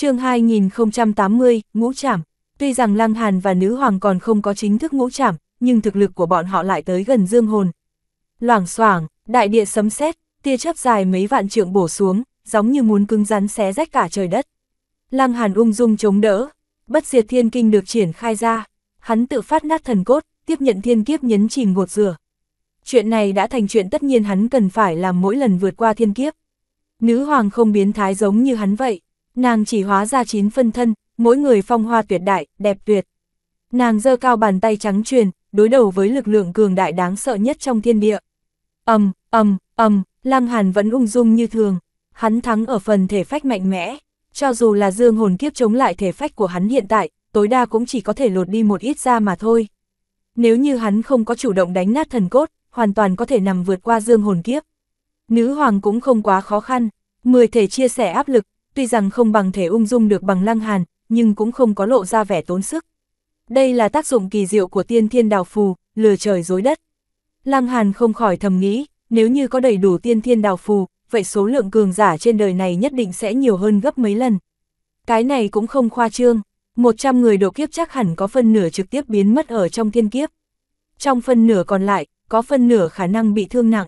chương 2080, ngũ trảm. Tuy rằng Lăng Hàn và Nữ Hoàng còn không có chính thức ngũ trảm, nhưng thực lực của bọn họ lại tới gần dương hồn. Loảng xoảng, đại địa sấm sét, tia chớp dài mấy vạn trượng bổ xuống, giống như muốn cứng rắn xé rách cả trời đất. Lăng Hàn ung dung chống đỡ, bất diệt thiên kinh được triển khai ra, hắn tự phát nát thần cốt, tiếp nhận thiên kiếp nhấn chìm ngột rửa. Chuyện này đã thành chuyện tất nhiên hắn cần phải làm mỗi lần vượt qua thiên kiếp. Nữ hoàng không biến thái giống như hắn vậy. Nàng chỉ hóa ra chín phân thân, mỗi người phong hoa tuyệt đại, đẹp tuyệt. Nàng giơ cao bàn tay trắng truyền, đối đầu với lực lượng cường đại đáng sợ nhất trong thiên địa. Ầm, um, ầm, um, ầm, Lăng Hàn vẫn ung dung như thường, hắn thắng ở phần thể phách mạnh mẽ, cho dù là dương hồn kiếp chống lại thể phách của hắn hiện tại, tối đa cũng chỉ có thể lột đi một ít ra mà thôi. Nếu như hắn không có chủ động đánh nát thần cốt, hoàn toàn có thể nằm vượt qua dương hồn kiếp. Nữ hoàng cũng không quá khó khăn, 10 thể chia sẻ áp lực, tuy rằng không bằng thể ung dung được bằng lăng hàn, nhưng cũng không có lộ ra vẻ tốn sức. Đây là tác dụng kỳ diệu của tiên thiên đào phù, lừa trời dối đất. Lăng hàn không khỏi thầm nghĩ, nếu như có đầy đủ tiên thiên đào phù, vậy số lượng cường giả trên đời này nhất định sẽ nhiều hơn gấp mấy lần. Cái này cũng không khoa trương, 100 người độ kiếp chắc hẳn có phân nửa trực tiếp biến mất ở trong thiên kiếp. Trong phân nửa còn lại, có phân nửa khả năng bị thương nặng.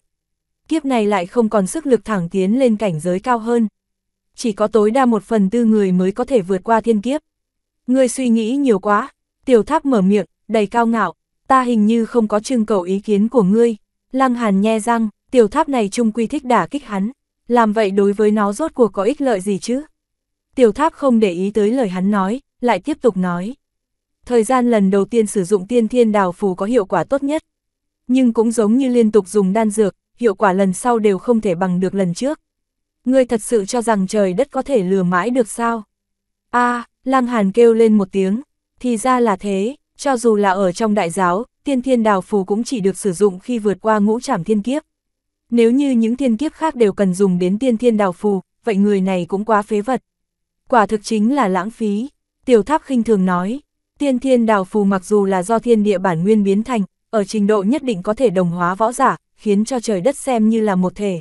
Kiếp này lại không còn sức lực thẳng tiến lên cảnh giới cao hơn chỉ có tối đa một phần tư người mới có thể vượt qua thiên kiếp. Ngươi suy nghĩ nhiều quá, tiểu tháp mở miệng, đầy cao ngạo, ta hình như không có trưng cầu ý kiến của ngươi. Lăng hàn nhe răng, tiểu tháp này chung quy thích đả kích hắn, làm vậy đối với nó rốt cuộc có ích lợi gì chứ? Tiểu tháp không để ý tới lời hắn nói, lại tiếp tục nói. Thời gian lần đầu tiên sử dụng tiên thiên đào phù có hiệu quả tốt nhất. Nhưng cũng giống như liên tục dùng đan dược, hiệu quả lần sau đều không thể bằng được lần trước. Ngươi thật sự cho rằng trời đất có thể lừa mãi được sao? a à, Lăng Hàn kêu lên một tiếng, thì ra là thế, cho dù là ở trong đại giáo, tiên thiên đào phù cũng chỉ được sử dụng khi vượt qua ngũ trảm thiên kiếp. Nếu như những thiên kiếp khác đều cần dùng đến tiên thiên đào phù, vậy người này cũng quá phế vật. Quả thực chính là lãng phí, tiểu tháp khinh thường nói, tiên thiên đào phù mặc dù là do thiên địa bản nguyên biến thành, ở trình độ nhất định có thể đồng hóa võ giả, khiến cho trời đất xem như là một thể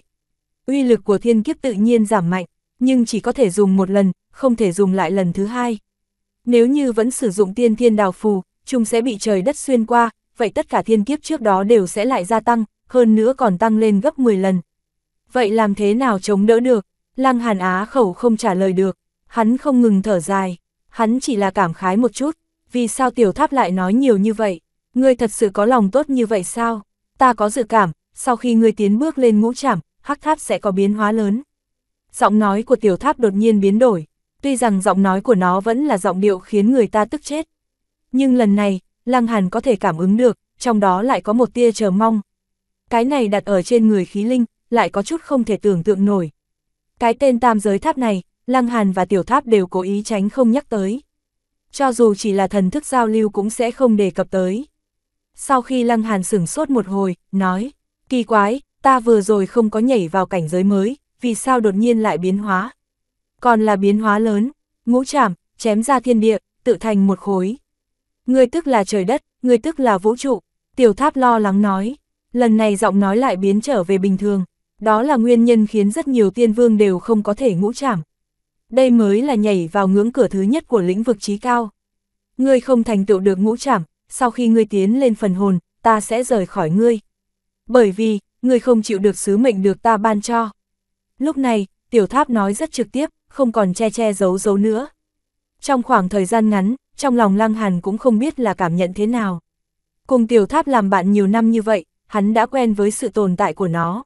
uy lực của thiên kiếp tự nhiên giảm mạnh, nhưng chỉ có thể dùng một lần, không thể dùng lại lần thứ hai. Nếu như vẫn sử dụng tiên thiên đào phù, chúng sẽ bị trời đất xuyên qua, vậy tất cả thiên kiếp trước đó đều sẽ lại gia tăng, hơn nữa còn tăng lên gấp 10 lần. Vậy làm thế nào chống đỡ được? Lăng Hàn Á khẩu không trả lời được, hắn không ngừng thở dài, hắn chỉ là cảm khái một chút, vì sao tiểu tháp lại nói nhiều như vậy, ngươi thật sự có lòng tốt như vậy sao? Ta có dự cảm, sau khi ngươi tiến bước lên ngũ trảm, hắc tháp sẽ có biến hóa lớn. Giọng nói của tiểu tháp đột nhiên biến đổi, tuy rằng giọng nói của nó vẫn là giọng điệu khiến người ta tức chết. Nhưng lần này, Lăng Hàn có thể cảm ứng được, trong đó lại có một tia chờ mong. Cái này đặt ở trên người khí linh, lại có chút không thể tưởng tượng nổi. Cái tên tam giới tháp này, Lăng Hàn và tiểu tháp đều cố ý tránh không nhắc tới. Cho dù chỉ là thần thức giao lưu cũng sẽ không đề cập tới. Sau khi Lăng Hàn sửng sốt một hồi, nói, kỳ quái, ta vừa rồi không có nhảy vào cảnh giới mới, vì sao đột nhiên lại biến hóa? Còn là biến hóa lớn, ngũ trảm, chém ra thiên địa, tự thành một khối. Người tức là trời đất, người tức là vũ trụ, tiểu tháp lo lắng nói. Lần này giọng nói lại biến trở về bình thường, đó là nguyên nhân khiến rất nhiều tiên vương đều không có thể ngũ trảm. Đây mới là nhảy vào ngưỡng cửa thứ nhất của lĩnh vực trí cao. Ngươi không thành tựu được ngũ trảm, sau khi ngươi tiến lên phần hồn, ta sẽ rời khỏi ngươi. Bởi vì, ngươi không chịu được sứ mệnh được ta ban cho. Lúc này, tiểu tháp nói rất trực tiếp, không còn che che giấu giấu nữa. Trong khoảng thời gian ngắn, trong lòng Lăng Hàn cũng không biết là cảm nhận thế nào. Cùng tiểu tháp làm bạn nhiều năm như vậy, hắn đã quen với sự tồn tại của nó.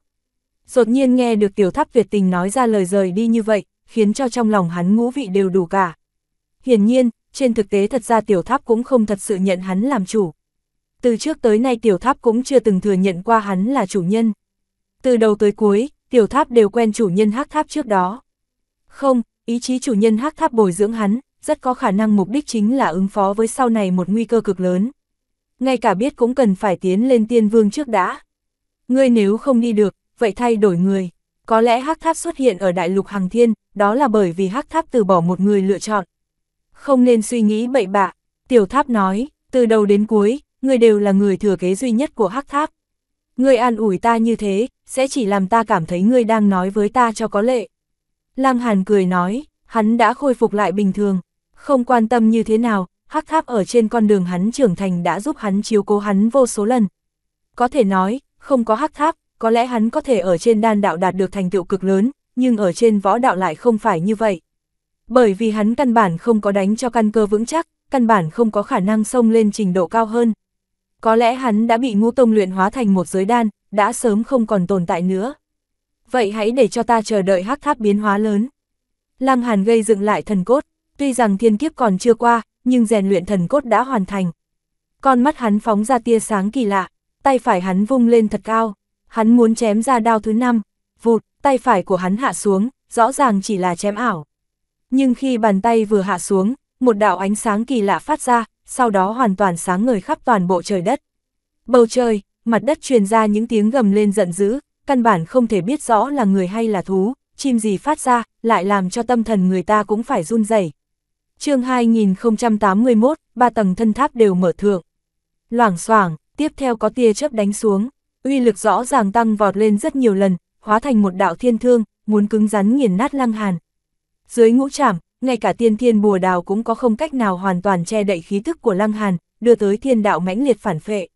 Rột nhiên nghe được tiểu tháp Việt tình nói ra lời rời đi như vậy, khiến cho trong lòng hắn ngũ vị đều đủ cả. Hiển nhiên, trên thực tế thật ra tiểu tháp cũng không thật sự nhận hắn làm chủ, từ trước tới nay tiểu tháp cũng chưa từng thừa nhận qua hắn là chủ nhân. Từ đầu tới cuối, tiểu tháp đều quen chủ nhân hắc tháp trước đó. Không, ý chí chủ nhân hắc tháp bồi dưỡng hắn, rất có khả năng mục đích chính là ứng phó với sau này một nguy cơ cực lớn. Ngay cả biết cũng cần phải tiến lên tiên vương trước đã. Ngươi nếu không đi được, vậy thay đổi người. Có lẽ hắc tháp xuất hiện ở đại lục hàng thiên, đó là bởi vì hắc tháp từ bỏ một người lựa chọn. Không nên suy nghĩ bậy bạ, tiểu tháp nói, từ đầu đến cuối, ngươi đều là người thừa kế duy nhất của hắc tháp. Ngươi an ủi ta như thế, sẽ chỉ làm ta cảm thấy ngươi đang nói với ta cho có lệ. Lăng Hàn cười nói, hắn đã khôi phục lại bình thường, không quan tâm như thế nào, hắc tháp ở trên con đường hắn trưởng thành đã giúp hắn chiếu cố hắn vô số lần. Có thể nói, không có hắc tháp, có lẽ hắn có thể ở trên đan đạo đạt được thành tựu cực lớn, nhưng ở trên võ đạo lại không phải như vậy. Bởi vì hắn căn bản không có đánh cho căn cơ vững chắc, căn bản không có khả năng xông lên trình độ cao hơn, có lẽ hắn đã bị ngũ tông luyện hóa thành một giới đan, đã sớm không còn tồn tại nữa. Vậy hãy để cho ta chờ đợi hắc tháp biến hóa lớn. Lăng Hàn gây dựng lại thần cốt, tuy rằng thiên kiếp còn chưa qua, nhưng rèn luyện thần cốt đã hoàn thành. Con mắt hắn phóng ra tia sáng kỳ lạ, tay phải hắn vung lên thật cao, hắn muốn chém ra đao thứ năm, vụt, tay phải của hắn hạ xuống, rõ ràng chỉ là chém ảo. Nhưng khi bàn tay vừa hạ xuống, một đạo ánh sáng kỳ lạ phát ra, sau đó hoàn toàn sáng ngời khắp toàn bộ trời đất. Bầu trời, mặt đất truyền ra những tiếng gầm lên giận dữ, căn bản không thể biết rõ là người hay là thú, chim gì phát ra, lại làm cho tâm thần người ta cũng phải run rẩy. chương 2081, ba tầng thân tháp đều mở thượng. Loảng xoảng, tiếp theo có tia chớp đánh xuống, uy lực rõ ràng tăng vọt lên rất nhiều lần, hóa thành một đạo thiên thương, muốn cứng rắn nghiền nát lăng hàn. Dưới ngũ trảm, ngay cả tiên thiên bùa đào cũng có không cách nào hoàn toàn che đậy khí thức của Lăng Hàn, đưa tới thiên đạo mãnh liệt phản phệ.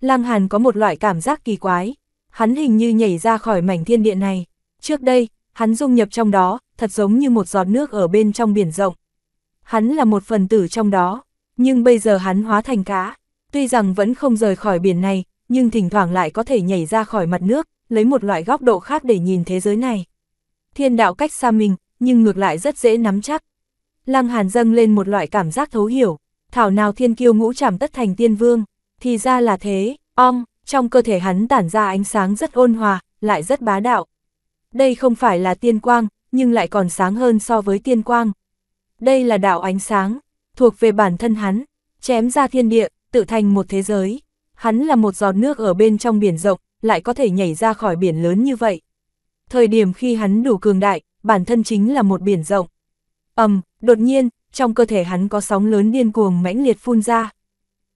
Lăng Hàn có một loại cảm giác kỳ quái, hắn hình như nhảy ra khỏi mảnh thiên địa này. Trước đây, hắn dung nhập trong đó, thật giống như một giọt nước ở bên trong biển rộng. Hắn là một phần tử trong đó, nhưng bây giờ hắn hóa thành cá. Tuy rằng vẫn không rời khỏi biển này, nhưng thỉnh thoảng lại có thể nhảy ra khỏi mặt nước, lấy một loại góc độ khác để nhìn thế giới này. Thiên đạo cách xa mình, nhưng ngược lại rất dễ nắm chắc. Lăng Hàn dâng lên một loại cảm giác thấu hiểu, thảo nào thiên kiêu ngũ trảm tất thành tiên vương, thì ra là thế, ong, trong cơ thể hắn tản ra ánh sáng rất ôn hòa, lại rất bá đạo. Đây không phải là tiên quang, nhưng lại còn sáng hơn so với tiên quang. Đây là đạo ánh sáng, thuộc về bản thân hắn, chém ra thiên địa, tự thành một thế giới. Hắn là một giọt nước ở bên trong biển rộng, lại có thể nhảy ra khỏi biển lớn như vậy. Thời điểm khi hắn đủ cường đại, bản thân chính là một biển rộng. ầm, um, đột nhiên, trong cơ thể hắn có sóng lớn điên cuồng mãnh liệt phun ra.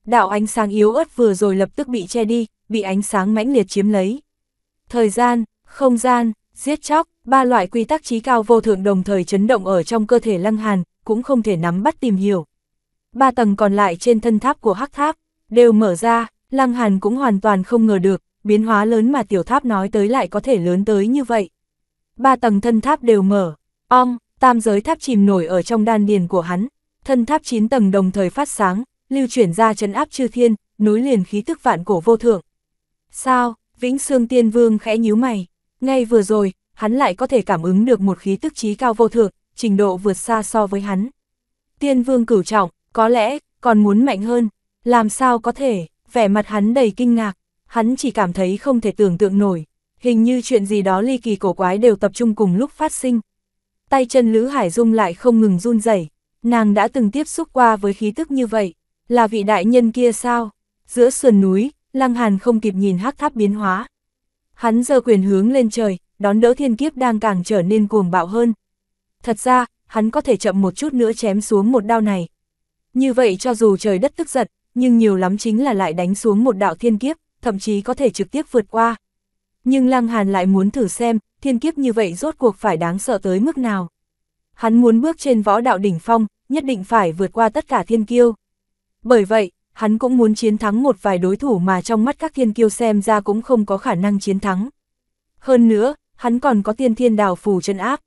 Đạo ánh sáng yếu ớt vừa rồi lập tức bị che đi, bị ánh sáng mãnh liệt chiếm lấy. Thời gian, không gian, giết chóc, ba loại quy tắc trí cao vô thượng đồng thời chấn động ở trong cơ thể Lăng Hàn, cũng không thể nắm bắt tìm hiểu. Ba tầng còn lại trên thân tháp của Hắc Tháp đều mở ra, Lăng Hàn cũng hoàn toàn không ngờ được, biến hóa lớn mà tiểu tháp nói tới lại có thể lớn tới như vậy ba tầng thân tháp đều mở, ong, tam giới tháp chìm nổi ở trong đan điền của hắn, thân tháp 9 tầng đồng thời phát sáng, lưu chuyển ra chấn áp chư thiên, nối liền khí tức vạn cổ vô thượng. Sao, Vĩnh xương Tiên Vương khẽ nhíu mày, ngay vừa rồi, hắn lại có thể cảm ứng được một khí tức trí cao vô thượng, trình độ vượt xa so với hắn. Tiên Vương cửu trọng, có lẽ, còn muốn mạnh hơn, làm sao có thể, vẻ mặt hắn đầy kinh ngạc, hắn chỉ cảm thấy không thể tưởng tượng nổi, Hình như chuyện gì đó ly kỳ cổ quái đều tập trung cùng lúc phát sinh. Tay chân Lữ Hải Dung lại không ngừng run rẩy. nàng đã từng tiếp xúc qua với khí tức như vậy, là vị đại nhân kia sao? Giữa sườn núi, Lăng Hàn không kịp nhìn hắc tháp biến hóa. Hắn giờ quyền hướng lên trời, đón đỡ thiên kiếp đang càng trở nên cuồng bạo hơn. Thật ra, hắn có thể chậm một chút nữa chém xuống một đao này. Như vậy cho dù trời đất tức giận, nhưng nhiều lắm chính là lại đánh xuống một đạo thiên kiếp, thậm chí có thể trực tiếp vượt qua. Nhưng Lăng Hàn lại muốn thử xem, thiên kiếp như vậy rốt cuộc phải đáng sợ tới mức nào. Hắn muốn bước trên võ đạo đỉnh phong, nhất định phải vượt qua tất cả thiên kiêu. Bởi vậy, hắn cũng muốn chiến thắng một vài đối thủ mà trong mắt các thiên kiêu xem ra cũng không có khả năng chiến thắng. Hơn nữa, hắn còn có tiên thiên đào phù chân áp.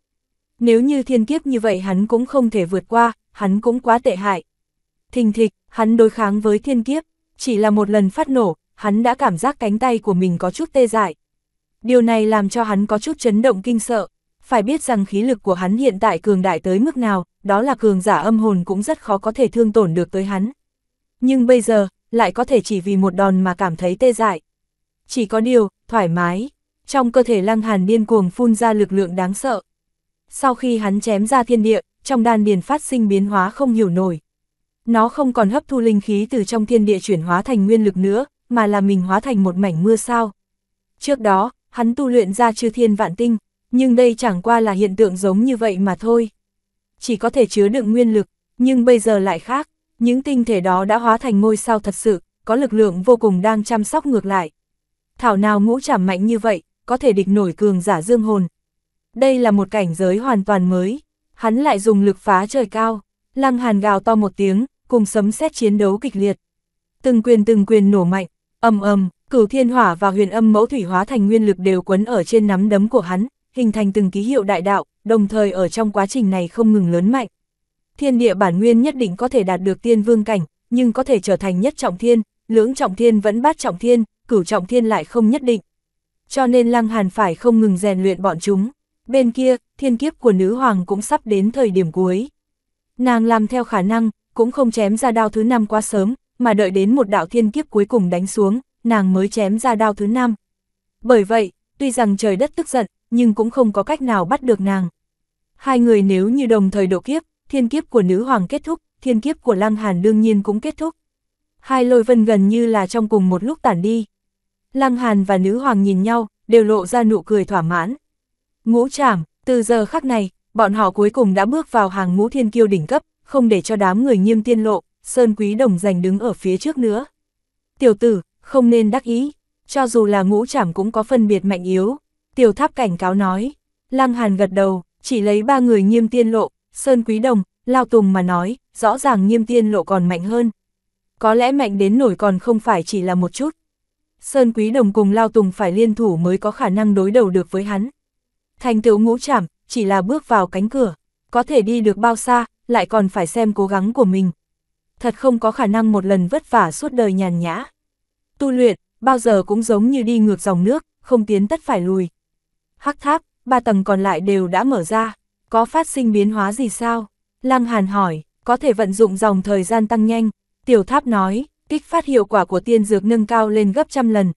Nếu như thiên kiếp như vậy hắn cũng không thể vượt qua, hắn cũng quá tệ hại. Thình thịch, hắn đối kháng với thiên kiếp, chỉ là một lần phát nổ, hắn đã cảm giác cánh tay của mình có chút tê dại. Điều này làm cho hắn có chút chấn động kinh sợ. Phải biết rằng khí lực của hắn hiện tại cường đại tới mức nào, đó là cường giả âm hồn cũng rất khó có thể thương tổn được tới hắn. Nhưng bây giờ, lại có thể chỉ vì một đòn mà cảm thấy tê dại. Chỉ có điều, thoải mái. Trong cơ thể lăng hàn điên cuồng phun ra lực lượng đáng sợ. Sau khi hắn chém ra thiên địa, trong đan điền phát sinh biến hóa không hiểu nổi. Nó không còn hấp thu linh khí từ trong thiên địa chuyển hóa thành nguyên lực nữa, mà là mình hóa thành một mảnh mưa sao. Trước đó, hắn tu luyện ra chư thiên vạn tinh, nhưng đây chẳng qua là hiện tượng giống như vậy mà thôi. Chỉ có thể chứa đựng nguyên lực, nhưng bây giờ lại khác, những tinh thể đó đã hóa thành ngôi sao thật sự, có lực lượng vô cùng đang chăm sóc ngược lại. Thảo nào ngũ chảm mạnh như vậy, có thể địch nổi cường giả dương hồn. Đây là một cảnh giới hoàn toàn mới, hắn lại dùng lực phá trời cao, lăng hàn gào to một tiếng, cùng sấm sét chiến đấu kịch liệt. Từng quyền từng quyền nổ mạnh, ầm ầm, Cửu thiên hỏa và huyền âm mẫu thủy hóa thành nguyên lực đều quấn ở trên nắm đấm của hắn, hình thành từng ký hiệu đại đạo, đồng thời ở trong quá trình này không ngừng lớn mạnh. Thiên địa bản nguyên nhất định có thể đạt được tiên vương cảnh, nhưng có thể trở thành nhất trọng thiên, lưỡng trọng thiên vẫn bát trọng thiên, cửu trọng thiên lại không nhất định. Cho nên Lăng Hàn phải không ngừng rèn luyện bọn chúng. Bên kia, thiên kiếp của nữ hoàng cũng sắp đến thời điểm cuối. Nàng làm theo khả năng, cũng không chém ra đao thứ năm quá sớm, mà đợi đến một đạo thiên kiếp cuối cùng đánh xuống, nàng mới chém ra đao thứ năm. Bởi vậy, tuy rằng trời đất tức giận, nhưng cũng không có cách nào bắt được nàng. Hai người nếu như đồng thời độ kiếp, thiên kiếp của nữ hoàng kết thúc, thiên kiếp của Lăng Hàn đương nhiên cũng kết thúc. Hai lôi vân gần như là trong cùng một lúc tản đi. Lăng Hàn và nữ hoàng nhìn nhau, đều lộ ra nụ cười thỏa mãn. Ngũ trảm, từ giờ khắc này, bọn họ cuối cùng đã bước vào hàng ngũ thiên kiêu đỉnh cấp, không để cho đám người nghiêm tiên lộ, Sơn Quý Đồng giành đứng ở phía trước nữa. Tiểu tử, không nên đắc ý, cho dù là ngũ trảm cũng có phân biệt mạnh yếu. Tiểu tháp cảnh cáo nói, Lăng Hàn gật đầu, chỉ lấy ba người nghiêm tiên lộ, Sơn Quý Đồng, Lao Tùng mà nói, rõ ràng nghiêm tiên lộ còn mạnh hơn. Có lẽ mạnh đến nổi còn không phải chỉ là một chút. Sơn Quý Đồng cùng Lao Tùng phải liên thủ mới có khả năng đối đầu được với hắn. Thành tựu ngũ trảm, chỉ là bước vào cánh cửa, có thể đi được bao xa, lại còn phải xem cố gắng của mình. Thật không có khả năng một lần vất vả suốt đời nhàn nhã. Tu luyện, bao giờ cũng giống như đi ngược dòng nước, không tiến tất phải lùi. Hắc tháp, ba tầng còn lại đều đã mở ra, có phát sinh biến hóa gì sao? Lăng Hàn hỏi, có thể vận dụng dòng thời gian tăng nhanh. Tiểu tháp nói, kích phát hiệu quả của tiên dược nâng cao lên gấp trăm lần.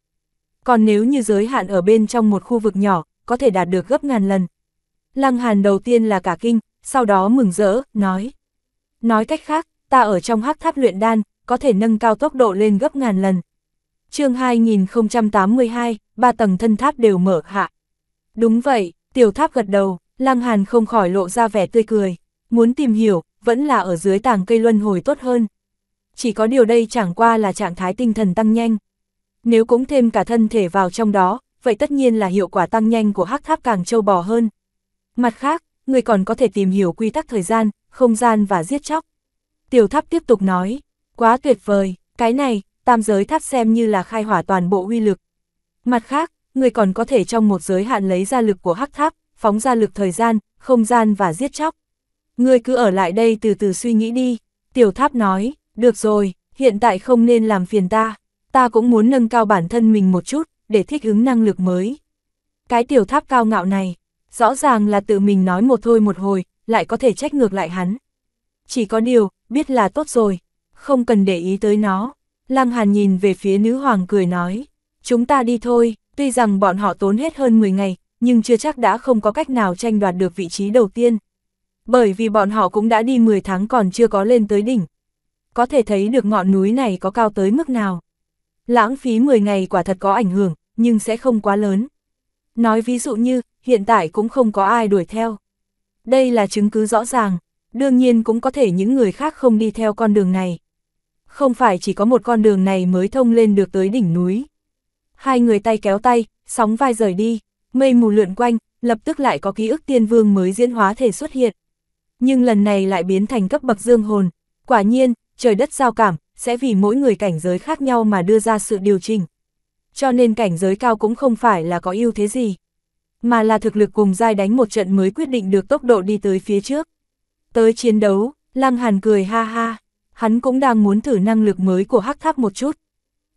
Còn nếu như giới hạn ở bên trong một khu vực nhỏ, có thể đạt được gấp ngàn lần. Lăng Hàn đầu tiên là cả kinh, sau đó mừng rỡ, nói. Nói cách khác, ta ở trong hắc tháp luyện đan, có thể nâng cao tốc độ lên gấp ngàn lần chương 2082, ba tầng thân tháp đều mở hạ. Đúng vậy, tiểu tháp gật đầu, Lăng Hàn không khỏi lộ ra vẻ tươi cười, muốn tìm hiểu, vẫn là ở dưới tàng cây luân hồi tốt hơn. Chỉ có điều đây chẳng qua là trạng thái tinh thần tăng nhanh. Nếu cũng thêm cả thân thể vào trong đó, vậy tất nhiên là hiệu quả tăng nhanh của hắc tháp càng trâu bò hơn. Mặt khác, người còn có thể tìm hiểu quy tắc thời gian, không gian và giết chóc. Tiểu tháp tiếp tục nói, quá tuyệt vời, cái này, tam giới tháp xem như là khai hỏa toàn bộ uy lực. Mặt khác, người còn có thể trong một giới hạn lấy ra lực của hắc tháp, phóng ra lực thời gian, không gian và giết chóc. Người cứ ở lại đây từ từ suy nghĩ đi, tiểu tháp nói, được rồi, hiện tại không nên làm phiền ta, ta cũng muốn nâng cao bản thân mình một chút, để thích ứng năng lực mới. Cái tiểu tháp cao ngạo này, rõ ràng là tự mình nói một thôi một hồi, lại có thể trách ngược lại hắn. Chỉ có điều, biết là tốt rồi, không cần để ý tới nó. Lam Hàn nhìn về phía nữ hoàng cười nói, chúng ta đi thôi, tuy rằng bọn họ tốn hết hơn 10 ngày, nhưng chưa chắc đã không có cách nào tranh đoạt được vị trí đầu tiên. Bởi vì bọn họ cũng đã đi 10 tháng còn chưa có lên tới đỉnh. Có thể thấy được ngọn núi này có cao tới mức nào. Lãng phí 10 ngày quả thật có ảnh hưởng, nhưng sẽ không quá lớn. Nói ví dụ như, hiện tại cũng không có ai đuổi theo. Đây là chứng cứ rõ ràng, đương nhiên cũng có thể những người khác không đi theo con đường này không phải chỉ có một con đường này mới thông lên được tới đỉnh núi. Hai người tay kéo tay, sóng vai rời đi, mây mù lượn quanh, lập tức lại có ký ức tiên vương mới diễn hóa thể xuất hiện. Nhưng lần này lại biến thành cấp bậc dương hồn, quả nhiên, trời đất giao cảm, sẽ vì mỗi người cảnh giới khác nhau mà đưa ra sự điều chỉnh. Cho nên cảnh giới cao cũng không phải là có ưu thế gì, mà là thực lực cùng dai đánh một trận mới quyết định được tốc độ đi tới phía trước. Tới chiến đấu, Lăng Hàn cười ha ha hắn cũng đang muốn thử năng lực mới của hắc tháp một chút.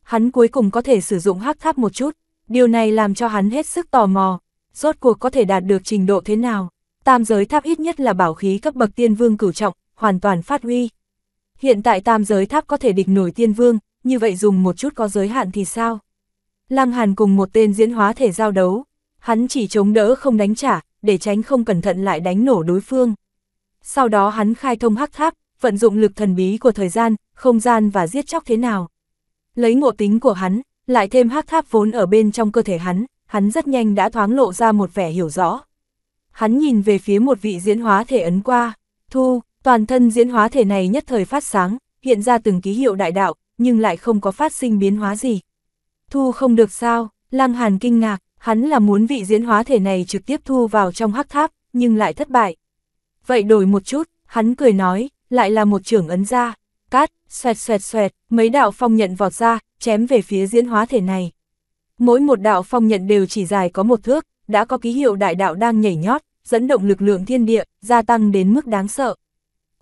Hắn cuối cùng có thể sử dụng hắc tháp một chút, điều này làm cho hắn hết sức tò mò, rốt cuộc có thể đạt được trình độ thế nào. Tam giới tháp ít nhất là bảo khí cấp bậc tiên vương cửu trọng, hoàn toàn phát huy. Hiện tại tam giới tháp có thể địch nổi tiên vương, như vậy dùng một chút có giới hạn thì sao? Lăng Hàn cùng một tên diễn hóa thể giao đấu, hắn chỉ chống đỡ không đánh trả, để tránh không cẩn thận lại đánh nổ đối phương. Sau đó hắn khai thông hắc tháp, vận dụng lực thần bí của thời gian, không gian và giết chóc thế nào. Lấy ngộ tính của hắn, lại thêm hắc tháp vốn ở bên trong cơ thể hắn, hắn rất nhanh đã thoáng lộ ra một vẻ hiểu rõ. Hắn nhìn về phía một vị diễn hóa thể ấn qua, thu, toàn thân diễn hóa thể này nhất thời phát sáng, hiện ra từng ký hiệu đại đạo, nhưng lại không có phát sinh biến hóa gì. Thu không được sao, Lăng Hàn kinh ngạc, hắn là muốn vị diễn hóa thể này trực tiếp thu vào trong hắc tháp, nhưng lại thất bại. Vậy đổi một chút, hắn cười nói, lại là một trưởng ấn ra, cát, xoẹt xoẹt xoẹt, mấy đạo phong nhận vọt ra, chém về phía diễn hóa thể này. Mỗi một đạo phong nhận đều chỉ dài có một thước, đã có ký hiệu đại đạo đang nhảy nhót, dẫn động lực lượng thiên địa, gia tăng đến mức đáng sợ.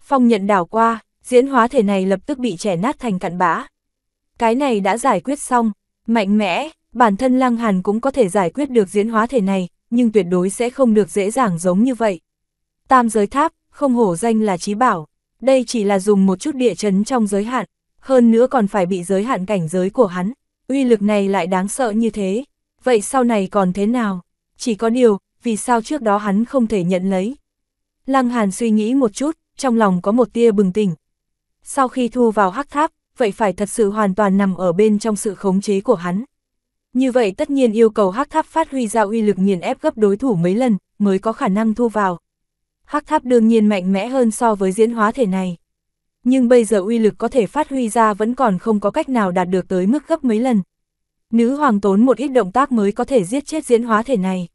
Phong nhận đảo qua, diễn hóa thể này lập tức bị trẻ nát thành cặn bã. Cái này đã giải quyết xong, mạnh mẽ, bản thân Lăng Hàn cũng có thể giải quyết được diễn hóa thể này, nhưng tuyệt đối sẽ không được dễ dàng giống như vậy. Tam giới tháp, không hổ danh là trí bảo đây chỉ là dùng một chút địa chấn trong giới hạn, hơn nữa còn phải bị giới hạn cảnh giới của hắn, uy lực này lại đáng sợ như thế, vậy sau này còn thế nào? Chỉ có điều, vì sao trước đó hắn không thể nhận lấy? Lăng Hàn suy nghĩ một chút, trong lòng có một tia bừng tỉnh. Sau khi thu vào hắc tháp, vậy phải thật sự hoàn toàn nằm ở bên trong sự khống chế của hắn. Như vậy tất nhiên yêu cầu hắc tháp phát huy ra uy lực nghiền ép gấp đối thủ mấy lần mới có khả năng thu vào, hắc tháp đương nhiên mạnh mẽ hơn so với diễn hóa thể này. Nhưng bây giờ uy lực có thể phát huy ra vẫn còn không có cách nào đạt được tới mức gấp mấy lần. Nữ hoàng tốn một ít động tác mới có thể giết chết diễn hóa thể này.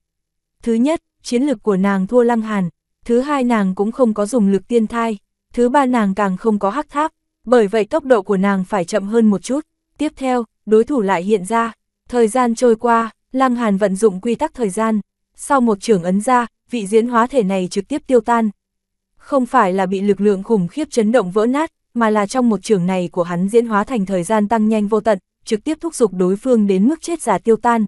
Thứ nhất, chiến lực của nàng thua lăng hàn. Thứ hai nàng cũng không có dùng lực tiên thai. Thứ ba nàng càng không có hắc tháp. Bởi vậy tốc độ của nàng phải chậm hơn một chút. Tiếp theo, đối thủ lại hiện ra. Thời gian trôi qua, lăng hàn vận dụng quy tắc thời gian. Sau một trưởng ấn ra, vị diễn hóa thể này trực tiếp tiêu tan. Không phải là bị lực lượng khủng khiếp chấn động vỡ nát, mà là trong một trường này của hắn diễn hóa thành thời gian tăng nhanh vô tận, trực tiếp thúc giục đối phương đến mức chết giả tiêu tan.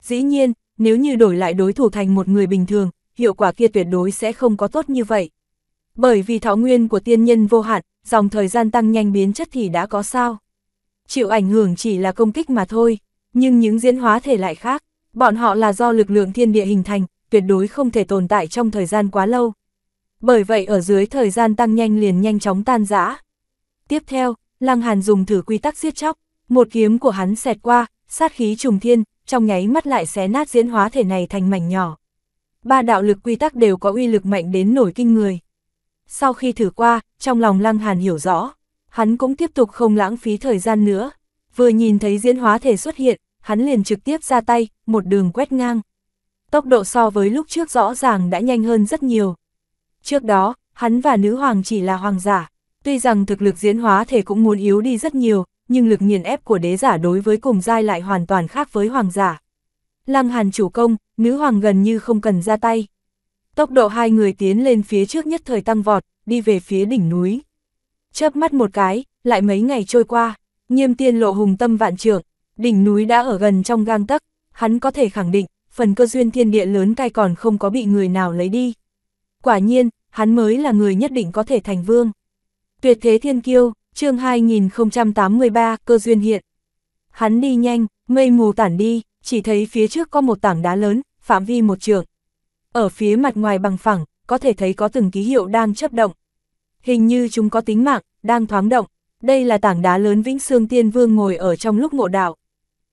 Dĩ nhiên, nếu như đổi lại đối thủ thành một người bình thường, hiệu quả kia tuyệt đối sẽ không có tốt như vậy. Bởi vì thọ nguyên của tiên nhân vô hạn, dòng thời gian tăng nhanh biến chất thì đã có sao. Chịu ảnh hưởng chỉ là công kích mà thôi, nhưng những diễn hóa thể lại khác, bọn họ là do lực lượng thiên địa hình thành, tuyệt đối không thể tồn tại trong thời gian quá lâu. Bởi vậy ở dưới thời gian tăng nhanh liền nhanh chóng tan rã. Tiếp theo, Lăng Hàn dùng thử quy tắc giết chóc, một kiếm của hắn xẹt qua, sát khí trùng thiên, trong nháy mắt lại xé nát diễn hóa thể này thành mảnh nhỏ. Ba đạo lực quy tắc đều có uy lực mạnh đến nổi kinh người. Sau khi thử qua, trong lòng Lăng Hàn hiểu rõ, hắn cũng tiếp tục không lãng phí thời gian nữa. Vừa nhìn thấy diễn hóa thể xuất hiện, hắn liền trực tiếp ra tay, một đường quét ngang tốc độ so với lúc trước rõ ràng đã nhanh hơn rất nhiều. Trước đó, hắn và nữ hoàng chỉ là hoàng giả, tuy rằng thực lực diễn hóa thể cũng muốn yếu đi rất nhiều, nhưng lực nghiền ép của đế giả đối với cùng giai lại hoàn toàn khác với hoàng giả. Lăng Hàn chủ công, nữ hoàng gần như không cần ra tay. Tốc độ hai người tiến lên phía trước nhất thời tăng vọt, đi về phía đỉnh núi. Chớp mắt một cái, lại mấy ngày trôi qua, nghiêm tiên lộ hùng tâm vạn trưởng, đỉnh núi đã ở gần trong gang tấc, hắn có thể khẳng định, phần cơ duyên thiên địa lớn cai còn không có bị người nào lấy đi. Quả nhiên, hắn mới là người nhất định có thể thành vương. Tuyệt thế thiên kiêu, chương 2083, cơ duyên hiện. Hắn đi nhanh, mây mù tản đi, chỉ thấy phía trước có một tảng đá lớn, phạm vi một trường. Ở phía mặt ngoài bằng phẳng, có thể thấy có từng ký hiệu đang chấp động. Hình như chúng có tính mạng, đang thoáng động. Đây là tảng đá lớn Vĩnh Sương Tiên Vương ngồi ở trong lúc ngộ đạo.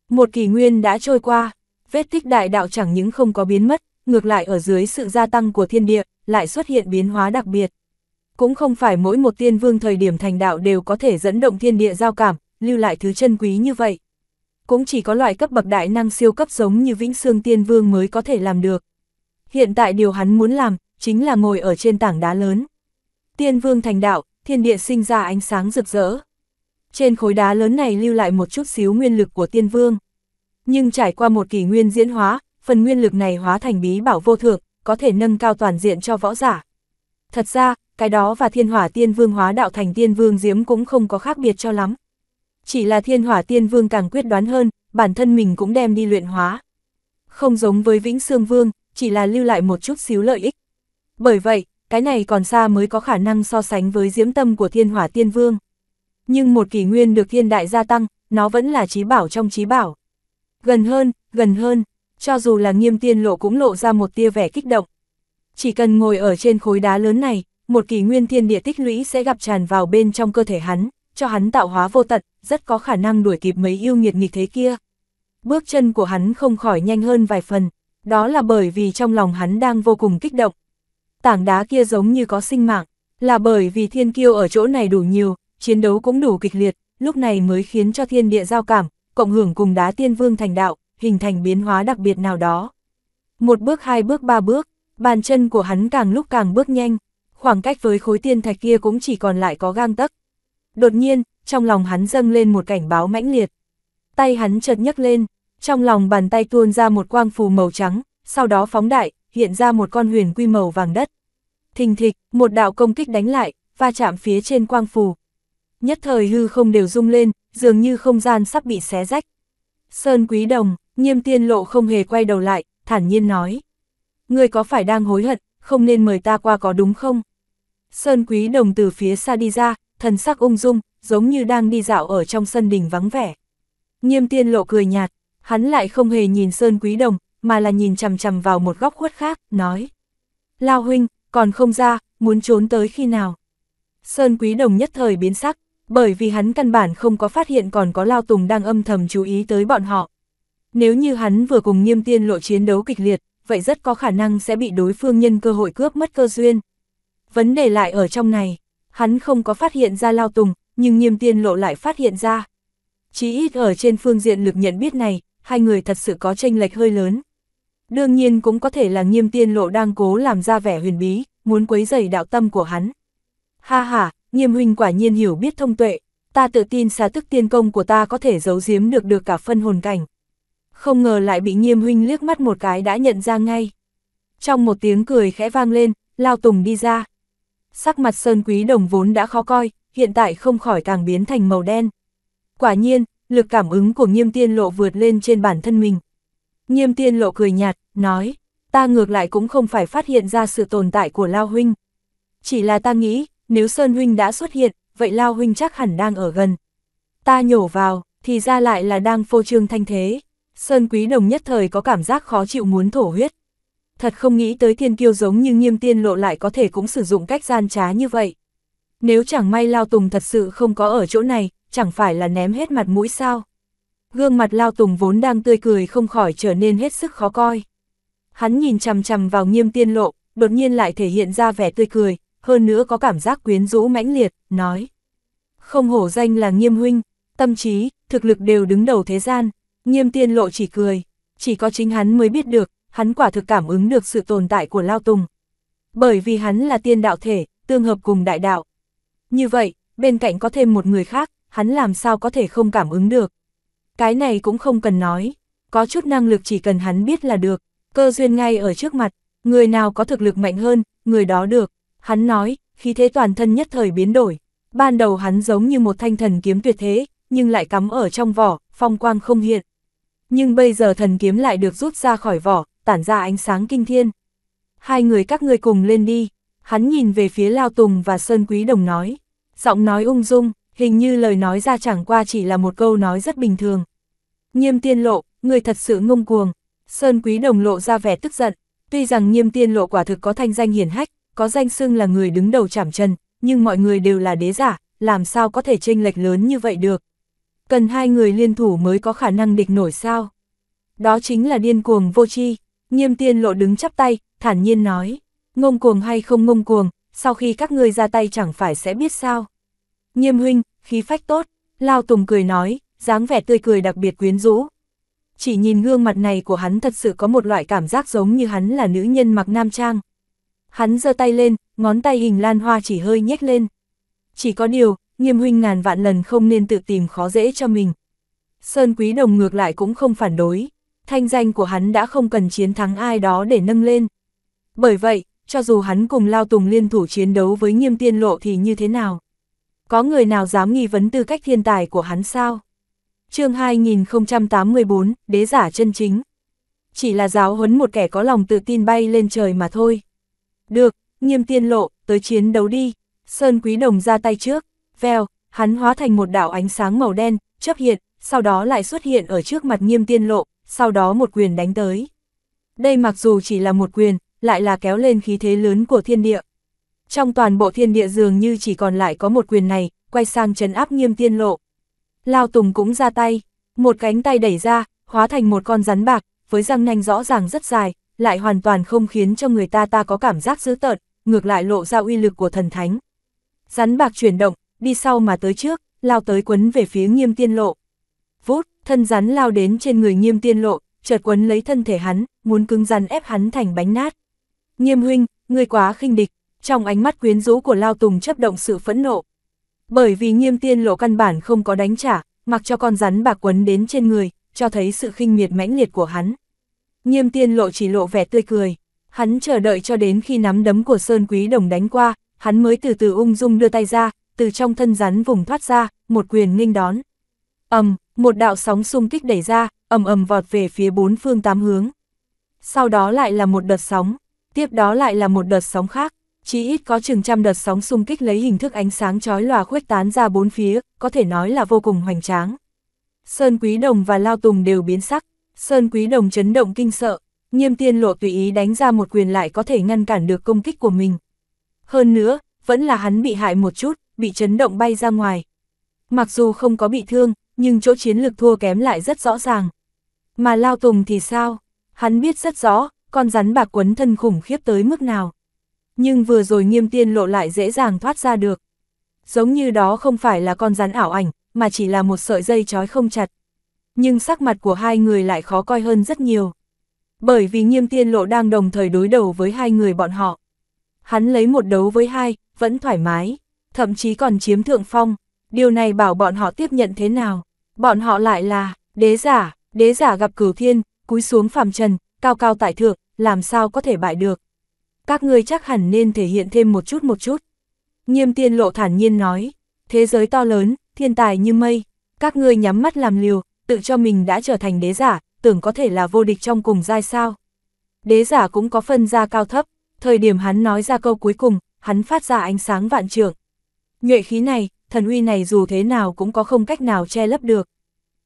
Một kỷ nguyên đã trôi qua, vết tích đại đạo chẳng những không có biến mất, ngược lại ở dưới sự gia tăng của thiên địa, lại xuất hiện biến hóa đặc biệt. Cũng không phải mỗi một tiên vương thời điểm thành đạo đều có thể dẫn động thiên địa giao cảm, lưu lại thứ chân quý như vậy. Cũng chỉ có loại cấp bậc đại năng siêu cấp giống như Vĩnh xương Tiên Vương mới có thể làm được. Hiện tại điều hắn muốn làm, chính là ngồi ở trên tảng đá lớn. Tiên Vương thành đạo, thiên địa sinh ra ánh sáng rực rỡ. Trên khối đá lớn này lưu lại một chút xíu nguyên lực của Tiên Vương. Nhưng trải qua một kỳ nguyên diễn hóa, phần nguyên lực này hóa thành bí bảo vô thượng, có thể nâng cao toàn diện cho võ giả. Thật ra, cái đó và thiên hỏa tiên vương hóa đạo thành tiên vương diếm cũng không có khác biệt cho lắm. Chỉ là thiên hỏa tiên vương càng quyết đoán hơn, bản thân mình cũng đem đi luyện hóa. Không giống với vĩnh xương vương, chỉ là lưu lại một chút xíu lợi ích. Bởi vậy, cái này còn xa mới có khả năng so sánh với diễm tâm của thiên hỏa tiên vương. Nhưng một kỷ nguyên được thiên đại gia tăng, nó vẫn là trí bảo trong trí bảo. Gần hơn, gần hơn, cho dù là nghiêm tiên lộ cũng lộ ra một tia vẻ kích động. Chỉ cần ngồi ở trên khối đá lớn này, một kỳ nguyên thiên địa tích lũy sẽ gặp tràn vào bên trong cơ thể hắn, cho hắn tạo hóa vô tận, rất có khả năng đuổi kịp mấy yêu nghiệt nghịch thế kia. Bước chân của hắn không khỏi nhanh hơn vài phần, đó là bởi vì trong lòng hắn đang vô cùng kích động. Tảng đá kia giống như có sinh mạng, là bởi vì thiên kiêu ở chỗ này đủ nhiều, chiến đấu cũng đủ kịch liệt, lúc này mới khiến cho thiên địa giao cảm, cộng hưởng cùng đá tiên vương thành đạo, hình thành biến hóa đặc biệt nào đó. Một bước hai bước ba bước, bàn chân của hắn càng lúc càng bước nhanh, khoảng cách với khối tiên thạch kia cũng chỉ còn lại có gang tấc. Đột nhiên, trong lòng hắn dâng lên một cảnh báo mãnh liệt. Tay hắn chợt nhấc lên, trong lòng bàn tay tuôn ra một quang phù màu trắng, sau đó phóng đại, hiện ra một con huyền quy màu vàng đất. Thình thịch, một đạo công kích đánh lại, va chạm phía trên quang phù, nhất thời hư không đều rung lên, dường như không gian sắp bị xé rách. Sơn Quý Đồng, nghiêm tiên lộ không hề quay đầu lại, thản nhiên nói. ngươi có phải đang hối hận, không nên mời ta qua có đúng không? Sơn Quý Đồng từ phía xa đi ra, thần sắc ung dung, giống như đang đi dạo ở trong sân đình vắng vẻ. Nghiêm tiên lộ cười nhạt, hắn lại không hề nhìn Sơn Quý Đồng, mà là nhìn chằm chằm vào một góc khuất khác, nói. Lao huynh, còn không ra, muốn trốn tới khi nào? Sơn Quý Đồng nhất thời biến sắc, bởi vì hắn căn bản không có phát hiện còn có Lao Tùng đang âm thầm chú ý tới bọn họ. Nếu như hắn vừa cùng nghiêm tiên lộ chiến đấu kịch liệt, vậy rất có khả năng sẽ bị đối phương nhân cơ hội cướp mất cơ duyên. Vấn đề lại ở trong này, hắn không có phát hiện ra Lao Tùng, nhưng nghiêm tiên lộ lại phát hiện ra. Chí ít ở trên phương diện lực nhận biết này, hai người thật sự có tranh lệch hơi lớn. Đương nhiên cũng có thể là nghiêm tiên lộ đang cố làm ra vẻ huyền bí, muốn quấy dày đạo tâm của hắn. Ha ha, nghiêm huynh quả nhiên hiểu biết thông tuệ, ta tự tin xá tức tiên công của ta có thể giấu giếm được được cả phân hồn cảnh. Không ngờ lại bị nghiêm huynh liếc mắt một cái đã nhận ra ngay. Trong một tiếng cười khẽ vang lên, Lao Tùng đi ra. Sắc mặt Sơn Quý Đồng vốn đã khó coi, hiện tại không khỏi càng biến thành màu đen. Quả nhiên, lực cảm ứng của nghiêm tiên lộ vượt lên trên bản thân mình. Nghiêm tiên lộ cười nhạt, nói, ta ngược lại cũng không phải phát hiện ra sự tồn tại của Lao Huynh. Chỉ là ta nghĩ, nếu Sơn Huynh đã xuất hiện, vậy Lao Huynh chắc hẳn đang ở gần. Ta nhổ vào, thì ra lại là đang phô trương thanh thế. Sơn Quý Đồng nhất thời có cảm giác khó chịu muốn thổ huyết. Thật không nghĩ tới thiên kiêu giống như nghiêm tiên lộ lại có thể cũng sử dụng cách gian trá như vậy. Nếu chẳng may Lao Tùng thật sự không có ở chỗ này, chẳng phải là ném hết mặt mũi sao. Gương mặt Lao Tùng vốn đang tươi cười không khỏi trở nên hết sức khó coi. Hắn nhìn chằm chằm vào nghiêm tiên lộ, đột nhiên lại thể hiện ra vẻ tươi cười, hơn nữa có cảm giác quyến rũ mãnh liệt, nói. Không hổ danh là nghiêm huynh, tâm trí, thực lực đều đứng đầu thế gian, nghiêm tiên lộ chỉ cười, chỉ có chính hắn mới biết được, hắn quả thực cảm ứng được sự tồn tại của Lao Tùng. Bởi vì hắn là tiên đạo thể, tương hợp cùng đại đạo. Như vậy, bên cạnh có thêm một người khác, hắn làm sao có thể không cảm ứng được. Cái này cũng không cần nói, có chút năng lực chỉ cần hắn biết là được, cơ duyên ngay ở trước mặt, người nào có thực lực mạnh hơn, người đó được hắn nói, khí thế toàn thân nhất thời biến đổi. Ban đầu hắn giống như một thanh thần kiếm tuyệt thế, nhưng lại cắm ở trong vỏ, phong quang không hiện. Nhưng bây giờ thần kiếm lại được rút ra khỏi vỏ, tản ra ánh sáng kinh thiên. Hai người các ngươi cùng lên đi, hắn nhìn về phía Lao Tùng và Sơn Quý Đồng nói. Giọng nói ung dung, hình như lời nói ra chẳng qua chỉ là một câu nói rất bình thường. Nhiêm tiên lộ, người thật sự ngông cuồng. Sơn Quý Đồng lộ ra vẻ tức giận, tuy rằng nhiêm tiên lộ quả thực có thanh danh hiển hách, có danh xưng là người đứng đầu chảm trần, nhưng mọi người đều là đế giả, làm sao có thể chênh lệch lớn như vậy được. Cần hai người liên thủ mới có khả năng địch nổi sao. Đó chính là điên cuồng vô tri nghiêm tiên lộ đứng chắp tay, thản nhiên nói, ngông cuồng hay không ngông cuồng, sau khi các ngươi ra tay chẳng phải sẽ biết sao. Nghiêm huynh, khí phách tốt, Lao Tùng cười nói, dáng vẻ tươi cười đặc biệt quyến rũ. Chỉ nhìn gương mặt này của hắn thật sự có một loại cảm giác giống như hắn là nữ nhân mặc nam trang. Hắn giơ tay lên, ngón tay hình lan hoa chỉ hơi nhếch lên. Chỉ có điều, nghiêm huynh ngàn vạn lần không nên tự tìm khó dễ cho mình. Sơn Quý Đồng ngược lại cũng không phản đối. Thanh danh của hắn đã không cần chiến thắng ai đó để nâng lên. Bởi vậy, cho dù hắn cùng Lao Tùng liên thủ chiến đấu với nghiêm tiên lộ thì như thế nào? Có người nào dám nghi vấn tư cách thiên tài của hắn sao? chương 2084, đế giả chân chính. Chỉ là giáo huấn một kẻ có lòng tự tin bay lên trời mà thôi. Được, nghiêm tiên lộ, tới chiến đấu đi. Sơn Quý Đồng ra tay trước, veo, hắn hóa thành một đảo ánh sáng màu đen, chấp hiện, sau đó lại xuất hiện ở trước mặt nghiêm tiên lộ, sau đó một quyền đánh tới. Đây mặc dù chỉ là một quyền, lại là kéo lên khí thế lớn của thiên địa. Trong toàn bộ thiên địa dường như chỉ còn lại có một quyền này, quay sang trấn áp nghiêm tiên lộ. Lao Tùng cũng ra tay, một cánh tay đẩy ra, hóa thành một con rắn bạc, với răng nanh rõ ràng rất dài, lại hoàn toàn không khiến cho người ta ta có cảm giác dữ tợn, ngược lại lộ ra uy lực của thần thánh. Rắn bạc chuyển động, đi sau mà tới trước, lao tới quấn về phía nghiêm tiên lộ. Vút, thân rắn lao đến trên người nghiêm tiên lộ, chợt quấn lấy thân thể hắn, muốn cứng rắn ép hắn thành bánh nát. Nghiêm huynh, người quá khinh địch, trong ánh mắt quyến rũ của Lao Tùng chấp động sự phẫn nộ. Bởi vì nghiêm tiên lộ căn bản không có đánh trả, mặc cho con rắn bạc quấn đến trên người, cho thấy sự khinh miệt mãnh liệt của hắn. Nghiêm tiên lộ chỉ lộ vẻ tươi cười, hắn chờ đợi cho đến khi nắm đấm của Sơn Quý Đồng đánh qua, hắn mới từ từ ung dung đưa tay ra, từ trong thân rắn vùng thoát ra, một quyền nghênh đón. ầm, một đạo sóng xung kích đẩy ra, ầm ầm vọt về phía bốn phương tám hướng. Sau đó lại là một đợt sóng, tiếp đó lại là một đợt sóng khác, chỉ ít có chừng trăm đợt sóng xung kích lấy hình thức ánh sáng chói lòa khuếch tán ra bốn phía, có thể nói là vô cùng hoành tráng. Sơn Quý Đồng và Lao Tùng đều biến sắc, Sơn Quý Đồng chấn động kinh sợ, nghiêm tiên lộ tùy ý đánh ra một quyền lại có thể ngăn cản được công kích của mình. Hơn nữa, vẫn là hắn bị hại một chút, bị chấn động bay ra ngoài. Mặc dù không có bị thương, nhưng chỗ chiến lược thua kém lại rất rõ ràng. Mà Lao Tùng thì sao? Hắn biết rất rõ, con rắn bạc quấn thân khủng khiếp tới mức nào. Nhưng vừa rồi nghiêm tiên lộ lại dễ dàng thoát ra được. Giống như đó không phải là con rắn ảo ảnh, mà chỉ là một sợi dây trói không chặt nhưng sắc mặt của hai người lại khó coi hơn rất nhiều. Bởi vì nghiêm tiên lộ đang đồng thời đối đầu với hai người bọn họ. Hắn lấy một đấu với hai, vẫn thoải mái, thậm chí còn chiếm thượng phong. Điều này bảo bọn họ tiếp nhận thế nào. Bọn họ lại là, đế giả, đế giả gặp cửu thiên, cúi xuống phàm trần, cao cao tại thượng, làm sao có thể bại được. Các ngươi chắc hẳn nên thể hiện thêm một chút một chút. Nghiêm tiên lộ thản nhiên nói, thế giới to lớn, thiên tài như mây, các ngươi nhắm mắt làm liều, tự cho mình đã trở thành đế giả, tưởng có thể là vô địch trong cùng giai sao. Đế giả cũng có phân ra cao thấp, thời điểm hắn nói ra câu cuối cùng, hắn phát ra ánh sáng vạn trượng. Nhuệ khí này, thần uy này dù thế nào cũng có không cách nào che lấp được.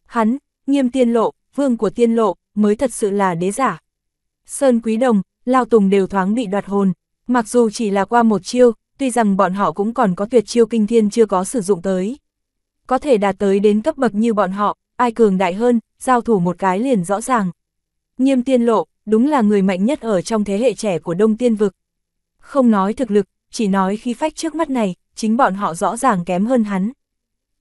Hắn, nghiêm tiên lộ, vương của tiên lộ, mới thật sự là đế giả. Sơn Quý Đồng, Lao Tùng đều thoáng bị đoạt hồn, mặc dù chỉ là qua một chiêu, tuy rằng bọn họ cũng còn có tuyệt chiêu kinh thiên chưa có sử dụng tới. Có thể đạt tới đến cấp bậc như bọn họ, ai cường đại hơn, giao thủ một cái liền rõ ràng. Nghiêm tiên lộ, đúng là người mạnh nhất ở trong thế hệ trẻ của Đông Tiên Vực. Không nói thực lực, chỉ nói khi phách trước mắt này, chính bọn họ rõ ràng kém hơn hắn.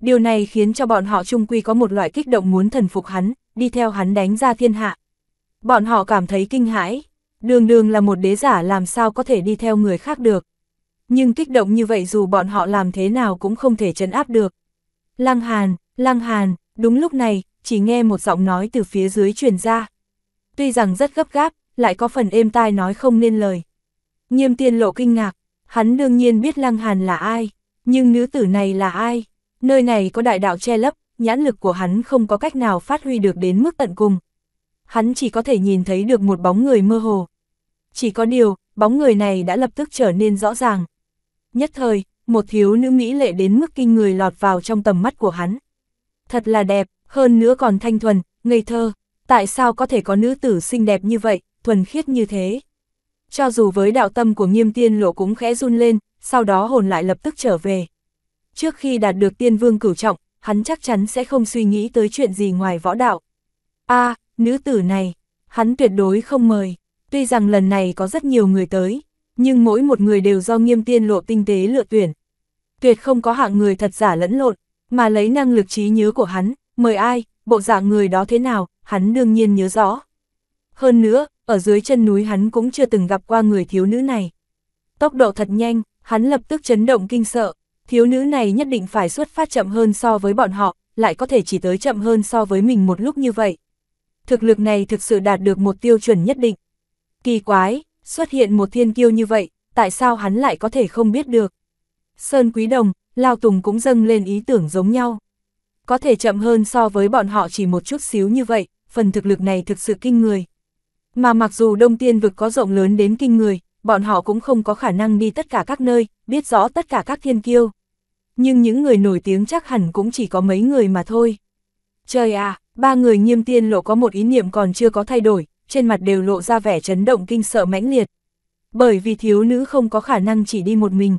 Điều này khiến cho bọn họ chung quy có một loại kích động muốn thần phục hắn, đi theo hắn đánh ra thiên hạ. Bọn họ cảm thấy kinh hãi, đường đường là một đế giả làm sao có thể đi theo người khác được. Nhưng kích động như vậy dù bọn họ làm thế nào cũng không thể chấn áp được. Lăng Hàn, Lăng Hàn, Đúng lúc này, chỉ nghe một giọng nói từ phía dưới truyền ra. Tuy rằng rất gấp gáp, lại có phần êm tai nói không nên lời. Nghiêm tiên lộ kinh ngạc, hắn đương nhiên biết Lăng Hàn là ai, nhưng nữ tử này là ai? Nơi này có đại đạo che lấp, nhãn lực của hắn không có cách nào phát huy được đến mức tận cùng. Hắn chỉ có thể nhìn thấy được một bóng người mơ hồ. Chỉ có điều, bóng người này đã lập tức trở nên rõ ràng. Nhất thời, một thiếu nữ mỹ lệ đến mức kinh người lọt vào trong tầm mắt của hắn thật là đẹp, hơn nữa còn thanh thuần, ngây thơ, tại sao có thể có nữ tử xinh đẹp như vậy, thuần khiết như thế. Cho dù với đạo tâm của nghiêm tiên lộ cũng khẽ run lên, sau đó hồn lại lập tức trở về. Trước khi đạt được tiên vương cửu trọng, hắn chắc chắn sẽ không suy nghĩ tới chuyện gì ngoài võ đạo. a nữ tử này, hắn tuyệt đối không mời, tuy rằng lần này có rất nhiều người tới, nhưng mỗi một người đều do nghiêm tiên lộ tinh tế lựa tuyển. Tuyệt không có hạng người thật giả lẫn lộn, mà lấy năng lực trí nhớ của hắn, mời ai, bộ dạng người đó thế nào, hắn đương nhiên nhớ rõ. Hơn nữa, ở dưới chân núi hắn cũng chưa từng gặp qua người thiếu nữ này. Tốc độ thật nhanh, hắn lập tức chấn động kinh sợ, thiếu nữ này nhất định phải xuất phát chậm hơn so với bọn họ, lại có thể chỉ tới chậm hơn so với mình một lúc như vậy. Thực lực này thực sự đạt được một tiêu chuẩn nhất định. Kỳ quái, xuất hiện một thiên kiêu như vậy, tại sao hắn lại có thể không biết được? Sơn Quý Đồng, Lao Tùng cũng dâng lên ý tưởng giống nhau. Có thể chậm hơn so với bọn họ chỉ một chút xíu như vậy, phần thực lực này thực sự kinh người. Mà mặc dù Đông Tiên vực có rộng lớn đến kinh người, bọn họ cũng không có khả năng đi tất cả các nơi, biết rõ tất cả các thiên kiêu. Nhưng những người nổi tiếng chắc hẳn cũng chỉ có mấy người mà thôi. Trời à, ba người nghiêm tiên lộ có một ý niệm còn chưa có thay đổi, trên mặt đều lộ ra vẻ chấn động kinh sợ mãnh liệt. Bởi vì thiếu nữ không có khả năng chỉ đi một mình,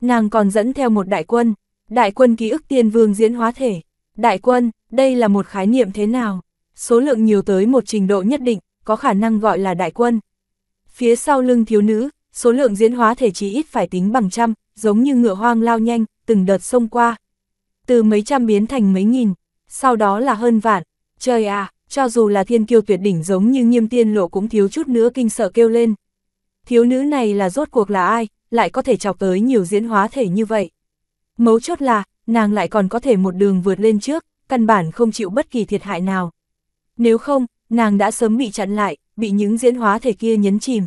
nàng còn dẫn theo một đại quân, đại quân ký ức tiên vương diễn hóa thể. Đại quân, đây là một khái niệm thế nào? Số lượng nhiều tới một trình độ nhất định, có khả năng gọi là đại quân. Phía sau lưng thiếu nữ, số lượng diễn hóa thể chỉ ít phải tính bằng trăm, giống như ngựa hoang lao nhanh, từng đợt xông qua. Từ mấy trăm biến thành mấy nghìn, sau đó là hơn vạn. Trời à, cho dù là thiên kiêu tuyệt đỉnh giống như nghiêm tiên lộ cũng thiếu chút nữa kinh sợ kêu lên. Thiếu nữ này là rốt cuộc là ai, lại có thể chọc tới nhiều diễn hóa thể như vậy. Mấu chốt là, nàng lại còn có thể một đường vượt lên trước, căn bản không chịu bất kỳ thiệt hại nào. Nếu không, nàng đã sớm bị chặn lại, bị những diễn hóa thể kia nhấn chìm.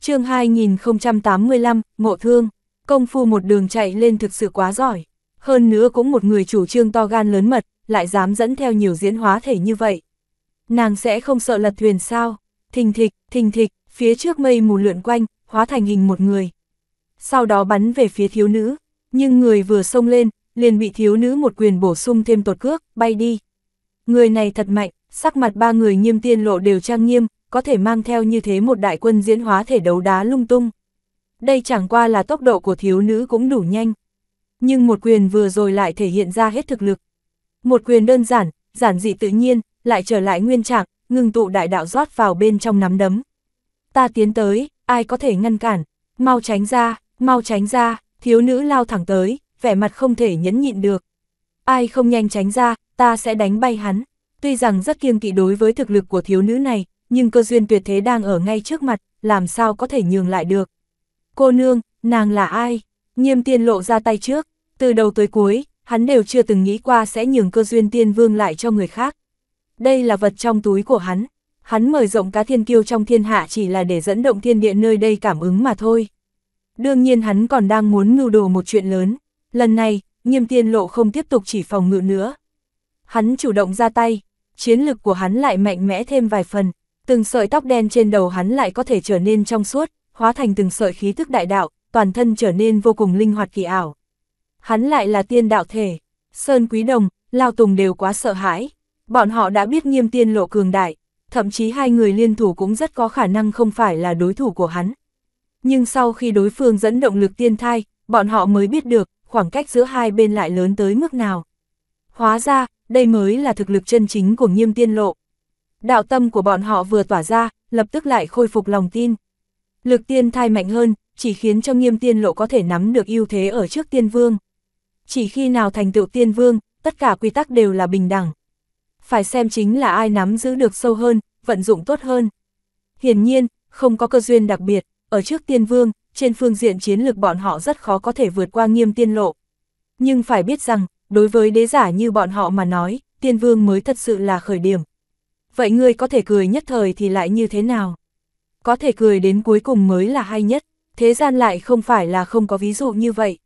chương 2085, Ngộ Thương, công phu một đường chạy lên thực sự quá giỏi. Hơn nữa cũng một người chủ trương to gan lớn mật, lại dám dẫn theo nhiều diễn hóa thể như vậy. Nàng sẽ không sợ lật thuyền sao? Thình thịch, thình thịch, phía trước mây mù lượn quanh, hóa thành hình một người, sau đó bắn về phía thiếu nữ, nhưng người vừa xông lên, liền bị thiếu nữ một quyền bổ sung thêm tột cước, bay đi. Người này thật mạnh, sắc mặt ba người nghiêm tiên lộ đều trang nghiêm, có thể mang theo như thế một đại quân diễn hóa thể đấu đá lung tung. Đây chẳng qua là tốc độ của thiếu nữ cũng đủ nhanh. Nhưng một quyền vừa rồi lại thể hiện ra hết thực lực. Một quyền đơn giản, giản dị tự nhiên, lại trở lại nguyên trạng, ngừng tụ đại đạo rót vào bên trong nắm đấm. Ta tiến tới, ai có thể ngăn cản, mau tránh ra, Mau tránh ra, thiếu nữ lao thẳng tới, vẻ mặt không thể nhẫn nhịn được. Ai không nhanh tránh ra, ta sẽ đánh bay hắn. Tuy rằng rất kiêng kỵ đối với thực lực của thiếu nữ này, nhưng cơ duyên tuyệt thế đang ở ngay trước mặt, làm sao có thể nhường lại được. Cô nương, nàng là ai? Nghiêm tiên lộ ra tay trước, từ đầu tới cuối, hắn đều chưa từng nghĩ qua sẽ nhường cơ duyên tiên vương lại cho người khác. Đây là vật trong túi của hắn, hắn mời rộng cá thiên kiêu trong thiên hạ chỉ là để dẫn động thiên địa nơi đây cảm ứng mà thôi. Đương nhiên hắn còn đang muốn mưu đồ một chuyện lớn, lần này, nghiêm tiên lộ không tiếp tục chỉ phòng ngự nữa. Hắn chủ động ra tay, chiến lực của hắn lại mạnh mẽ thêm vài phần, từng sợi tóc đen trên đầu hắn lại có thể trở nên trong suốt, hóa thành từng sợi khí thức đại đạo, toàn thân trở nên vô cùng linh hoạt kỳ ảo. Hắn lại là tiên đạo thể, Sơn Quý Đồng, Lao Tùng đều quá sợ hãi, bọn họ đã biết nghiêm tiên lộ cường đại, thậm chí hai người liên thủ cũng rất có khả năng không phải là đối thủ của hắn nhưng sau khi đối phương dẫn động lực tiên thai, bọn họ mới biết được khoảng cách giữa hai bên lại lớn tới mức nào. Hóa ra, đây mới là thực lực chân chính của nghiêm tiên lộ. Đạo tâm của bọn họ vừa tỏa ra, lập tức lại khôi phục lòng tin. Lực tiên thai mạnh hơn, chỉ khiến cho nghiêm tiên lộ có thể nắm được ưu thế ở trước tiên vương. Chỉ khi nào thành tựu tiên vương, tất cả quy tắc đều là bình đẳng. Phải xem chính là ai nắm giữ được sâu hơn, vận dụng tốt hơn. Hiển nhiên, không có cơ duyên đặc biệt, ở trước tiên vương, trên phương diện chiến lược bọn họ rất khó có thể vượt qua nghiêm tiên lộ. Nhưng phải biết rằng, đối với đế giả như bọn họ mà nói, tiên vương mới thật sự là khởi điểm. Vậy ngươi có thể cười nhất thời thì lại như thế nào? Có thể cười đến cuối cùng mới là hay nhất, thế gian lại không phải là không có ví dụ như vậy.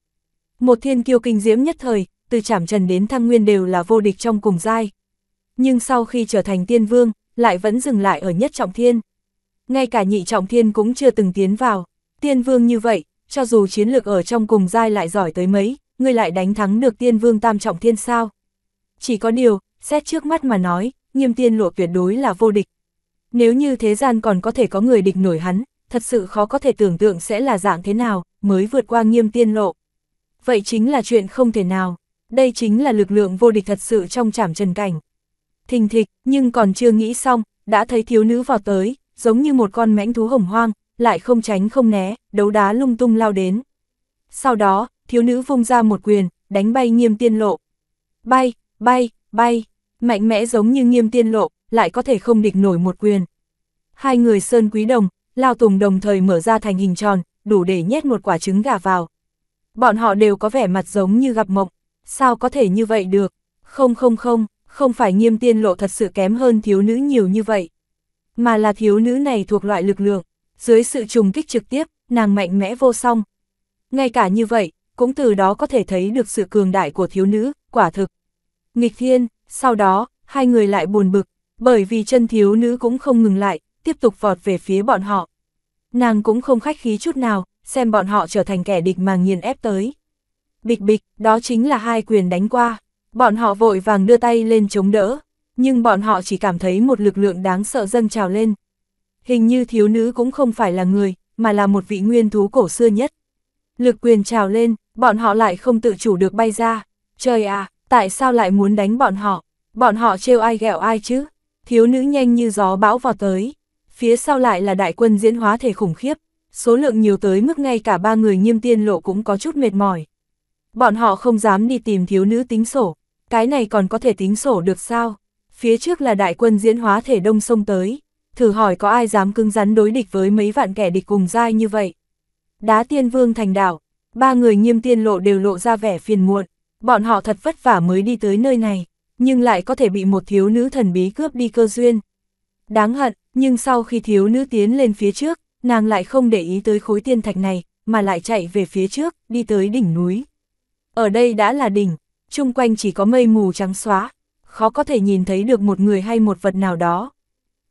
Một thiên kiêu kinh diễm nhất thời, từ trảm trần đến thăng nguyên đều là vô địch trong cùng giai. Nhưng sau khi trở thành tiên vương, lại vẫn dừng lại ở nhất trọng thiên ngay cả nhị trọng thiên cũng chưa từng tiến vào. Tiên vương như vậy, cho dù chiến lược ở trong cùng giai lại giỏi tới mấy, ngươi lại đánh thắng được tiên vương tam trọng thiên sao. Chỉ có điều, xét trước mắt mà nói, nghiêm tiên lộ tuyệt đối là vô địch. Nếu như thế gian còn có thể có người địch nổi hắn, thật sự khó có thể tưởng tượng sẽ là dạng thế nào, mới vượt qua nghiêm tiên lộ. Vậy chính là chuyện không thể nào, đây chính là lực lượng vô địch thật sự trong chảm trần cảnh. Thình thịch, nhưng còn chưa nghĩ xong, đã thấy thiếu nữ vào tới, giống như một con mãnh thú hồng hoang, lại không tránh không né, đấu đá lung tung lao đến. Sau đó, thiếu nữ vung ra một quyền, đánh bay nghiêm tiên lộ. Bay, bay, bay, mạnh mẽ giống như nghiêm tiên lộ, lại có thể không địch nổi một quyền. Hai người sơn quý đồng, lao tùng đồng thời mở ra thành hình tròn, đủ để nhét một quả trứng gà vào. Bọn họ đều có vẻ mặt giống như gặp mộng, sao có thể như vậy được? Không không không, không phải nghiêm tiên lộ thật sự kém hơn thiếu nữ nhiều như vậy mà là thiếu nữ này thuộc loại lực lượng, dưới sự trùng kích trực tiếp, nàng mạnh mẽ vô song. Ngay cả như vậy, cũng từ đó có thể thấy được sự cường đại của thiếu nữ, quả thực. Nghịch thiên, sau đó, hai người lại buồn bực, bởi vì chân thiếu nữ cũng không ngừng lại, tiếp tục vọt về phía bọn họ. Nàng cũng không khách khí chút nào, xem bọn họ trở thành kẻ địch mà nghiền ép tới. Bịch bịch, đó chính là hai quyền đánh qua. Bọn họ vội vàng đưa tay lên chống đỡ, nhưng bọn họ chỉ cảm thấy một lực lượng đáng sợ dâng trào lên. Hình như thiếu nữ cũng không phải là người, mà là một vị nguyên thú cổ xưa nhất. Lực quyền trào lên, bọn họ lại không tự chủ được bay ra. Trời à, tại sao lại muốn đánh bọn họ? Bọn họ trêu ai ghẹo ai chứ? Thiếu nữ nhanh như gió bão vào tới. Phía sau lại là đại quân diễn hóa thể khủng khiếp. Số lượng nhiều tới mức ngay cả ba người nghiêm tiên lộ cũng có chút mệt mỏi. Bọn họ không dám đi tìm thiếu nữ tính sổ. Cái này còn có thể tính sổ được sao? phía trước là đại quân diễn hóa thể đông sông tới, thử hỏi có ai dám cứng rắn đối địch với mấy vạn kẻ địch cùng dai như vậy. Đá tiên vương thành đảo, ba người nghiêm tiên lộ đều lộ ra vẻ phiền muộn, bọn họ thật vất vả mới đi tới nơi này, nhưng lại có thể bị một thiếu nữ thần bí cướp đi cơ duyên. Đáng hận, nhưng sau khi thiếu nữ tiến lên phía trước, nàng lại không để ý tới khối tiên thạch này, mà lại chạy về phía trước, đi tới đỉnh núi. Ở đây đã là đỉnh, chung quanh chỉ có mây mù trắng xóa, khó có thể nhìn thấy được một người hay một vật nào đó.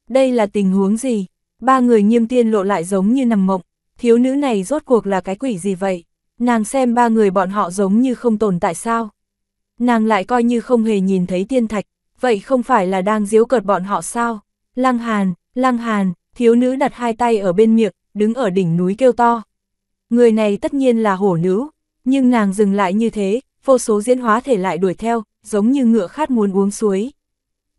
Đây là tình huống gì? Ba người nghiêm tiên lộ lại giống như nằm mộng, thiếu nữ này rốt cuộc là cái quỷ gì vậy? Nàng xem ba người bọn họ giống như không tồn tại sao? Nàng lại coi như không hề nhìn thấy tiên thạch, vậy không phải là đang giễu cợt bọn họ sao? Lăng Hàn, Lăng Hàn, thiếu nữ đặt hai tay ở bên miệng, đứng ở đỉnh núi kêu to. Người này tất nhiên là hổ nữ, nhưng nàng dừng lại như thế, vô số diễn hóa thể lại đuổi theo, giống như ngựa khát muốn uống suối.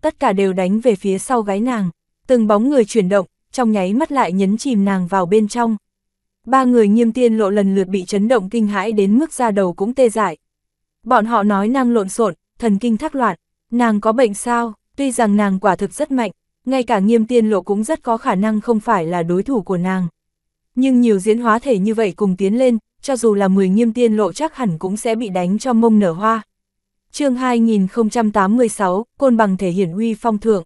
Tất cả đều đánh về phía sau gái nàng, từng bóng người chuyển động, trong nháy mắt lại nhấn chìm nàng vào bên trong. Ba người nghiêm tiên lộ lần lượt bị chấn động kinh hãi đến mức da đầu cũng tê dại. Bọn họ nói năng lộn xộn, thần kinh thắc loạn, nàng có bệnh sao, tuy rằng nàng quả thực rất mạnh, ngay cả nghiêm tiên lộ cũng rất có khả năng không phải là đối thủ của nàng. Nhưng nhiều diễn hóa thể như vậy cùng tiến lên, cho dù là 10 nghiêm tiên lộ chắc hẳn cũng sẽ bị đánh cho mông nở hoa chương 2086, côn bằng thể hiển uy phong thượng.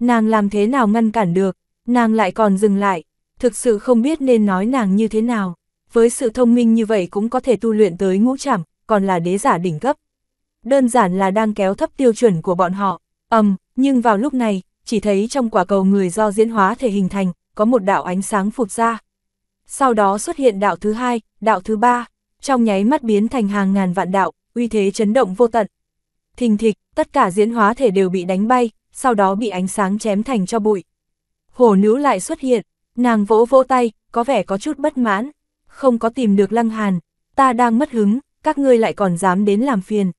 Nàng làm thế nào ngăn cản được, nàng lại còn dừng lại, thực sự không biết nên nói nàng như thế nào. Với sự thông minh như vậy cũng có thể tu luyện tới ngũ trảm, còn là đế giả đỉnh cấp. Đơn giản là đang kéo thấp tiêu chuẩn của bọn họ, ầm, nhưng vào lúc này, chỉ thấy trong quả cầu người do diễn hóa thể hình thành, có một đạo ánh sáng phụt ra. Sau đó xuất hiện đạo thứ hai, đạo thứ ba, trong nháy mắt biến thành hàng ngàn vạn đạo, uy thế chấn động vô tận thình thịch, tất cả diễn hóa thể đều bị đánh bay, sau đó bị ánh sáng chém thành cho bụi. Hổ nữ lại xuất hiện, nàng vỗ vỗ tay, có vẻ có chút bất mãn, không có tìm được lăng hàn, ta đang mất hứng, các ngươi lại còn dám đến làm phiền.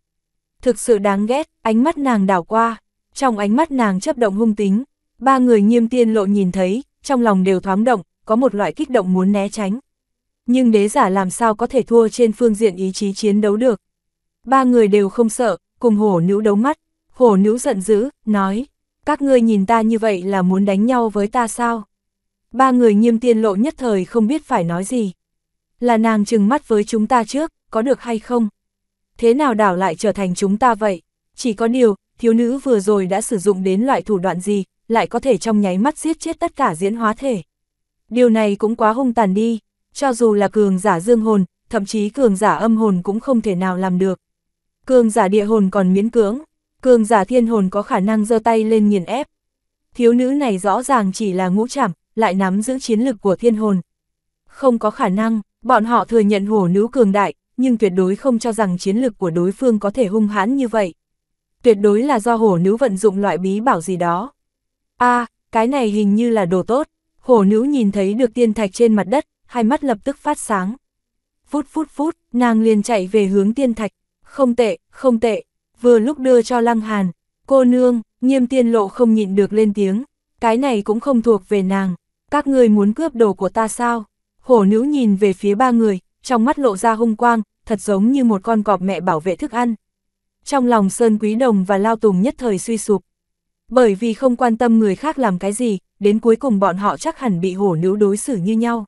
Thực sự đáng ghét, ánh mắt nàng đảo qua, trong ánh mắt nàng chấp động hung tính, ba người nghiêm tiên lộ nhìn thấy, trong lòng đều thoáng động, có một loại kích động muốn né tránh. Nhưng đế giả làm sao có thể thua trên phương diện ý chí chiến đấu được. Ba người đều không sợ, cùng hổ nữ đấu mắt, hổ nữ giận dữ, nói, các ngươi nhìn ta như vậy là muốn đánh nhau với ta sao? Ba người nghiêm tiên lộ nhất thời không biết phải nói gì. Là nàng trừng mắt với chúng ta trước, có được hay không? Thế nào đảo lại trở thành chúng ta vậy? Chỉ có điều, thiếu nữ vừa rồi đã sử dụng đến loại thủ đoạn gì, lại có thể trong nháy mắt giết chết tất cả diễn hóa thể. Điều này cũng quá hung tàn đi, cho dù là cường giả dương hồn, thậm chí cường giả âm hồn cũng không thể nào làm được. Cường giả địa hồn còn miễn cưỡng, cường giả thiên hồn có khả năng giơ tay lên nghiền ép. Thiếu nữ này rõ ràng chỉ là ngũ trảm, lại nắm giữ chiến lực của thiên hồn. Không có khả năng, bọn họ thừa nhận hổ nữ cường đại, nhưng tuyệt đối không cho rằng chiến lực của đối phương có thể hung hãn như vậy. Tuyệt đối là do hổ nữ vận dụng loại bí bảo gì đó. a cái này hình như là đồ tốt, hổ nữ nhìn thấy được tiên thạch trên mặt đất, hai mắt lập tức phát sáng. Phút phút phút, nàng liền chạy về hướng tiên thạch, không tệ, không tệ, vừa lúc đưa cho Lăng Hàn, cô nương, nghiêm tiên lộ không nhịn được lên tiếng, cái này cũng không thuộc về nàng, các ngươi muốn cướp đồ của ta sao? Hổ nữ nhìn về phía ba người, trong mắt lộ ra hung quang, thật giống như một con cọp mẹ bảo vệ thức ăn. Trong lòng Sơn Quý Đồng và Lao Tùng nhất thời suy sụp. Bởi vì không quan tâm người khác làm cái gì, đến cuối cùng bọn họ chắc hẳn bị hổ nữ đối xử như nhau.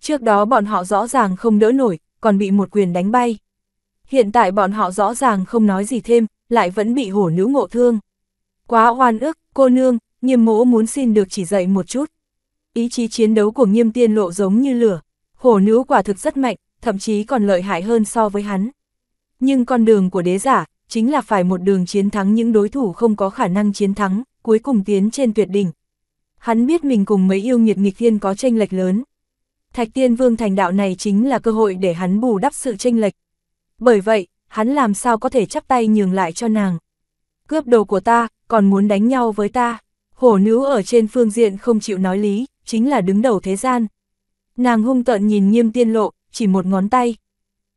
Trước đó bọn họ rõ ràng không đỡ nổi, còn bị một quyền đánh bay hiện tại bọn họ rõ ràng không nói gì thêm, lại vẫn bị hổ nữ ngộ thương. Quá oan ức, cô nương, nghiêm mỗ muốn xin được chỉ dạy một chút. Ý chí chiến đấu của nghiêm tiên lộ giống như lửa, hổ nữ quả thực rất mạnh, thậm chí còn lợi hại hơn so với hắn. Nhưng con đường của đế giả, chính là phải một đường chiến thắng những đối thủ không có khả năng chiến thắng, cuối cùng tiến trên tuyệt đỉnh. Hắn biết mình cùng mấy yêu nghiệt nghịch thiên có tranh lệch lớn. Thạch tiên vương thành đạo này chính là cơ hội để hắn bù đắp sự tranh lệch, bởi vậy, hắn làm sao có thể chắp tay nhường lại cho nàng. Cướp đồ của ta, còn muốn đánh nhau với ta. Hổ nữ ở trên phương diện không chịu nói lý, chính là đứng đầu thế gian. Nàng hung tợn nhìn nghiêm tiên lộ, chỉ một ngón tay.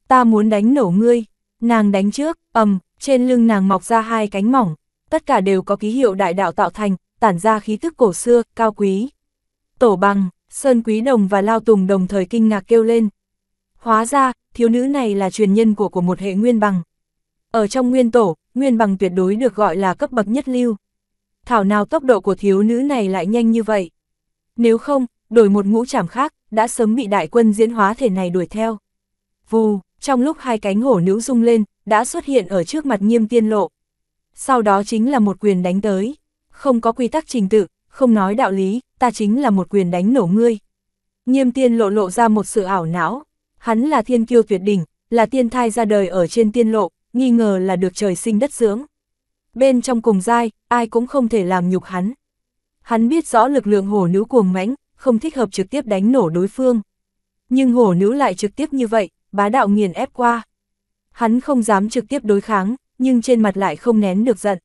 Ta muốn đánh nổ ngươi. Nàng đánh trước, ầm, trên lưng nàng mọc ra hai cánh mỏng. Tất cả đều có ký hiệu đại đạo tạo thành, tản ra khí thức cổ xưa, cao quý. Tổ bằng, Sơn Quý Đồng và Lao Tùng đồng thời kinh ngạc kêu lên. Hóa ra, thiếu nữ này là truyền nhân của của một hệ nguyên bằng. Ở trong nguyên tổ, nguyên bằng tuyệt đối được gọi là cấp bậc nhất lưu. Thảo nào tốc độ của thiếu nữ này lại nhanh như vậy. Nếu không, đổi một ngũ trảm khác, đã sớm bị đại quân diễn hóa thể này đuổi theo. Vù, trong lúc hai cánh hổ nữ rung lên, đã xuất hiện ở trước mặt nghiêm tiên lộ. Sau đó chính là một quyền đánh tới. Không có quy tắc trình tự, không nói đạo lý, ta chính là một quyền đánh nổ ngươi. Nghiêm tiên lộ lộ ra một sự ảo não, hắn là thiên kiêu tuyệt đỉnh, là tiên thai ra đời ở trên tiên lộ, nghi ngờ là được trời sinh đất dưỡng. Bên trong cùng giai, ai cũng không thể làm nhục hắn. Hắn biết rõ lực lượng hổ nữ cuồng mãnh, không thích hợp trực tiếp đánh nổ đối phương. Nhưng hổ nữ lại trực tiếp như vậy, bá đạo nghiền ép qua. Hắn không dám trực tiếp đối kháng, nhưng trên mặt lại không nén được giận.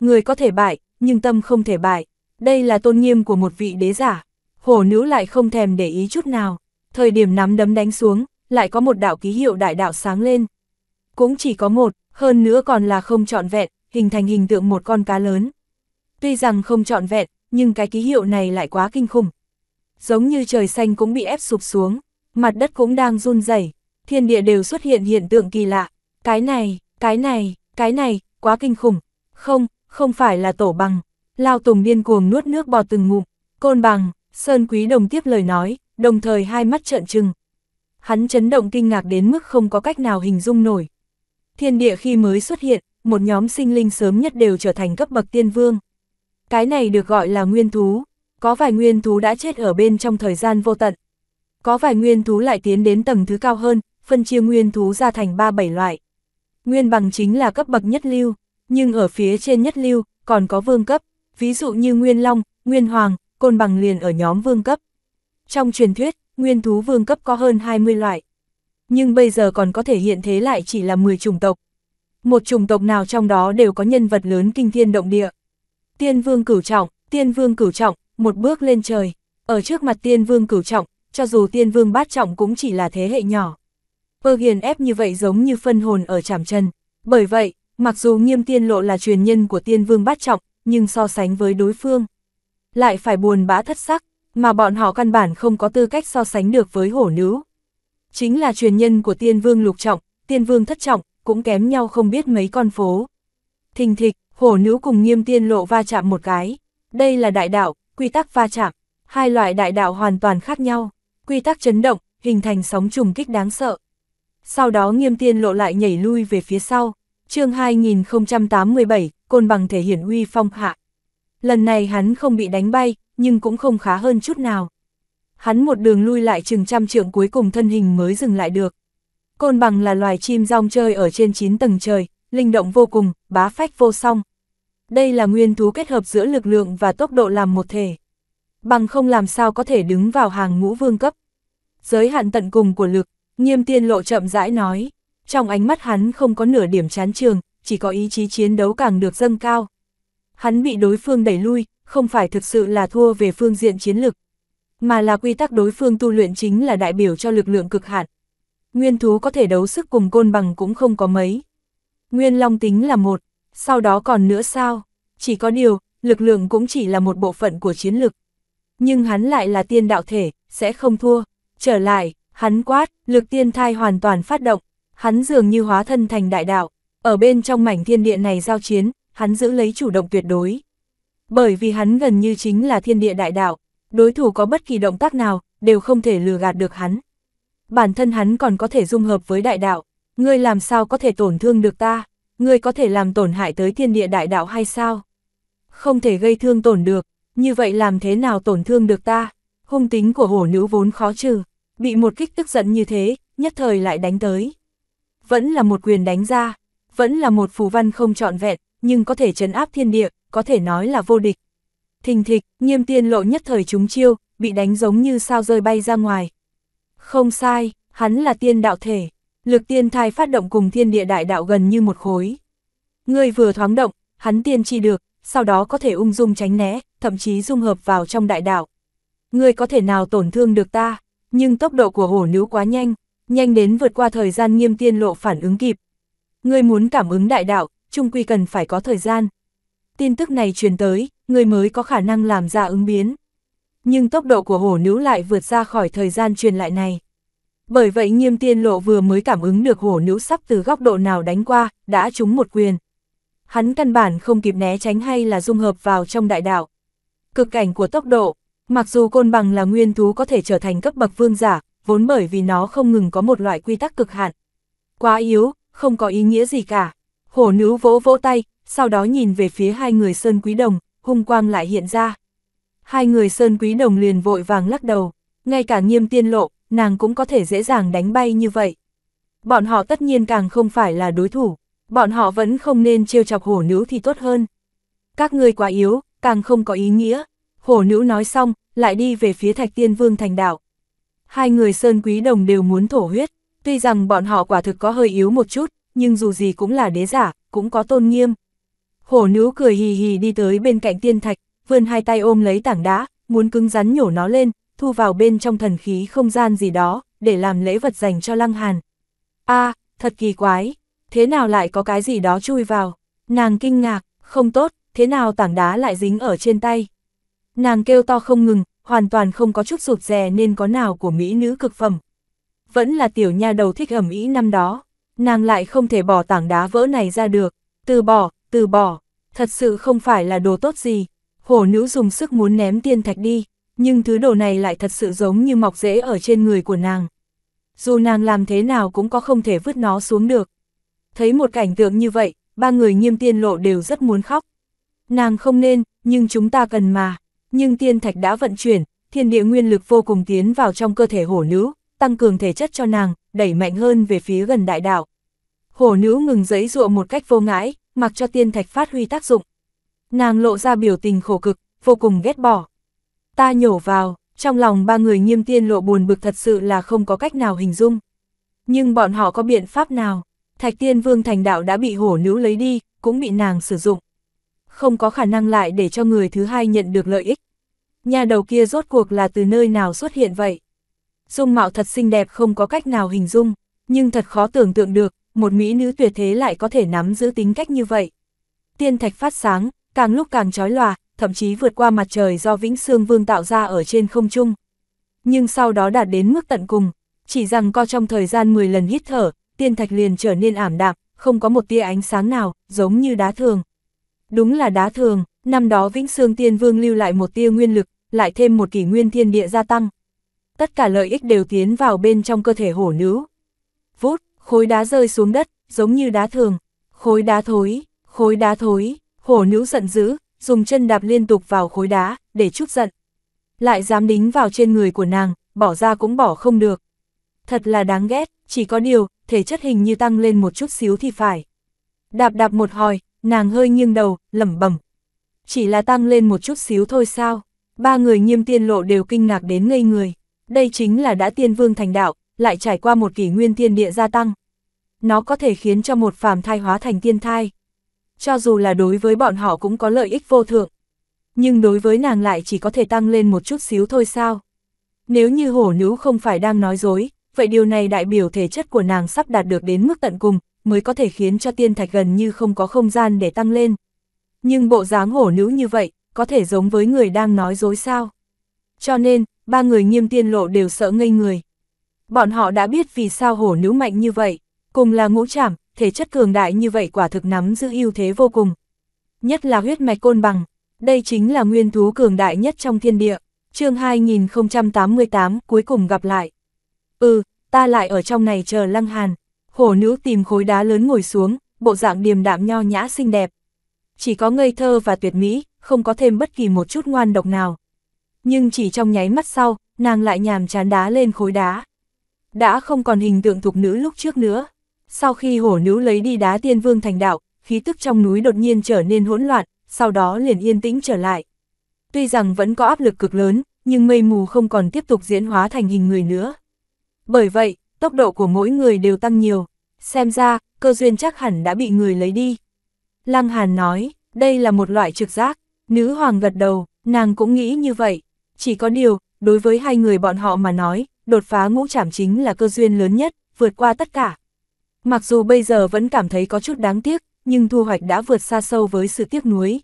Người có thể bại, nhưng tâm không thể bại. Đây là tôn nghiêm của một vị đế giả. Hổ nữ lại không thèm để ý chút nào thời điểm nắm đấm đánh xuống, lại có một đạo ký hiệu đại đạo sáng lên. Cũng chỉ có một, hơn nữa còn là không trọn vẹn, hình thành hình tượng một con cá lớn. Tuy rằng không trọn vẹn, nhưng cái ký hiệu này lại quá kinh khủng. Giống như trời xanh cũng bị ép sụp xuống, mặt đất cũng đang run rẩy, thiên địa đều xuất hiện hiện tượng kỳ lạ. Cái này, cái này, cái này, quá kinh khủng. Không, không phải là tổ bằng. Lao Tùng điên cuồng nuốt nước bọt từng ngụm. Côn bằng, Sơn Quý Đồng tiếp lời nói, đồng thời hai mắt trợn trừng. Hắn chấn động kinh ngạc đến mức không có cách nào hình dung nổi. Thiên địa khi mới xuất hiện, một nhóm sinh linh sớm nhất đều trở thành cấp bậc tiên vương. Cái này được gọi là nguyên thú, có vài nguyên thú đã chết ở bên trong thời gian vô tận. Có vài nguyên thú lại tiến đến tầng thứ cao hơn, phân chia nguyên thú ra thành 37 loại. Nguyên bằng chính là cấp bậc nhất lưu, nhưng ở phía trên nhất lưu còn có vương cấp, ví dụ như nguyên long, nguyên hoàng, côn bằng liền ở nhóm vương cấp. Trong truyền thuyết, nguyên thú vương cấp có hơn 20 loại. Nhưng bây giờ còn có thể hiện thế lại chỉ là 10 chủng tộc. Một chủng tộc nào trong đó đều có nhân vật lớn kinh thiên động địa. Tiên vương cửu trọng, tiên vương cửu trọng, một bước lên trời. Ở trước mặt tiên vương cửu trọng, cho dù tiên vương bát trọng cũng chỉ là thế hệ nhỏ. Pơ hiền ép như vậy giống như phân hồn ở chảm chân. Bởi vậy, mặc dù nghiêm tiên lộ là truyền nhân của tiên vương bát trọng, nhưng so sánh với đối phương. Lại phải buồn bã thất sắc, mà bọn họ căn bản không có tư cách so sánh được với hổ nữ. Chính là truyền nhân của tiên vương lục trọng, tiên vương thất trọng, cũng kém nhau không biết mấy con phố. Thình thịch, hổ nữ cùng nghiêm tiên lộ va chạm một cái. Đây là đại đạo, quy tắc va chạm. Hai loại đại đạo hoàn toàn khác nhau. Quy tắc chấn động, hình thành sóng trùng kích đáng sợ. Sau đó nghiêm tiên lộ lại nhảy lui về phía sau. chương 2087, côn bằng thể hiển uy phong hạ. Lần này hắn không bị đánh bay, nhưng cũng không khá hơn chút nào. Hắn một đường lui lại chừng trăm trượng cuối cùng thân hình mới dừng lại được. Côn bằng là loài chim rong chơi ở trên 9 tầng trời, linh động vô cùng, bá phách vô song. Đây là nguyên thú kết hợp giữa lực lượng và tốc độ làm một thể. Bằng không làm sao có thể đứng vào hàng ngũ vương cấp. Giới hạn tận cùng của lực, nghiêm tiên lộ chậm rãi nói. Trong ánh mắt hắn không có nửa điểm chán trường, chỉ có ý chí chiến đấu càng được dâng cao. Hắn bị đối phương đẩy lui, không phải thực sự là thua về phương diện chiến lực, mà là quy tắc đối phương tu luyện chính là đại biểu cho lực lượng cực hạn. Nguyên thú có thể đấu sức cùng côn bằng cũng không có mấy. Nguyên long tính là một, sau đó còn nữa sao? Chỉ có điều, lực lượng cũng chỉ là một bộ phận của chiến lực. Nhưng hắn lại là tiên đạo thể, sẽ không thua. Trở lại, hắn quát, lực tiên thai hoàn toàn phát động, hắn dường như hóa thân thành đại đạo. Ở bên trong mảnh thiên địa này giao chiến, hắn giữ lấy chủ động tuyệt đối. Bởi vì hắn gần như chính là thiên địa đại đạo, đối thủ có bất kỳ động tác nào, đều không thể lừa gạt được hắn. Bản thân hắn còn có thể dung hợp với đại đạo, ngươi làm sao có thể tổn thương được ta, ngươi có thể làm tổn hại tới thiên địa đại đạo hay sao? Không thể gây thương tổn được, như vậy làm thế nào tổn thương được ta? Hung tính của hổ nữ vốn khó trừ, bị một kích tức giận như thế, nhất thời lại đánh tới. Vẫn là một quyền đánh ra, vẫn là một phù văn không trọn vẹn, nhưng có thể trấn áp thiên địa, có thể nói là vô địch. Thình thịch, nghiêm tiên lộ nhất thời chúng chiêu, bị đánh giống như sao rơi bay ra ngoài. Không sai, hắn là tiên đạo thể, lực tiên thai phát động cùng thiên địa đại đạo gần như một khối. Người vừa thoáng động, hắn tiên chi được, sau đó có thể ung dung tránh né, thậm chí dung hợp vào trong đại đạo. Người có thể nào tổn thương được ta, nhưng tốc độ của hổ nữ quá nhanh, nhanh đến vượt qua thời gian nghiêm tiên lộ phản ứng kịp. Ngươi muốn cảm ứng đại đạo, chung quy cần phải có thời gian, tin tức này truyền tới, người mới có khả năng làm ra ứng biến. Nhưng tốc độ của hổ nữ lại vượt ra khỏi thời gian truyền lại này. Bởi vậy nghiêm tiên lộ vừa mới cảm ứng được hổ nữ sắp từ góc độ nào đánh qua, đã trúng một quyền. Hắn căn bản không kịp né tránh hay là dung hợp vào trong đại đạo. Cực cảnh của tốc độ, mặc dù côn bằng là nguyên thú có thể trở thành cấp bậc vương giả, vốn bởi vì nó không ngừng có một loại quy tắc cực hạn. Quá yếu, không có ý nghĩa gì cả. Hổ nữ vỗ vỗ tay, sau đó nhìn về phía hai người Sơn Quý Đồng, hung quang lại hiện ra. Hai người Sơn Quý Đồng liền vội vàng lắc đầu, ngay cả nghiêm tiên lộ, nàng cũng có thể dễ dàng đánh bay như vậy. Bọn họ tất nhiên càng không phải là đối thủ, bọn họ vẫn không nên trêu chọc hổ nữ thì tốt hơn. Các ngươi quá yếu, càng không có ý nghĩa. Hổ nữ nói xong, lại đi về phía thạch tiên vương thành đạo. Hai người Sơn Quý Đồng đều muốn thổ huyết, tuy rằng bọn họ quả thực có hơi yếu một chút, nhưng dù gì cũng là đế giả, cũng có tôn nghiêm. Hổ nữ cười hì hì đi tới bên cạnh tiên thạch, vươn hai tay ôm lấy tảng đá, muốn cứng rắn nhổ nó lên, thu vào bên trong thần khí không gian gì đó, để làm lễ vật dành cho Lăng Hàn. a thật kỳ quái, thế nào lại có cái gì đó chui vào? Nàng kinh ngạc, không tốt, thế nào tảng đá lại dính ở trên tay? Nàng kêu to không ngừng, hoàn toàn không có chút rụt rè nên có nào của mỹ nữ cực phẩm. Vẫn là tiểu nha đầu thích ẩm ý năm đó, nàng lại không thể bỏ tảng đá vỡ này ra được, từ bỏ, từ bỏ, thật sự không phải là đồ tốt gì. Hổ nữ dùng sức muốn ném tiên thạch đi, nhưng thứ đồ này lại thật sự giống như mọc rễ ở trên người của nàng. Dù nàng làm thế nào cũng có không thể vứt nó xuống được. Thấy một cảnh tượng như vậy, ba người nghiêm tiên lộ đều rất muốn khóc. Nàng không nên, nhưng chúng ta cần mà. Nhưng tiên thạch đã vận chuyển, thiên địa nguyên lực vô cùng tiến vào trong cơ thể hổ nữ, tăng cường thể chất cho nàng, đẩy mạnh hơn về phía gần đại đạo. Hổ nữ ngừng giấy dụa một cách vô ngãi, mặc cho tiên thạch phát huy tác dụng. Nàng lộ ra biểu tình khổ cực, vô cùng ghét bỏ. Ta nhổ vào, trong lòng ba người nghiêm tiên lộ buồn bực thật sự là không có cách nào hình dung. Nhưng bọn họ có biện pháp nào? Thạch tiên vương thành đạo đã bị hổ nữ lấy đi, cũng bị nàng sử dụng. Không có khả năng lại để cho người thứ hai nhận được lợi ích. Nhà đầu kia rốt cuộc là từ nơi nào xuất hiện vậy? Dung mạo thật xinh đẹp không có cách nào hình dung, nhưng thật khó tưởng tượng được, một mỹ nữ tuyệt thế lại có thể nắm giữ tính cách như vậy. Tiên thạch phát sáng, càng lúc càng trói lòa, thậm chí vượt qua mặt trời do Vĩnh Sương Vương tạo ra ở trên không trung. Nhưng sau đó đạt đến mức tận cùng, chỉ rằng co trong thời gian 10 lần hít thở, tiên thạch liền trở nên ảm đạm, không có một tia ánh sáng nào, giống như đá thường. Đúng là đá thường, năm đó Vĩnh Sương Tiên Vương lưu lại một tia nguyên lực, lại thêm một kỷ nguyên thiên địa gia tăng. Tất cả lợi ích đều tiến vào bên trong cơ thể hổ nữ. Vút, khối đá rơi xuống đất, giống như đá thường, khối đá thối, khối đá thối, hổ nữ giận dữ, dùng chân đạp liên tục vào khối đá, để chút giận. Lại dám đính vào trên người của nàng, bỏ ra cũng bỏ không được. Thật là đáng ghét, chỉ có điều, thể chất hình như tăng lên một chút xíu thì phải. Đạp đạp một hồi, nàng hơi nghiêng đầu, lẩm bẩm. Chỉ là tăng lên một chút xíu thôi sao? Ba người nghiêm tiên lộ đều kinh ngạc đến ngây người. Đây chính là đã tiên vương thành đạo, lại trải qua một kỷ nguyên tiên địa gia tăng nó có thể khiến cho một phàm thai hóa thành tiên thai. Cho dù là đối với bọn họ cũng có lợi ích vô thượng, nhưng đối với nàng lại chỉ có thể tăng lên một chút xíu thôi sao. Nếu như hổ nữ không phải đang nói dối, vậy điều này đại biểu thể chất của nàng sắp đạt được đến mức tận cùng, mới có thể khiến cho tiên thạch gần như không có không gian để tăng lên. Nhưng bộ dáng hổ nữ như vậy, có thể giống với người đang nói dối sao? Cho nên, ba người nghiêm tiên lộ đều sợ ngây người. Bọn họ đã biết vì sao hổ nữ mạnh như vậy. Cùng là ngũ trảm, thể chất cường đại như vậy quả thực nắm giữ ưu thế vô cùng. Nhất là huyết mạch côn bằng, đây chính là nguyên thú cường đại nhất trong thiên địa. chương 2088 cuối cùng gặp lại. Ừ, ta lại ở trong này chờ lăng hàn. Hổ nữ tìm khối đá lớn ngồi xuống, bộ dạng điềm đạm nho nhã xinh đẹp. Chỉ có ngây thơ và tuyệt mỹ, không có thêm bất kỳ một chút ngoan độc nào. Nhưng chỉ trong nháy mắt sau, nàng lại nhàm chán đá lên khối đá. Đã không còn hình tượng thục nữ lúc trước nữa. Sau khi hổ nữ lấy đi đá tiên vương thành đạo, khí tức trong núi đột nhiên trở nên hỗn loạn, sau đó liền yên tĩnh trở lại. Tuy rằng vẫn có áp lực cực lớn, nhưng mây mù không còn tiếp tục diễn hóa thành hình người nữa. Bởi vậy, tốc độ của mỗi người đều tăng nhiều. Xem ra, cơ duyên chắc hẳn đã bị người lấy đi. Lăng Hàn nói, đây là một loại trực giác. Nữ hoàng gật đầu, nàng cũng nghĩ như vậy. Chỉ có điều, đối với hai người bọn họ mà nói, đột phá ngũ trảm chính là cơ duyên lớn nhất, vượt qua tất cả. Mặc dù bây giờ vẫn cảm thấy có chút đáng tiếc, nhưng thu hoạch đã vượt xa sâu với sự tiếc nuối.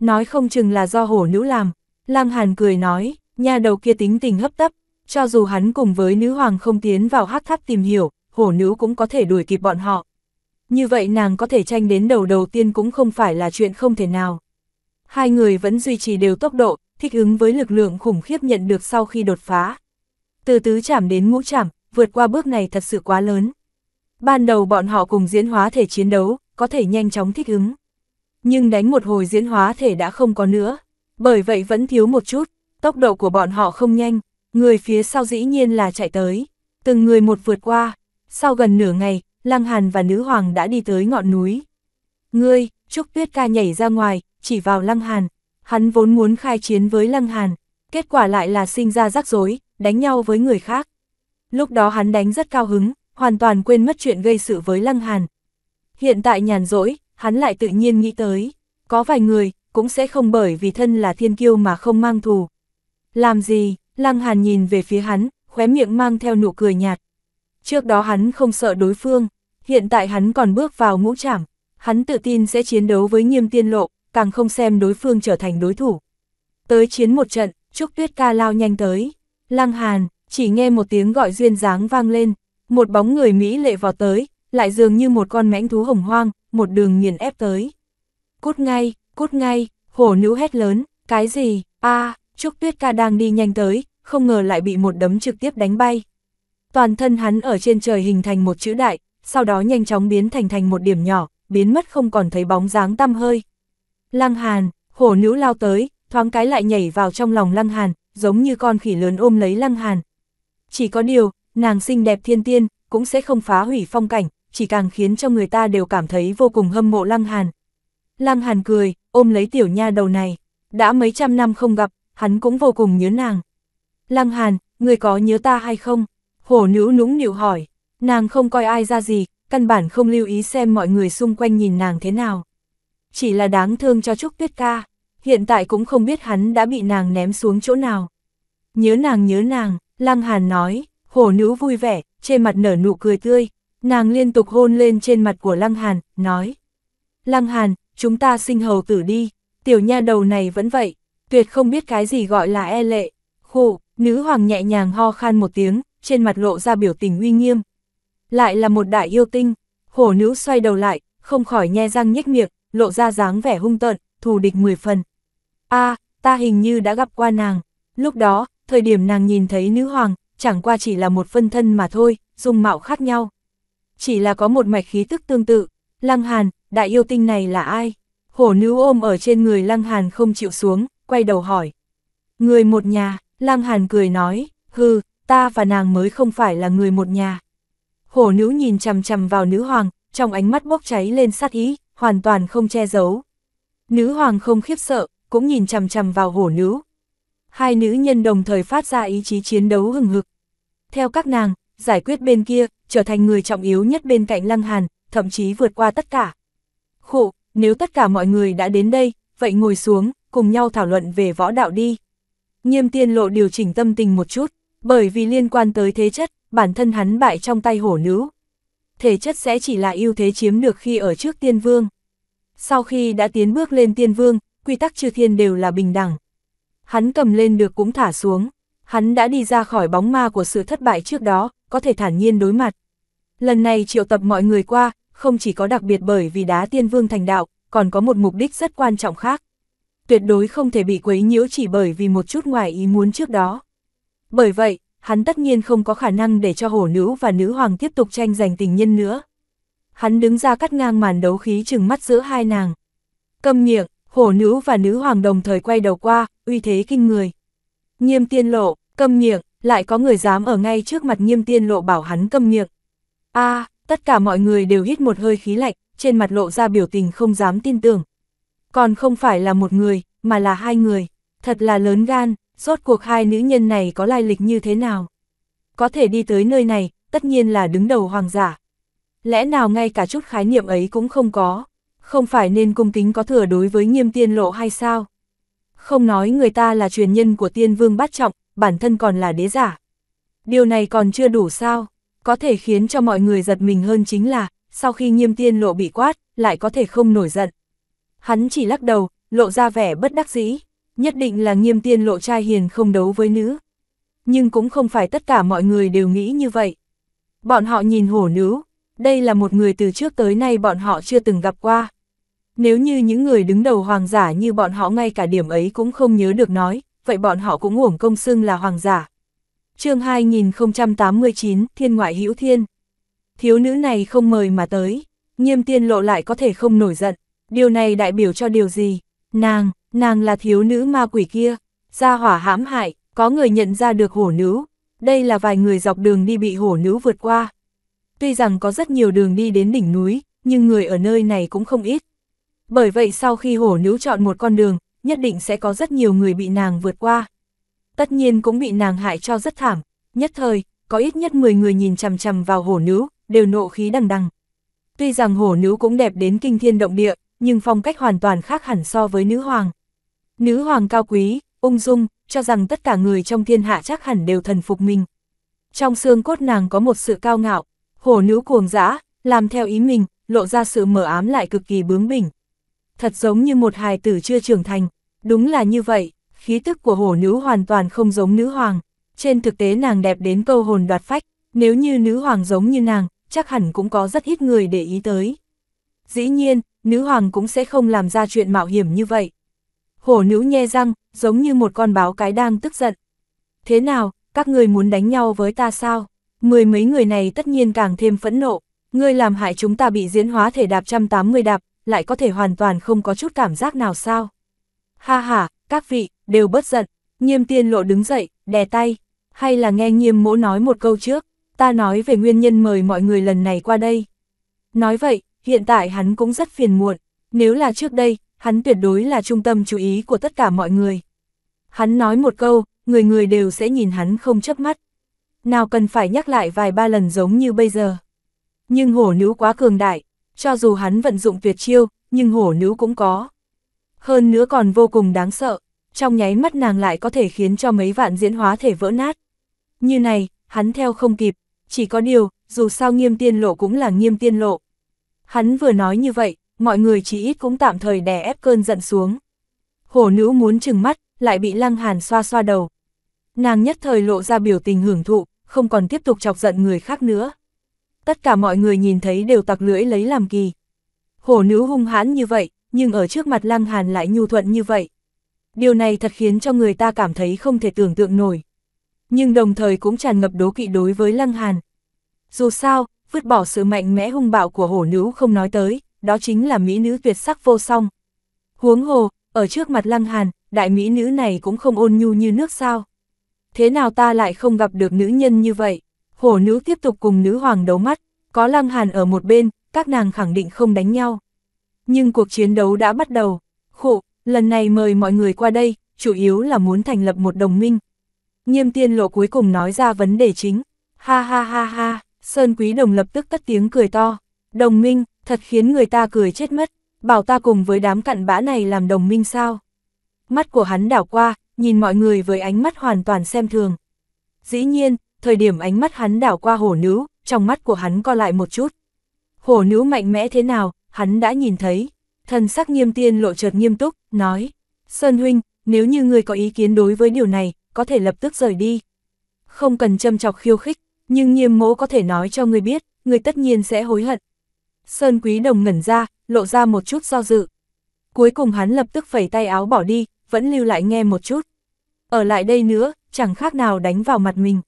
Nói không chừng là do hổ nữ làm, Lam Hàn cười nói, nhà đầu kia tính tình hấp tấp, cho dù hắn cùng với nữ hoàng không tiến vào hắc tháp tìm hiểu, hổ nữ cũng có thể đuổi kịp bọn họ. Như vậy nàng có thể tranh đến đầu đầu tiên cũng không phải là chuyện không thể nào. Hai người vẫn duy trì đều tốc độ, thích ứng với lực lượng khủng khiếp nhận được sau khi đột phá. Từ tứ chảm đến ngũ chảm, vượt qua bước này thật sự quá lớn. Ban đầu bọn họ cùng diễn hóa thể chiến đấu, có thể nhanh chóng thích ứng. Nhưng đánh một hồi diễn hóa thể đã không có nữa, bởi vậy vẫn thiếu một chút, tốc độ của bọn họ không nhanh, người phía sau dĩ nhiên là chạy tới, từng người một vượt qua. Sau gần nửa ngày, Lăng Hàn và Nữ Hoàng đã đi tới ngọn núi. Ngươi, Trúc Tuyết ca nhảy ra ngoài, chỉ vào Lăng Hàn. Hắn vốn muốn khai chiến với Lăng Hàn, kết quả lại là sinh ra rắc rối, đánh nhau với người khác. Lúc đó hắn đánh rất cao hứng, hoàn toàn quên mất chuyện gây sự với Lăng Hàn. Hiện tại nhàn rỗi, hắn lại tự nhiên nghĩ tới, có vài người, cũng sẽ không bởi vì thân là thiên kiêu mà không mang thù. Làm gì, Lăng Hàn nhìn về phía hắn, khóe miệng mang theo nụ cười nhạt. Trước đó hắn không sợ đối phương, hiện tại hắn còn bước vào ngũ trảm, hắn tự tin sẽ chiến đấu với nghiêm tiên lộ, càng không xem đối phương trở thành đối thủ. Tới chiến một trận, Trúc Tuyết ca lao nhanh tới, Lăng Hàn, chỉ nghe một tiếng gọi duyên dáng vang lên, một bóng người Mỹ lệ vào tới, lại dường như một con mãnh thú hồng hoang, một đường nghiền ép tới. Cút ngay, cút ngay, hổ nữ hét lớn, cái gì, a Trúc Tuyết ca đang đi nhanh tới, không ngờ lại bị một đấm trực tiếp đánh bay. Toàn thân hắn ở trên trời hình thành một chữ đại, sau đó nhanh chóng biến thành thành một điểm nhỏ, biến mất không còn thấy bóng dáng tăm hơi. Lăng Hàn, hổ nữ lao tới, thoáng cái lại nhảy vào trong lòng Lăng Hàn, giống như con khỉ lớn ôm lấy Lăng Hàn. Chỉ có điều, nàng xinh đẹp thiên tiên, cũng sẽ không phá hủy phong cảnh, chỉ càng khiến cho người ta đều cảm thấy vô cùng hâm mộ Lăng Hàn. Lăng Hàn cười, ôm lấy tiểu nha đầu này, đã mấy trăm năm không gặp, hắn cũng vô cùng nhớ nàng. Lăng Hàn, người có nhớ ta hay không? Hổ nữ nũng nịu hỏi, nàng không coi ai ra gì, căn bản không lưu ý xem mọi người xung quanh nhìn nàng thế nào. Chỉ là đáng thương cho Trúc Tuyết ca, hiện tại cũng không biết hắn đã bị nàng ném xuống chỗ nào. Nhớ nàng nhớ nàng, Lăng Hàn nói, hổ nữ vui vẻ, trên mặt nở nụ cười tươi, nàng liên tục hôn lên trên mặt của Lăng Hàn, nói. Lăng Hàn, chúng ta sinh hầu tử đi, tiểu nha đầu này vẫn vậy, tuyệt không biết cái gì gọi là e lệ, khổ, nữ hoàng nhẹ nhàng ho khan một tiếng, trên mặt lộ ra biểu tình uy nghiêm. Lại là một đại yêu tinh, hổ nữ xoay đầu lại, không khỏi nhe răng nhếch miệng, lộ ra dáng vẻ hung tợn, thù địch mười phần. a ta hình như đã gặp qua nàng, lúc đó, thời điểm nàng nhìn thấy nữ hoàng, chẳng qua chỉ là một phân thân mà thôi, dung mạo khác nhau. Chỉ là có một mạch khí tức tương tự, Lăng Hàn, đại yêu tinh này là ai? Hổ nữ ôm ở trên người Lăng Hàn không chịu xuống, quay đầu hỏi. Người một nhà, Lăng Hàn cười nói, hừ, ta và nàng mới không phải là người một nhà. Hổ nữ nhìn chằm chằm vào nữ hoàng, trong ánh mắt bốc cháy lên sát ý, hoàn toàn không che giấu. Nữ hoàng không khiếp sợ, cũng nhìn chằm chằm vào hổ nữ, hai nữ nhân đồng thời phát ra ý chí chiến đấu hừng hực. Theo các nàng, giải quyết bên kia, trở thành người trọng yếu nhất bên cạnh Lăng Hàn, thậm chí vượt qua tất cả. Khổ, nếu tất cả mọi người đã đến đây, vậy ngồi xuống, cùng nhau thảo luận về võ đạo đi. Nhiêm tiên lộ điều chỉnh tâm tình một chút, bởi vì liên quan tới thế chất, bản thân hắn bại trong tay hổ nữ. Thể chất sẽ chỉ là ưu thế chiếm được khi ở trước tiên vương. Sau khi đã tiến bước lên tiên vương, quy tắc chư thiên đều là bình đẳng hắn cầm lên được cũng thả xuống. Hắn đã đi ra khỏi bóng ma của sự thất bại trước đó, có thể thản nhiên đối mặt. Lần này triệu tập mọi người qua, không chỉ có đặc biệt bởi vì đá tiên vương thành đạo, còn có một mục đích rất quan trọng khác. Tuyệt đối không thể bị quấy nhiễu chỉ bởi vì một chút ngoài ý muốn trước đó. Bởi vậy, hắn tất nhiên không có khả năng để cho hổ nữ và nữ hoàng tiếp tục tranh giành tình nhân nữa. Hắn đứng ra cắt ngang màn đấu khí chừng mắt giữa hai nàng. Cầm miệng, hổ nữ và nữ hoàng đồng thời quay đầu qua, uy thế kinh người. Nghiêm tiên lộ, câm miệng, lại có người dám ở ngay trước mặt nghiêm tiên lộ bảo hắn câm miệng. a tất cả mọi người đều hít một hơi khí lạnh, trên mặt lộ ra biểu tình không dám tin tưởng. Còn không phải là một người, mà là hai người. Thật là lớn gan, rốt cuộc hai nữ nhân này có lai lịch như thế nào. Có thể đi tới nơi này, tất nhiên là đứng đầu hoàng giả. Lẽ nào ngay cả chút khái niệm ấy cũng không có, không phải nên cung kính có thừa đối với nghiêm tiên lộ hay sao? Không nói người ta là truyền nhân của tiên vương bát trọng, bản thân còn là đế giả. Điều này còn chưa đủ sao, có thể khiến cho mọi người giật mình hơn chính là, sau khi nghiêm tiên lộ bị quát, lại có thể không nổi giận. Hắn chỉ lắc đầu, lộ ra vẻ bất đắc dĩ, nhất định là nghiêm tiên lộ trai hiền không đấu với nữ. Nhưng cũng không phải tất cả mọi người đều nghĩ như vậy. Bọn họ nhìn hổ nữ, đây là một người từ trước tới nay bọn họ chưa từng gặp qua. Nếu như những người đứng đầu hoàng giả như bọn họ ngay cả điểm ấy cũng không nhớ được nói, vậy bọn họ cũng uổng công xưng là hoàng giả. chương 2089, Thiên Ngoại hữu Thiên. Thiếu nữ này không mời mà tới, nghiêm tiên lộ lại có thể không nổi giận. Điều này đại biểu cho điều gì? Nàng, nàng là thiếu nữ ma quỷ kia. Gia hỏa hãm hại, có người nhận ra được hổ nữ. Đây là vài người dọc đường đi bị hổ nữ vượt qua. Tuy rằng có rất nhiều đường đi đến đỉnh núi, nhưng người ở nơi này cũng không ít, bởi vậy sau khi hổ nữ chọn một con đường, nhất định sẽ có rất nhiều người bị nàng vượt qua. Tất nhiên cũng bị nàng hại cho rất thảm, nhất thời, có ít nhất 10 người nhìn chằm chằm vào hổ nữ, đều nộ khí đằng đằng. Tuy rằng hổ nữ cũng đẹp đến kinh thiên động địa, nhưng phong cách hoàn toàn khác hẳn so với nữ hoàng. Nữ hoàng cao quý, ung dung, cho rằng tất cả người trong thiên hạ chắc hẳn đều thần phục mình. Trong xương cốt nàng có một sự cao ngạo, hổ nữ cuồng dã, làm theo ý mình, lộ ra sự mở ám lại cực kỳ bướng bỉnh thật giống như một hài tử chưa trưởng thành. Đúng là như vậy, khí tức của hổ nữ hoàn toàn không giống nữ hoàng. Trên thực tế nàng đẹp đến câu hồn đoạt phách, nếu như nữ hoàng giống như nàng, chắc hẳn cũng có rất ít người để ý tới. Dĩ nhiên, nữ hoàng cũng sẽ không làm ra chuyện mạo hiểm như vậy. Hổ nữ nhe răng, giống như một con báo cái đang tức giận. Thế nào, các người muốn đánh nhau với ta sao? Mười mấy người này tất nhiên càng thêm phẫn nộ. Ngươi làm hại chúng ta bị diễn hóa thể đạp 180 đạp, lại có thể hoàn toàn không có chút cảm giác nào sao. Ha ha, các vị, đều bất giận, nghiêm tiên lộ đứng dậy, đè tay, hay là nghe nghiêm mỗ nói một câu trước, ta nói về nguyên nhân mời mọi người lần này qua đây. Nói vậy, hiện tại hắn cũng rất phiền muộn, nếu là trước đây, hắn tuyệt đối là trung tâm chú ý của tất cả mọi người. Hắn nói một câu, người người đều sẽ nhìn hắn không chớp mắt. Nào cần phải nhắc lại vài ba lần giống như bây giờ. Nhưng hổ nữ quá cường đại, cho dù hắn vận dụng tuyệt chiêu, nhưng hổ nữ cũng có. Hơn nữa còn vô cùng đáng sợ, trong nháy mắt nàng lại có thể khiến cho mấy vạn diễn hóa thể vỡ nát. Như này, hắn theo không kịp, chỉ có điều, dù sao nghiêm tiên lộ cũng là nghiêm tiên lộ. Hắn vừa nói như vậy, mọi người chỉ ít cũng tạm thời đè ép cơn giận xuống. Hổ nữ muốn chừng mắt, lại bị lăng hàn xoa xoa đầu. Nàng nhất thời lộ ra biểu tình hưởng thụ, không còn tiếp tục chọc giận người khác nữa tất cả mọi người nhìn thấy đều tặc lưỡi lấy làm kỳ. Hổ nữ hung hãn như vậy, nhưng ở trước mặt Lăng Hàn lại nhu thuận như vậy. Điều này thật khiến cho người ta cảm thấy không thể tưởng tượng nổi. Nhưng đồng thời cũng tràn ngập đố kỵ đối với Lăng Hàn. Dù sao, vứt bỏ sự mạnh mẽ hung bạo của hổ nữ không nói tới, đó chính là mỹ nữ tuyệt sắc vô song. Huống hồ, ở trước mặt Lăng Hàn, đại mỹ nữ này cũng không ôn nhu như nước sao. Thế nào ta lại không gặp được nữ nhân như vậy? hổ nữ tiếp tục cùng nữ hoàng đấu mắt, có lăng hàn ở một bên, các nàng khẳng định không đánh nhau. Nhưng cuộc chiến đấu đã bắt đầu, khổ, lần này mời mọi người qua đây, chủ yếu là muốn thành lập một đồng minh. Nhiêm tiên lộ cuối cùng nói ra vấn đề chính, ha ha ha ha, Sơn Quý Đồng lập tức cất tiếng cười to, đồng minh, thật khiến người ta cười chết mất, bảo ta cùng với đám cặn bã này làm đồng minh sao. Mắt của hắn đảo qua, nhìn mọi người với ánh mắt hoàn toàn xem thường. Dĩ nhiên, thời điểm ánh mắt hắn đảo qua hổ nữ, trong mắt của hắn co lại một chút. Hổ nữ mạnh mẽ thế nào, hắn đã nhìn thấy. Thần sắc nghiêm tiên lộ chợt nghiêm túc, nói, Sơn Huynh, nếu như người có ý kiến đối với điều này, có thể lập tức rời đi. Không cần châm chọc khiêu khích, nhưng nghiêm mẫu có thể nói cho người biết, người tất nhiên sẽ hối hận. Sơn Quý Đồng ngẩn ra, lộ ra một chút do dự. Cuối cùng hắn lập tức phẩy tay áo bỏ đi, vẫn lưu lại nghe một chút. Ở lại đây nữa, chẳng khác nào đánh vào mặt mình.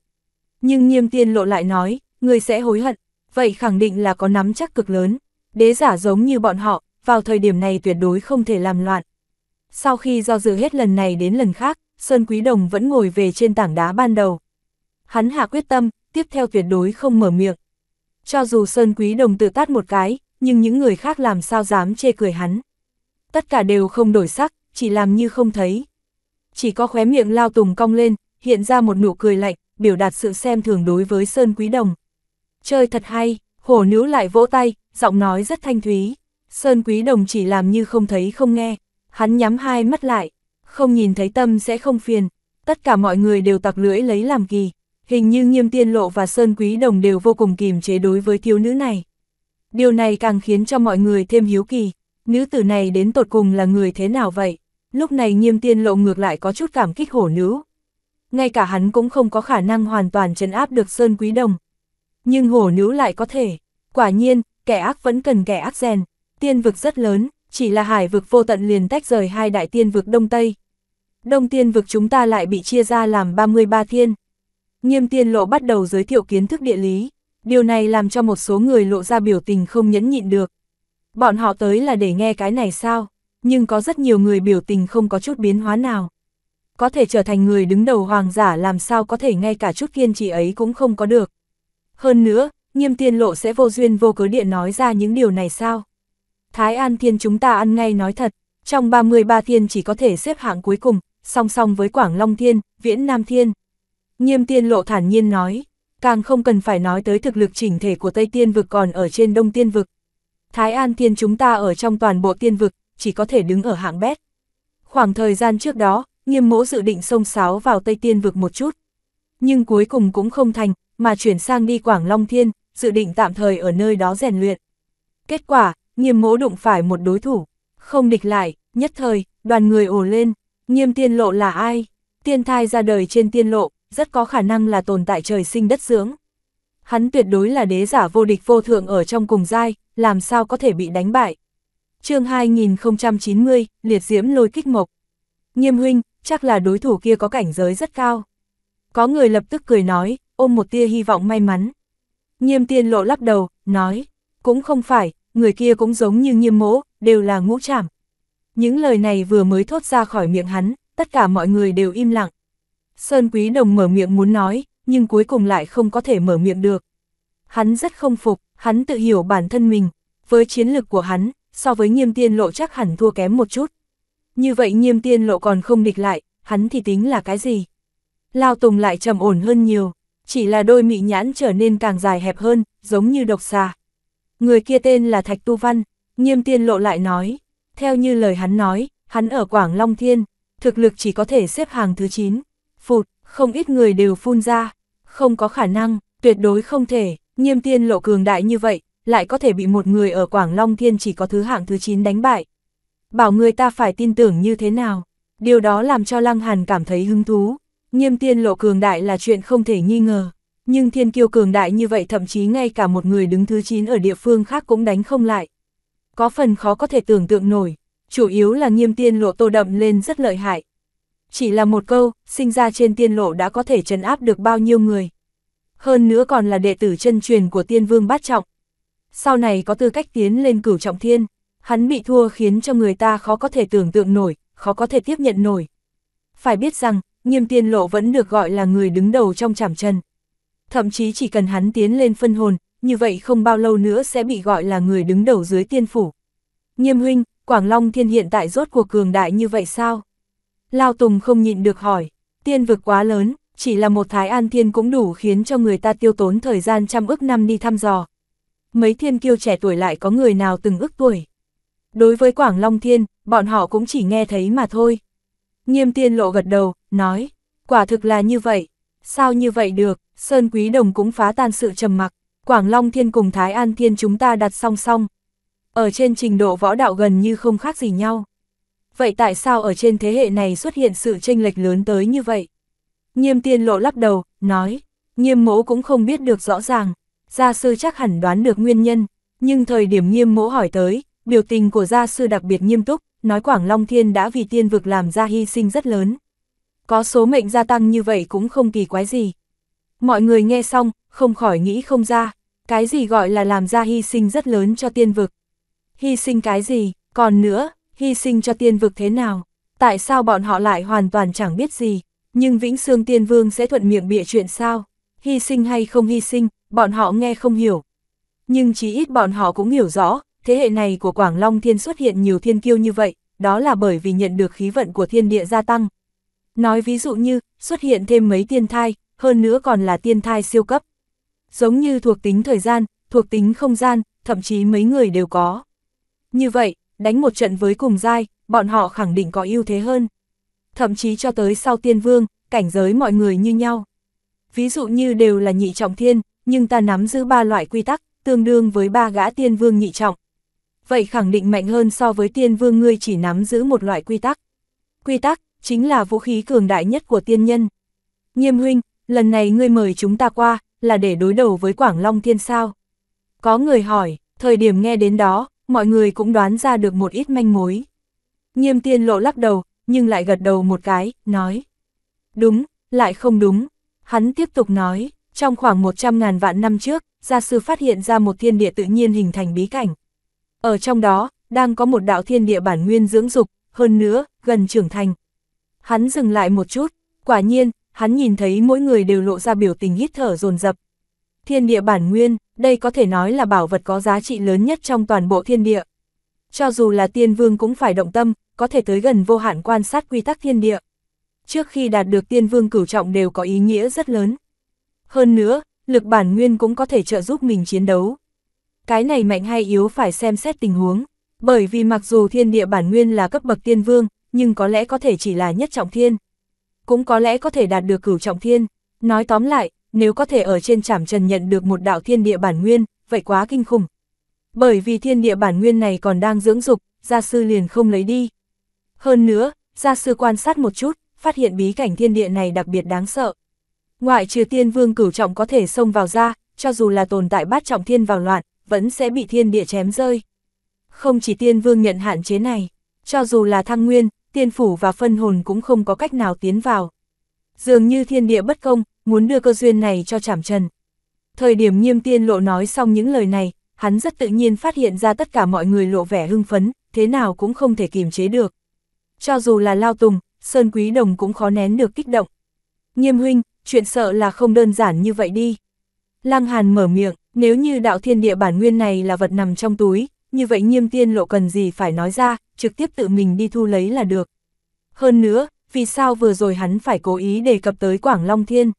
Nhưng nghiêm tiên lộ lại nói, người sẽ hối hận, vậy khẳng định là có nắm chắc cực lớn. Đế giả giống như bọn họ, vào thời điểm này tuyệt đối không thể làm loạn. Sau khi do dự hết lần này đến lần khác, Sơn Quý Đồng vẫn ngồi về trên tảng đá ban đầu. Hắn hạ quyết tâm, tiếp theo tuyệt đối không mở miệng. Cho dù Sơn Quý Đồng tự tát một cái, nhưng những người khác làm sao dám chê cười hắn. Tất cả đều không đổi sắc, chỉ làm như không thấy. Chỉ có khóe miệng lao tùng cong lên, hiện ra một nụ cười lạnh, biểu đạt sự xem thường đối với Sơn Quý Đồng. Chơi thật hay, hổ nữ lại vỗ tay, giọng nói rất thanh thúy. Sơn Quý Đồng chỉ làm như không thấy không nghe, hắn nhắm hai mắt lại, không nhìn thấy tâm sẽ không phiền. Tất cả mọi người đều tặc lưỡi lấy làm kỳ, hình như nghiêm tiên lộ và Sơn Quý Đồng đều vô cùng kìm chế đối với thiếu nữ này. Điều này càng khiến cho mọi người thêm hiếu kỳ, nữ tử này đến tột cùng là người thế nào vậy? Lúc này nghiêm tiên lộ ngược lại có chút cảm kích hổ nữ, ngay cả hắn cũng không có khả năng hoàn toàn trấn áp được Sơn Quý Đồng. Nhưng hổ nữ lại có thể, quả nhiên, kẻ ác vẫn cần kẻ ác rèn, tiên vực rất lớn, chỉ là hải vực vô tận liền tách rời hai đại tiên vực Đông Tây. Đông tiên vực chúng ta lại bị chia ra làm 33 thiên. Nghiêm tiên lộ bắt đầu giới thiệu kiến thức địa lý, điều này làm cho một số người lộ ra biểu tình không nhẫn nhịn được. Bọn họ tới là để nghe cái này sao, nhưng có rất nhiều người biểu tình không có chút biến hóa nào có thể trở thành người đứng đầu hoàng giả làm sao có thể ngay cả chút kiên trì ấy cũng không có được. Hơn nữa, nghiêm tiên lộ sẽ vô duyên vô cớ điện nói ra những điều này sao? Thái An Thiên chúng ta ăn ngay nói thật, trong 33 thiên chỉ có thể xếp hạng cuối cùng, song song với Quảng Long Thiên, Viễn Nam Thiên. Nghiêm tiên lộ thản nhiên nói, càng không cần phải nói tới thực lực chỉnh thể của Tây Tiên Vực còn ở trên Đông Tiên Vực. Thái An Thiên chúng ta ở trong toàn bộ tiên vực, chỉ có thể đứng ở hạng bét. Khoảng thời gian trước đó, nghiêm mỗ dự định xông sáo vào Tây Tiên vực một chút. Nhưng cuối cùng cũng không thành, mà chuyển sang đi Quảng Long Thiên, dự định tạm thời ở nơi đó rèn luyện. Kết quả, nghiêm mỗ đụng phải một đối thủ, không địch lại, nhất thời, đoàn người ồ lên, nghiêm tiên lộ là ai? Tiên thai ra đời trên tiên lộ, rất có khả năng là tồn tại trời sinh đất dưỡng. Hắn tuyệt đối là đế giả vô địch vô thượng ở trong cùng giai, làm sao có thể bị đánh bại. chương 2090, Liệt Diễm lôi kích mộc. Nghiêm huynh, chắc là đối thủ kia có cảnh giới rất cao. Có người lập tức cười nói, ôm một tia hy vọng may mắn. Nghiêm tiên lộ lắc đầu, nói, cũng không phải, người kia cũng giống như nghiêm mỗ, đều là ngũ trảm. Những lời này vừa mới thốt ra khỏi miệng hắn, tất cả mọi người đều im lặng. Sơn Quý Đồng mở miệng muốn nói, nhưng cuối cùng lại không có thể mở miệng được. Hắn rất không phục, hắn tự hiểu bản thân mình, với chiến lực của hắn, so với nghiêm tiên lộ chắc hẳn thua kém một chút. Như vậy nghiêm tiên lộ còn không địch lại, hắn thì tính là cái gì? Lao Tùng lại trầm ổn hơn nhiều, chỉ là đôi mị nhãn trở nên càng dài hẹp hơn, giống như độc xà. Người kia tên là Thạch Tu Văn, nghiêm tiên lộ lại nói, theo như lời hắn nói, hắn ở Quảng Long Thiên, thực lực chỉ có thể xếp hàng thứ 9. Phụt, không ít người đều phun ra, không có khả năng, tuyệt đối không thể, nghiêm tiên lộ cường đại như vậy, lại có thể bị một người ở Quảng Long Thiên chỉ có thứ hạng thứ 9 đánh bại, Bảo người ta phải tin tưởng như thế nào, điều đó làm cho Lăng Hàn cảm thấy hứng thú. Nghiêm tiên lộ cường đại là chuyện không thể nghi ngờ, nhưng thiên kiêu cường đại như vậy thậm chí ngay cả một người đứng thứ 9 ở địa phương khác cũng đánh không lại. Có phần khó có thể tưởng tượng nổi, chủ yếu là nghiêm tiên lộ tô đậm lên rất lợi hại. Chỉ là một câu, sinh ra trên tiên lộ đã có thể trấn áp được bao nhiêu người. Hơn nữa còn là đệ tử chân truyền của tiên vương bát trọng. Sau này có tư cách tiến lên cửu trọng thiên. Hắn bị thua khiến cho người ta khó có thể tưởng tượng nổi, khó có thể tiếp nhận nổi. Phải biết rằng, nghiêm tiên lộ vẫn được gọi là người đứng đầu trong chảm chân. Thậm chí chỉ cần hắn tiến lên phân hồn, như vậy không bao lâu nữa sẽ bị gọi là người đứng đầu dưới tiên phủ. Nghiêm huynh, Quảng Long Thiên hiện tại rốt cuộc cường đại như vậy sao? Lao Tùng không nhịn được hỏi, tiên vực quá lớn, chỉ là một Thái An Thiên cũng đủ khiến cho người ta tiêu tốn thời gian trăm ức năm đi thăm dò. Mấy thiên kiêu trẻ tuổi lại có người nào từng ức tuổi? Đối với Quảng Long Thiên, bọn họ cũng chỉ nghe thấy mà thôi. Nghiêm tiên lộ gật đầu, nói, quả thực là như vậy. Sao như vậy được, Sơn Quý Đồng cũng phá tan sự trầm mặc. Quảng Long Thiên cùng Thái An Thiên chúng ta đặt song song. Ở trên trình độ võ đạo gần như không khác gì nhau. Vậy tại sao ở trên thế hệ này xuất hiện sự tranh lệch lớn tới như vậy? Nghiêm tiên lộ lắc đầu, nói, nghiêm mẫu cũng không biết được rõ ràng. Gia sư chắc hẳn đoán được nguyên nhân, nhưng thời điểm nghiêm mẫu hỏi tới, Biểu tình của gia sư đặc biệt nghiêm túc, nói Quảng Long Thiên đã vì tiên vực làm ra hy sinh rất lớn. Có số mệnh gia tăng như vậy cũng không kỳ quái gì. Mọi người nghe xong, không khỏi nghĩ không ra, cái gì gọi là làm ra hy sinh rất lớn cho tiên vực. Hy sinh cái gì, còn nữa, hy sinh cho tiên vực thế nào, tại sao bọn họ lại hoàn toàn chẳng biết gì, nhưng Vĩnh Sương Tiên Vương sẽ thuận miệng bịa chuyện sao, hy sinh hay không hy sinh, bọn họ nghe không hiểu. Nhưng chí ít bọn họ cũng hiểu rõ, thế hệ này của Quảng Long Thiên xuất hiện nhiều thiên kiêu như vậy, đó là bởi vì nhận được khí vận của thiên địa gia tăng. Nói ví dụ như, xuất hiện thêm mấy tiên thai, hơn nữa còn là tiên thai siêu cấp. Giống như thuộc tính thời gian, thuộc tính không gian, thậm chí mấy người đều có. Như vậy, đánh một trận với cùng giai, bọn họ khẳng định có ưu thế hơn. Thậm chí cho tới sau tiên vương, cảnh giới mọi người như nhau. Ví dụ như đều là nhị trọng thiên, nhưng ta nắm giữ ba loại quy tắc, tương đương với ba gã tiên vương nhị trọng, vậy khẳng định mạnh hơn so với tiên vương ngươi chỉ nắm giữ một loại quy tắc. Quy tắc, chính là vũ khí cường đại nhất của tiên nhân. Nghiêm huynh, lần này ngươi mời chúng ta qua, là để đối đầu với Quảng Long Thiên sao. Có người hỏi, thời điểm nghe đến đó, mọi người cũng đoán ra được một ít manh mối. Nghiêm tiên lộ lắc đầu, nhưng lại gật đầu một cái, nói. Đúng, lại không đúng. Hắn tiếp tục nói, trong khoảng 100.000 vạn năm trước, gia sư phát hiện ra một thiên địa tự nhiên hình thành bí cảnh, ở trong đó, đang có một đạo thiên địa bản nguyên dưỡng dục, hơn nữa, gần trưởng thành. Hắn dừng lại một chút, quả nhiên, hắn nhìn thấy mỗi người đều lộ ra biểu tình hít thở dồn dập. Thiên địa bản nguyên, đây có thể nói là bảo vật có giá trị lớn nhất trong toàn bộ thiên địa. Cho dù là tiên vương cũng phải động tâm, có thể tới gần vô hạn quan sát quy tắc thiên địa. Trước khi đạt được tiên vương cửu trọng đều có ý nghĩa rất lớn. Hơn nữa, lực bản nguyên cũng có thể trợ giúp mình chiến đấu cái này mạnh hay yếu phải xem xét tình huống, bởi vì mặc dù thiên địa bản nguyên là cấp bậc tiên vương, nhưng có lẽ có thể chỉ là nhất trọng thiên. Cũng có lẽ có thể đạt được cửu trọng thiên. Nói tóm lại, nếu có thể ở trên trảm trần nhận được một đạo thiên địa bản nguyên, vậy quá kinh khủng. Bởi vì thiên địa bản nguyên này còn đang dưỡng dục, gia sư liền không lấy đi. Hơn nữa, gia sư quan sát một chút, phát hiện bí cảnh thiên địa này đặc biệt đáng sợ. Ngoại trừ tiên vương cửu trọng có thể xông vào ra, cho dù là tồn tại bát trọng thiên vào loạn, vẫn sẽ bị thiên địa chém rơi. Không chỉ tiên vương nhận hạn chế này, cho dù là thăng nguyên, tiên phủ và phân hồn cũng không có cách nào tiến vào. Dường như thiên địa bất công, muốn đưa cơ duyên này cho chảm trần. Thời điểm nghiêm tiên lộ nói xong những lời này, hắn rất tự nhiên phát hiện ra tất cả mọi người lộ vẻ hưng phấn, thế nào cũng không thể kiềm chế được. Cho dù là Lao Tùng, Sơn Quý Đồng cũng khó nén được kích động. Nghiêm huynh, chuyện sợ là không đơn giản như vậy đi. Lăng Hàn mở miệng, nếu như đạo thiên địa bản nguyên này là vật nằm trong túi, như vậy nghiêm tiên lộ cần gì phải nói ra, trực tiếp tự mình đi thu lấy là được. Hơn nữa, vì sao vừa rồi hắn phải cố ý đề cập tới Quảng Long Thiên?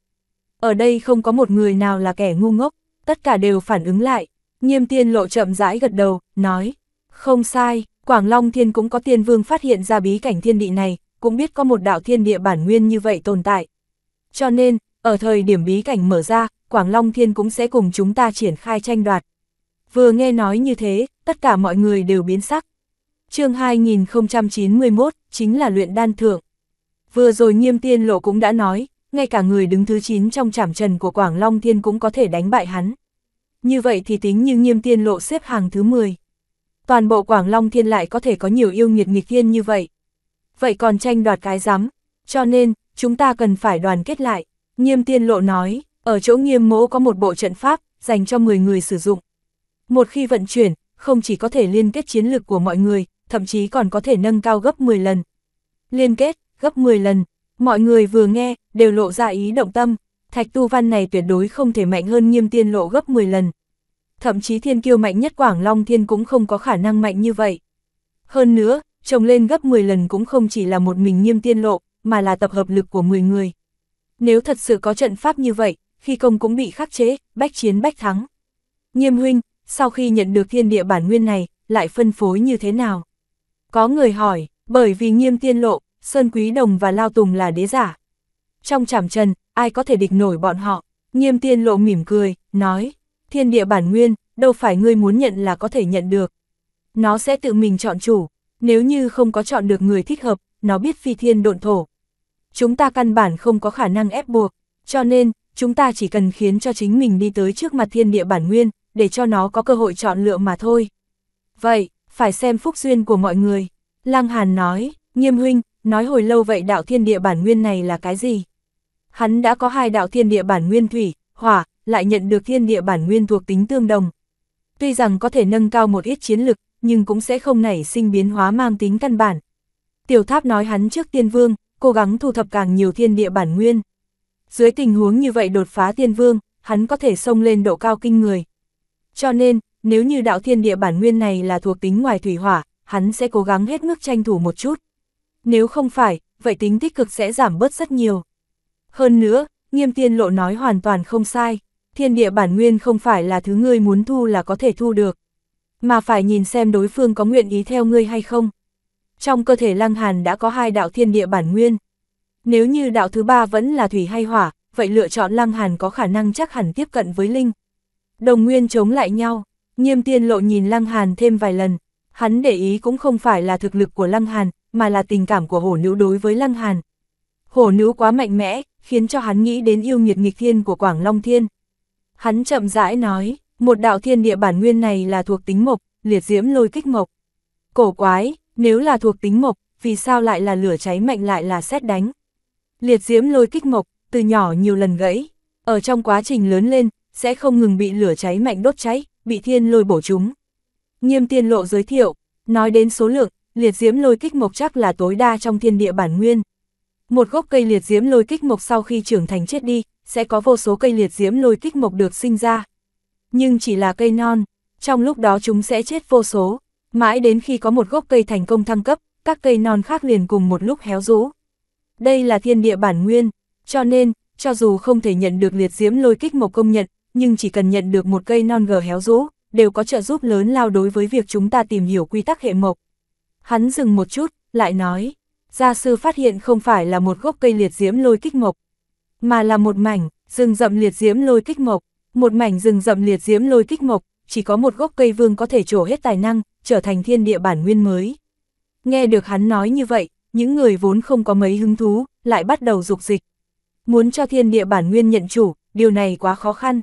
Ở đây không có một người nào là kẻ ngu ngốc, tất cả đều phản ứng lại. Nghiêm tiên lộ chậm rãi gật đầu, nói, không sai, Quảng Long Thiên cũng có tiên vương phát hiện ra bí cảnh thiên địa này, cũng biết có một đạo thiên địa bản nguyên như vậy tồn tại. Cho nên, ở thời điểm bí cảnh mở ra, Quảng Long Thiên cũng sẽ cùng chúng ta triển khai tranh đoạt. Vừa nghe nói như thế, tất cả mọi người đều biến sắc. chương 2091 chính là luyện đan thượng. Vừa rồi nghiêm tiên lộ cũng đã nói, ngay cả người đứng thứ 9 trong trảm trần của Quảng Long Thiên cũng có thể đánh bại hắn. Như vậy thì tính như nghiêm tiên lộ xếp hàng thứ 10. Toàn bộ Quảng Long Thiên lại có thể có nhiều yêu nghiệt nghịch thiên như vậy. Vậy còn tranh đoạt cái rắm cho nên, chúng ta cần phải đoàn kết lại, nghiêm tiên lộ nói. Ở chỗ nghiêm mẫu có một bộ trận pháp, dành cho 10 người sử dụng. Một khi vận chuyển, không chỉ có thể liên kết chiến lược của mọi người, thậm chí còn có thể nâng cao gấp 10 lần. Liên kết, gấp 10 lần, mọi người vừa nghe, đều lộ ra ý động tâm, thạch tu văn này tuyệt đối không thể mạnh hơn nghiêm tiên lộ gấp 10 lần. Thậm chí thiên kiêu mạnh nhất Quảng Long Thiên cũng không có khả năng mạnh như vậy. Hơn nữa, trồng lên gấp 10 lần cũng không chỉ là một mình nghiêm tiên lộ, mà là tập hợp lực của 10 người. Nếu thật sự có trận pháp như vậy, khi công cũng bị khắc chế, bách chiến bách thắng. Nghiêm huynh, sau khi nhận được thiên địa bản nguyên này, lại phân phối như thế nào? Có người hỏi, bởi vì nghiêm tiên lộ, Sơn Quý Đồng và Lao Tùng là đế giả. Trong chảm trần, ai có thể địch nổi bọn họ? Nghiêm tiên lộ mỉm cười, nói, thiên địa bản nguyên, đâu phải ngươi muốn nhận là có thể nhận được. Nó sẽ tự mình chọn chủ, nếu như không có chọn được người thích hợp, nó biết phi thiên độn thổ. Chúng ta căn bản không có khả năng ép buộc, cho nên, chúng ta chỉ cần khiến cho chính mình đi tới trước mặt thiên địa bản nguyên, để cho nó có cơ hội chọn lựa mà thôi. Vậy, phải xem phúc duyên của mọi người. Lăng Hàn nói, nghiêm huynh, nói hồi lâu vậy đạo thiên địa bản nguyên này là cái gì? Hắn đã có hai đạo thiên địa bản nguyên thủy, hỏa, lại nhận được thiên địa bản nguyên thuộc tính tương đồng. Tuy rằng có thể nâng cao một ít chiến lực, nhưng cũng sẽ không nảy sinh biến hóa mang tính căn bản. Tiểu tháp nói hắn trước tiên vương, cố gắng thu thập càng nhiều thiên địa bản nguyên. Dưới tình huống như vậy đột phá tiên vương, hắn có thể xông lên độ cao kinh người. Cho nên, nếu như đạo thiên địa bản nguyên này là thuộc tính ngoài thủy hỏa, hắn sẽ cố gắng hết mức tranh thủ một chút. Nếu không phải, vậy tính tích cực sẽ giảm bớt rất nhiều. Hơn nữa, nghiêm tiên lộ nói hoàn toàn không sai, thiên địa bản nguyên không phải là thứ ngươi muốn thu là có thể thu được, mà phải nhìn xem đối phương có nguyện ý theo ngươi hay không. Trong cơ thể lăng hàn đã có hai đạo thiên địa bản nguyên. Nếu như đạo thứ ba vẫn là thủy hay hỏa, vậy lựa chọn Lăng Hàn có khả năng chắc hẳn tiếp cận với Linh. Đồng nguyên chống lại nhau, nghiêm tiên lộ nhìn Lăng Hàn thêm vài lần, hắn để ý cũng không phải là thực lực của Lăng Hàn, mà là tình cảm của hổ nữ đối với Lăng Hàn. Hổ nữ quá mạnh mẽ, khiến cho hắn nghĩ đến yêu nghiệt nghịch thiên của Quảng Long Thiên. Hắn chậm rãi nói, một đạo thiên địa bản nguyên này là thuộc tính mộc, liệt diễm lôi kích mộc. Cổ quái, nếu là thuộc tính mộc, vì sao lại là lửa cháy mạnh lại là xét đánh? Liệt diễm lôi kích mộc, từ nhỏ nhiều lần gãy, ở trong quá trình lớn lên, sẽ không ngừng bị lửa cháy mạnh đốt cháy, bị thiên lôi bổ chúng. Nghiêm tiên lộ giới thiệu, nói đến số lượng, liệt diễm lôi kích mộc chắc là tối đa trong thiên địa bản nguyên. Một gốc cây liệt diễm lôi kích mộc sau khi trưởng thành chết đi, sẽ có vô số cây liệt diễm lôi kích mộc được sinh ra. Nhưng chỉ là cây non, trong lúc đó chúng sẽ chết vô số, mãi đến khi có một gốc cây thành công thăng cấp, các cây non khác liền cùng một lúc héo rũ đây là thiên địa bản nguyên, cho nên, cho dù không thể nhận được liệt diễm lôi kích một công nhận, nhưng chỉ cần nhận được một cây non gờ héo rũ, đều có trợ giúp lớn lao đối với việc chúng ta tìm hiểu quy tắc hệ mộc. Hắn dừng một chút, lại nói, gia sư phát hiện không phải là một gốc cây liệt diễm lôi kích mộc, mà là một mảnh, rừng rậm liệt diễm lôi kích mộc, một mảnh rừng rậm liệt diễm lôi kích mộc, chỉ có một gốc cây vương có thể trổ hết tài năng, trở thành thiên địa bản nguyên mới. Nghe được hắn nói như vậy, những người vốn không có mấy hứng thú, lại bắt đầu dục dịch. Muốn cho thiên địa bản nguyên nhận chủ, điều này quá khó khăn.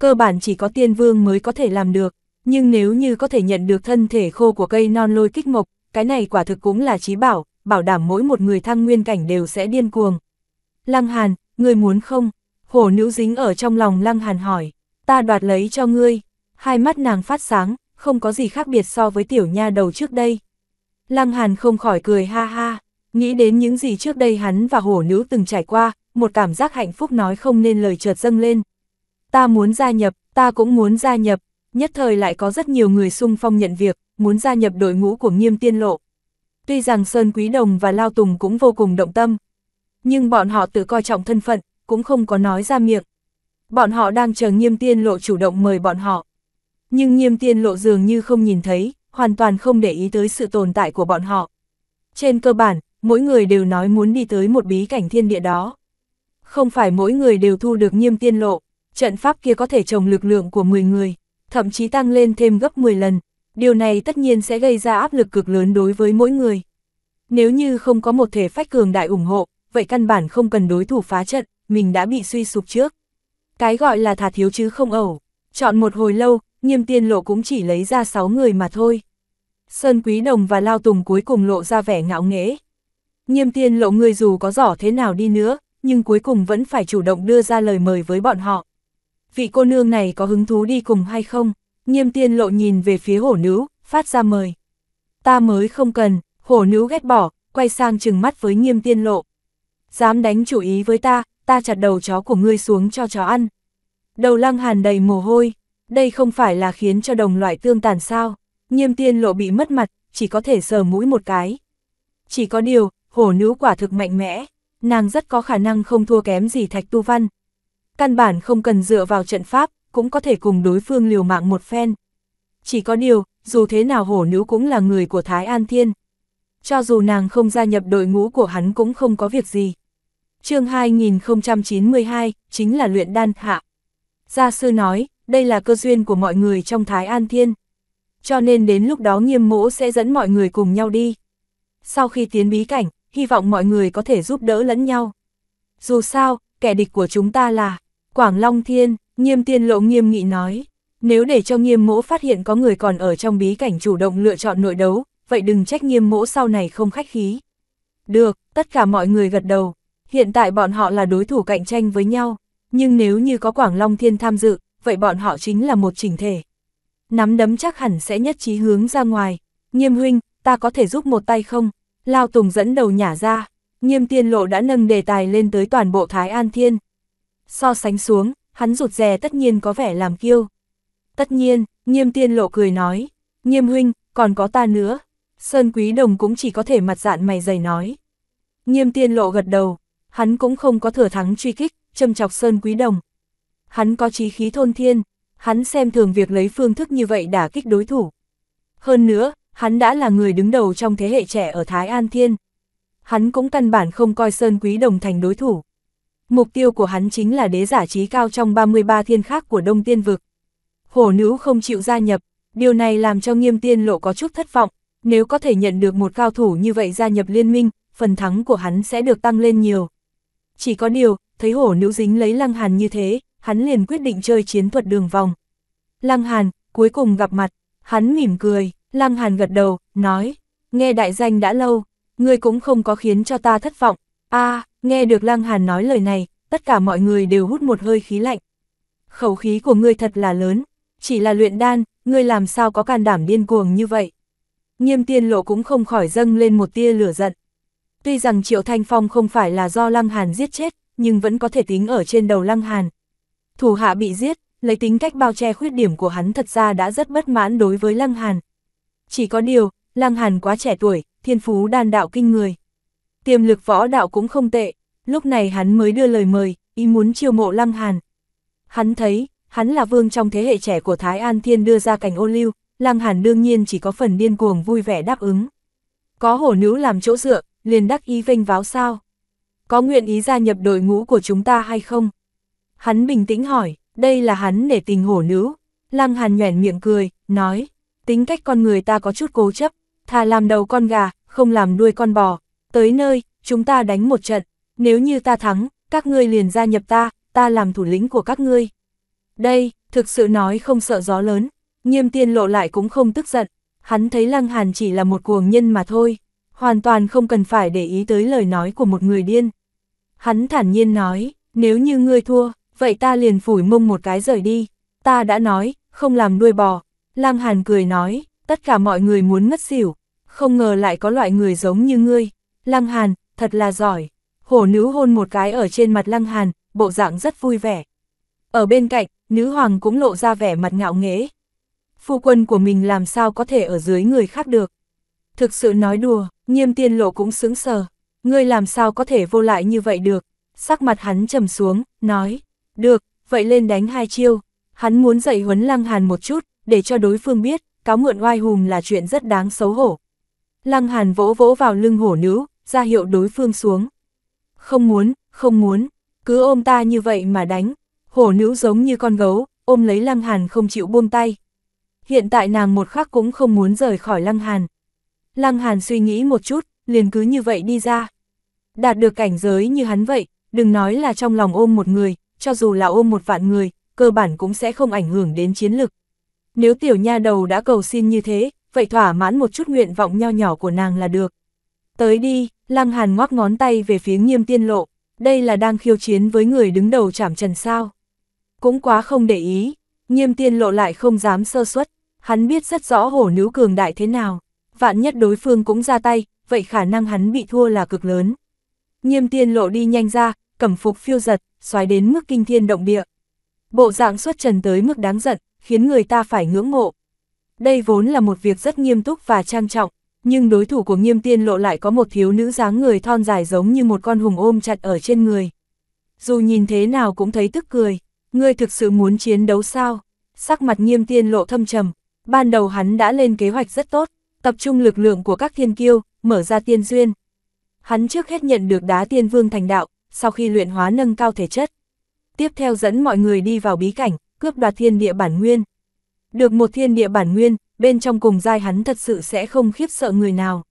Cơ bản chỉ có tiên vương mới có thể làm được, nhưng nếu như có thể nhận được thân thể khô của cây non lôi kích mộc, cái này quả thực cũng là trí bảo, bảo đảm mỗi một người thăng nguyên cảnh đều sẽ điên cuồng. Lăng Hàn, người muốn không? Hổ nữ dính ở trong lòng Lăng Hàn hỏi, ta đoạt lấy cho ngươi. Hai mắt nàng phát sáng, không có gì khác biệt so với tiểu nha đầu trước đây. Lăng Hàn không khỏi cười ha ha, nghĩ đến những gì trước đây hắn và hổ nữ từng trải qua, một cảm giác hạnh phúc nói không nên lời chợt dâng lên. Ta muốn gia nhập, ta cũng muốn gia nhập, nhất thời lại có rất nhiều người xung phong nhận việc, muốn gia nhập đội ngũ của nghiêm tiên lộ. Tuy rằng Sơn Quý Đồng và Lao Tùng cũng vô cùng động tâm, nhưng bọn họ tự coi trọng thân phận, cũng không có nói ra miệng. Bọn họ đang chờ nghiêm tiên lộ chủ động mời bọn họ. Nhưng nghiêm tiên lộ dường như không nhìn thấy, hoàn toàn không để ý tới sự tồn tại của bọn họ. Trên cơ bản, mỗi người đều nói muốn đi tới một bí cảnh thiên địa đó. Không phải mỗi người đều thu được nghiêm tiên lộ, trận pháp kia có thể trồng lực lượng của 10 người, thậm chí tăng lên thêm gấp 10 lần. Điều này tất nhiên sẽ gây ra áp lực cực lớn đối với mỗi người. Nếu như không có một thể phách cường đại ủng hộ, vậy căn bản không cần đối thủ phá trận, mình đã bị suy sụp trước. Cái gọi là thả thiếu chứ không ẩu. Chọn một hồi lâu, nghiêm tiên lộ cũng chỉ lấy ra 6 người mà thôi. Sơn Quý Đồng và Lao Tùng cuối cùng lộ ra vẻ ngạo nghễ. Nghiêm tiên lộ người dù có giỏ thế nào đi nữa, nhưng cuối cùng vẫn phải chủ động đưa ra lời mời với bọn họ. Vị cô nương này có hứng thú đi cùng hay không? Nghiêm tiên lộ nhìn về phía hổ nữ, phát ra mời. Ta mới không cần, hổ nữ ghét bỏ, quay sang trừng mắt với nghiêm tiên lộ. Dám đánh chủ ý với ta, ta chặt đầu chó của ngươi xuống cho chó ăn. Đầu lăng hàn đầy mồ hôi, đây không phải là khiến cho đồng loại tương tàn sao? Nghiêm tiên lộ bị mất mặt, chỉ có thể sờ mũi một cái. Chỉ có điều, hổ nữ quả thực mạnh mẽ, nàng rất có khả năng không thua kém gì thạch tu văn. Căn bản không cần dựa vào trận pháp, cũng có thể cùng đối phương liều mạng một phen. Chỉ có điều, dù thế nào hổ nữ cũng là người của Thái An Thiên. Cho dù nàng không gia nhập đội ngũ của hắn cũng không có việc gì. chương 2092, chính là luyện đan hạ. Gia sư nói, đây là cơ duyên của mọi người trong Thái An Thiên cho nên đến lúc đó nghiêm mỗ sẽ dẫn mọi người cùng nhau đi. Sau khi tiến bí cảnh, hy vọng mọi người có thể giúp đỡ lẫn nhau. Dù sao, kẻ địch của chúng ta là Quảng Long Thiên, nghiêm tiên lộ nghiêm nghị nói. Nếu để cho nghiêm mỗ phát hiện có người còn ở trong bí cảnh chủ động lựa chọn nội đấu, vậy đừng trách nghiêm mỗ sau này không khách khí. Được, tất cả mọi người gật đầu. Hiện tại bọn họ là đối thủ cạnh tranh với nhau, nhưng nếu như có Quảng Long Thiên tham dự, vậy bọn họ chính là một chỉnh thể nắm đấm chắc hẳn sẽ nhất trí hướng ra ngoài. Nghiêm huynh, ta có thể giúp một tay không? Lao Tùng dẫn đầu nhả ra, nghiêm tiên lộ đã nâng đề tài lên tới toàn bộ Thái An Thiên. So sánh xuống, hắn rụt rè tất nhiên có vẻ làm kiêu. Tất nhiên, nghiêm tiên lộ cười nói, nghiêm huynh, còn có ta nữa. Sơn Quý Đồng cũng chỉ có thể mặt dạn mày dày nói. Nghiêm tiên lộ gật đầu, hắn cũng không có thừa thắng truy kích, châm chọc Sơn Quý Đồng. Hắn có trí khí thôn thiên, hắn xem thường việc lấy phương thức như vậy đả kích đối thủ. Hơn nữa, hắn đã là người đứng đầu trong thế hệ trẻ ở Thái An Thiên. Hắn cũng căn bản không coi Sơn Quý Đồng thành đối thủ. Mục tiêu của hắn chính là đế giả trí cao trong 33 thiên khác của Đông Tiên Vực. Hổ nữ không chịu gia nhập, điều này làm cho nghiêm tiên lộ có chút thất vọng. Nếu có thể nhận được một cao thủ như vậy gia nhập liên minh, phần thắng của hắn sẽ được tăng lên nhiều. Chỉ có điều, thấy hổ nữ dính lấy lăng hàn như thế, hắn liền quyết định chơi chiến thuật đường vòng. Lăng Hàn, cuối cùng gặp mặt, hắn mỉm cười, Lăng Hàn gật đầu, nói, nghe đại danh đã lâu, ngươi cũng không có khiến cho ta thất vọng. a à, nghe được Lăng Hàn nói lời này, tất cả mọi người đều hút một hơi khí lạnh. Khẩu khí của ngươi thật là lớn, chỉ là luyện đan, ngươi làm sao có can đảm điên cuồng như vậy. Nghiêm tiên lộ cũng không khỏi dâng lên một tia lửa giận. Tuy rằng Triệu Thanh Phong không phải là do Lăng Hàn giết chết, nhưng vẫn có thể tính ở trên đầu Lăng Hàn. Thủ hạ bị giết, lấy tính cách bao che khuyết điểm của hắn thật ra đã rất bất mãn đối với Lăng Hàn. Chỉ có điều, Lăng Hàn quá trẻ tuổi, thiên phú đan đạo kinh người. Tiềm lực võ đạo cũng không tệ, lúc này hắn mới đưa lời mời, ý muốn chiêu mộ Lăng Hàn. Hắn thấy, hắn là vương trong thế hệ trẻ của Thái An Thiên đưa ra cảnh ô lưu, Lăng Hàn đương nhiên chỉ có phần điên cuồng vui vẻ đáp ứng. Có hổ nữ làm chỗ dựa, liền đắc ý vênh váo sao? Có nguyện ý gia nhập đội ngũ của chúng ta hay không? Hắn bình tĩnh hỏi, đây là hắn để tình hổ nữ. Lăng Hàn nhoẻn miệng cười, nói, tính cách con người ta có chút cố chấp, thà làm đầu con gà, không làm đuôi con bò. Tới nơi, chúng ta đánh một trận, nếu như ta thắng, các ngươi liền gia nhập ta, ta làm thủ lĩnh của các ngươi. Đây, thực sự nói không sợ gió lớn, nghiêm tiên lộ lại cũng không tức giận, hắn thấy Lăng Hàn chỉ là một cuồng nhân mà thôi, hoàn toàn không cần phải để ý tới lời nói của một người điên. Hắn thản nhiên nói, nếu như ngươi thua, vậy ta liền phủi mông một cái rời đi, ta đã nói, không làm nuôi bò. Lăng Hàn cười nói, tất cả mọi người muốn ngất xỉu, không ngờ lại có loại người giống như ngươi. Lăng Hàn, thật là giỏi. Hổ nữ hôn một cái ở trên mặt Lăng Hàn, bộ dạng rất vui vẻ. Ở bên cạnh, nữ hoàng cũng lộ ra vẻ mặt ngạo nghễ. Phu quân của mình làm sao có thể ở dưới người khác được. Thực sự nói đùa, nghiêm tiên lộ cũng sững sờ. Ngươi làm sao có thể vô lại như vậy được. Sắc mặt hắn trầm xuống, nói, được, vậy lên đánh hai chiêu. Hắn muốn dạy huấn Lăng Hàn một chút, để cho đối phương biết, cáo mượn oai hùng là chuyện rất đáng xấu hổ. Lăng Hàn vỗ vỗ vào lưng hổ nữ, ra hiệu đối phương xuống. Không muốn, không muốn, cứ ôm ta như vậy mà đánh. Hổ nữ giống như con gấu, ôm lấy Lăng Hàn không chịu buông tay. Hiện tại nàng một khắc cũng không muốn rời khỏi Lăng Hàn. Lăng Hàn suy nghĩ một chút, liền cứ như vậy đi ra. Đạt được cảnh giới như hắn vậy, đừng nói là trong lòng ôm một người, cho dù là ôm một vạn người, cơ bản cũng sẽ không ảnh hưởng đến chiến lực. Nếu tiểu nha đầu đã cầu xin như thế, vậy thỏa mãn một chút nguyện vọng nho nhỏ của nàng là được. Tới đi, Lăng Hàn ngoắc ngón tay về phía nghiêm tiên lộ, đây là đang khiêu chiến với người đứng đầu chảm trần sao. Cũng quá không để ý, nghiêm tiên lộ lại không dám sơ suất, hắn biết rất rõ hổ nữ cường đại thế nào, vạn nhất đối phương cũng ra tay, vậy khả năng hắn bị thua là cực lớn. Nghiêm tiên lộ đi nhanh ra, cẩm phục phiêu giật, xoáy đến mức kinh thiên động địa. Bộ dạng xuất trần tới mức đáng giận, khiến người ta phải ngưỡng mộ. Đây vốn là một việc rất nghiêm túc và trang trọng, nhưng đối thủ của nghiêm tiên lộ lại có một thiếu nữ dáng người thon dài giống như một con hùng ôm chặt ở trên người. Dù nhìn thế nào cũng thấy tức cười, ngươi thực sự muốn chiến đấu sao? Sắc mặt nghiêm tiên lộ thâm trầm, ban đầu hắn đã lên kế hoạch rất tốt, tập trung lực lượng của các thiên kiêu, mở ra tiên duyên. Hắn trước hết nhận được đá tiên vương thành đạo, sau khi luyện hóa nâng cao thể chất. Tiếp theo dẫn mọi người đi vào bí cảnh, cướp đoạt thiên địa bản nguyên. Được một thiên địa bản nguyên, bên trong cùng giai hắn thật sự sẽ không khiếp sợ người nào.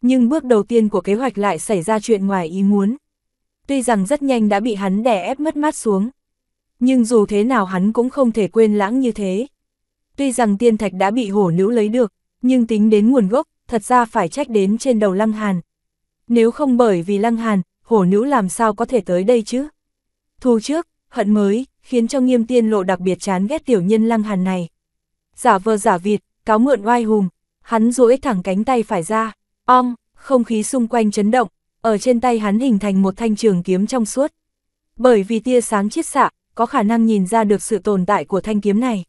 Nhưng bước đầu tiên của kế hoạch lại xảy ra chuyện ngoài ý muốn. Tuy rằng rất nhanh đã bị hắn đè ép mất mát xuống. Nhưng dù thế nào hắn cũng không thể quên lãng như thế. Tuy rằng tiên thạch đã bị hổ nữ lấy được, nhưng tính đến nguồn gốc, thật ra phải trách đến trên đầu Lăng Hàn. Nếu không bởi vì Lăng Hàn, hổ nữ làm sao có thể tới đây chứ? Thu trước, hận mới, khiến cho nghiêm tiên lộ đặc biệt chán ghét tiểu nhân lăng hàn này. Giả vờ giả vịt, cáo mượn oai hùng, hắn duỗi thẳng cánh tay phải ra, om, không khí xung quanh chấn động, ở trên tay hắn hình thành một thanh trường kiếm trong suốt. Bởi vì tia sáng chiết xạ, có khả năng nhìn ra được sự tồn tại của thanh kiếm này.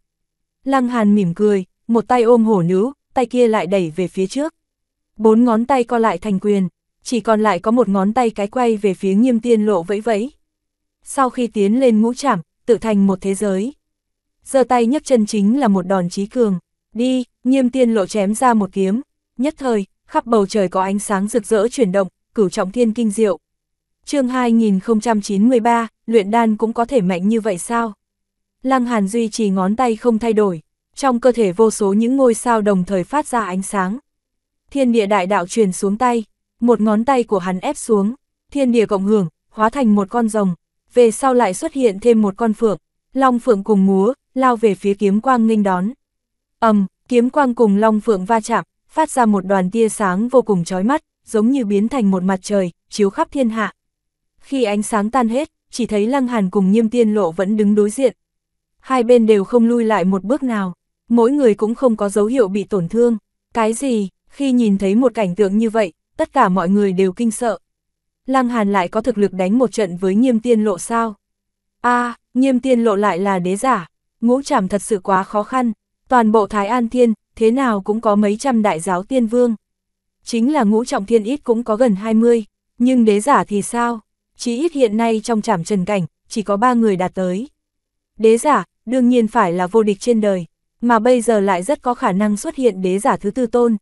Lăng Hàn mỉm cười, một tay ôm hổ nữ, tay kia lại đẩy về phía trước. Bốn ngón tay co lại thành quyền, chỉ còn lại có một ngón tay cái quay về phía nghiêm tiên lộ vẫy vẫy. Sau khi tiến lên ngũ trảm, tự thành một thế giới. giơ tay nhấc chân chính là một đòn trí cường, đi, nghiêm tiên lộ chém ra một kiếm, nhất thời, khắp bầu trời có ánh sáng rực rỡ chuyển động, cửu trọng thiên kinh diệu. chương 2093, luyện đan cũng có thể mạnh như vậy sao? Lăng Hàn duy trì ngón tay không thay đổi, trong cơ thể vô số những ngôi sao đồng thời phát ra ánh sáng. Thiên địa đại đạo truyền xuống tay, một ngón tay của hắn ép xuống, thiên địa cộng hưởng, hóa thành một con rồng, về sau lại xuất hiện thêm một con phượng, long phượng cùng múa, lao về phía kiếm quang nghênh đón. Ầm, kiếm quang cùng long phượng va chạm, phát ra một đoàn tia sáng vô cùng chói mắt, giống như biến thành một mặt trời, chiếu khắp thiên hạ. Khi ánh sáng tan hết, chỉ thấy Lăng Hàn cùng nghiêm Tiên Lộ vẫn đứng đối diện. Hai bên đều không lui lại một bước nào, mỗi người cũng không có dấu hiệu bị tổn thương. Cái gì, khi nhìn thấy một cảnh tượng như vậy, tất cả mọi người đều kinh sợ. Lăng Hàn lại có thực lực đánh một trận với nghiêm tiên lộ sao? a nghiêm tiên lộ lại là đế giả, ngũ trảm thật sự quá khó khăn, toàn bộ Thái An Thiên, thế nào cũng có mấy trăm đại giáo tiên vương. Chính là ngũ trọng thiên ít cũng có gần 20, nhưng đế giả thì sao? Chỉ ít hiện nay trong trảm trần cảnh, chỉ có ba người đạt tới. Đế giả, đương nhiên phải là vô địch trên đời, mà bây giờ lại rất có khả năng xuất hiện đế giả thứ tư tôn,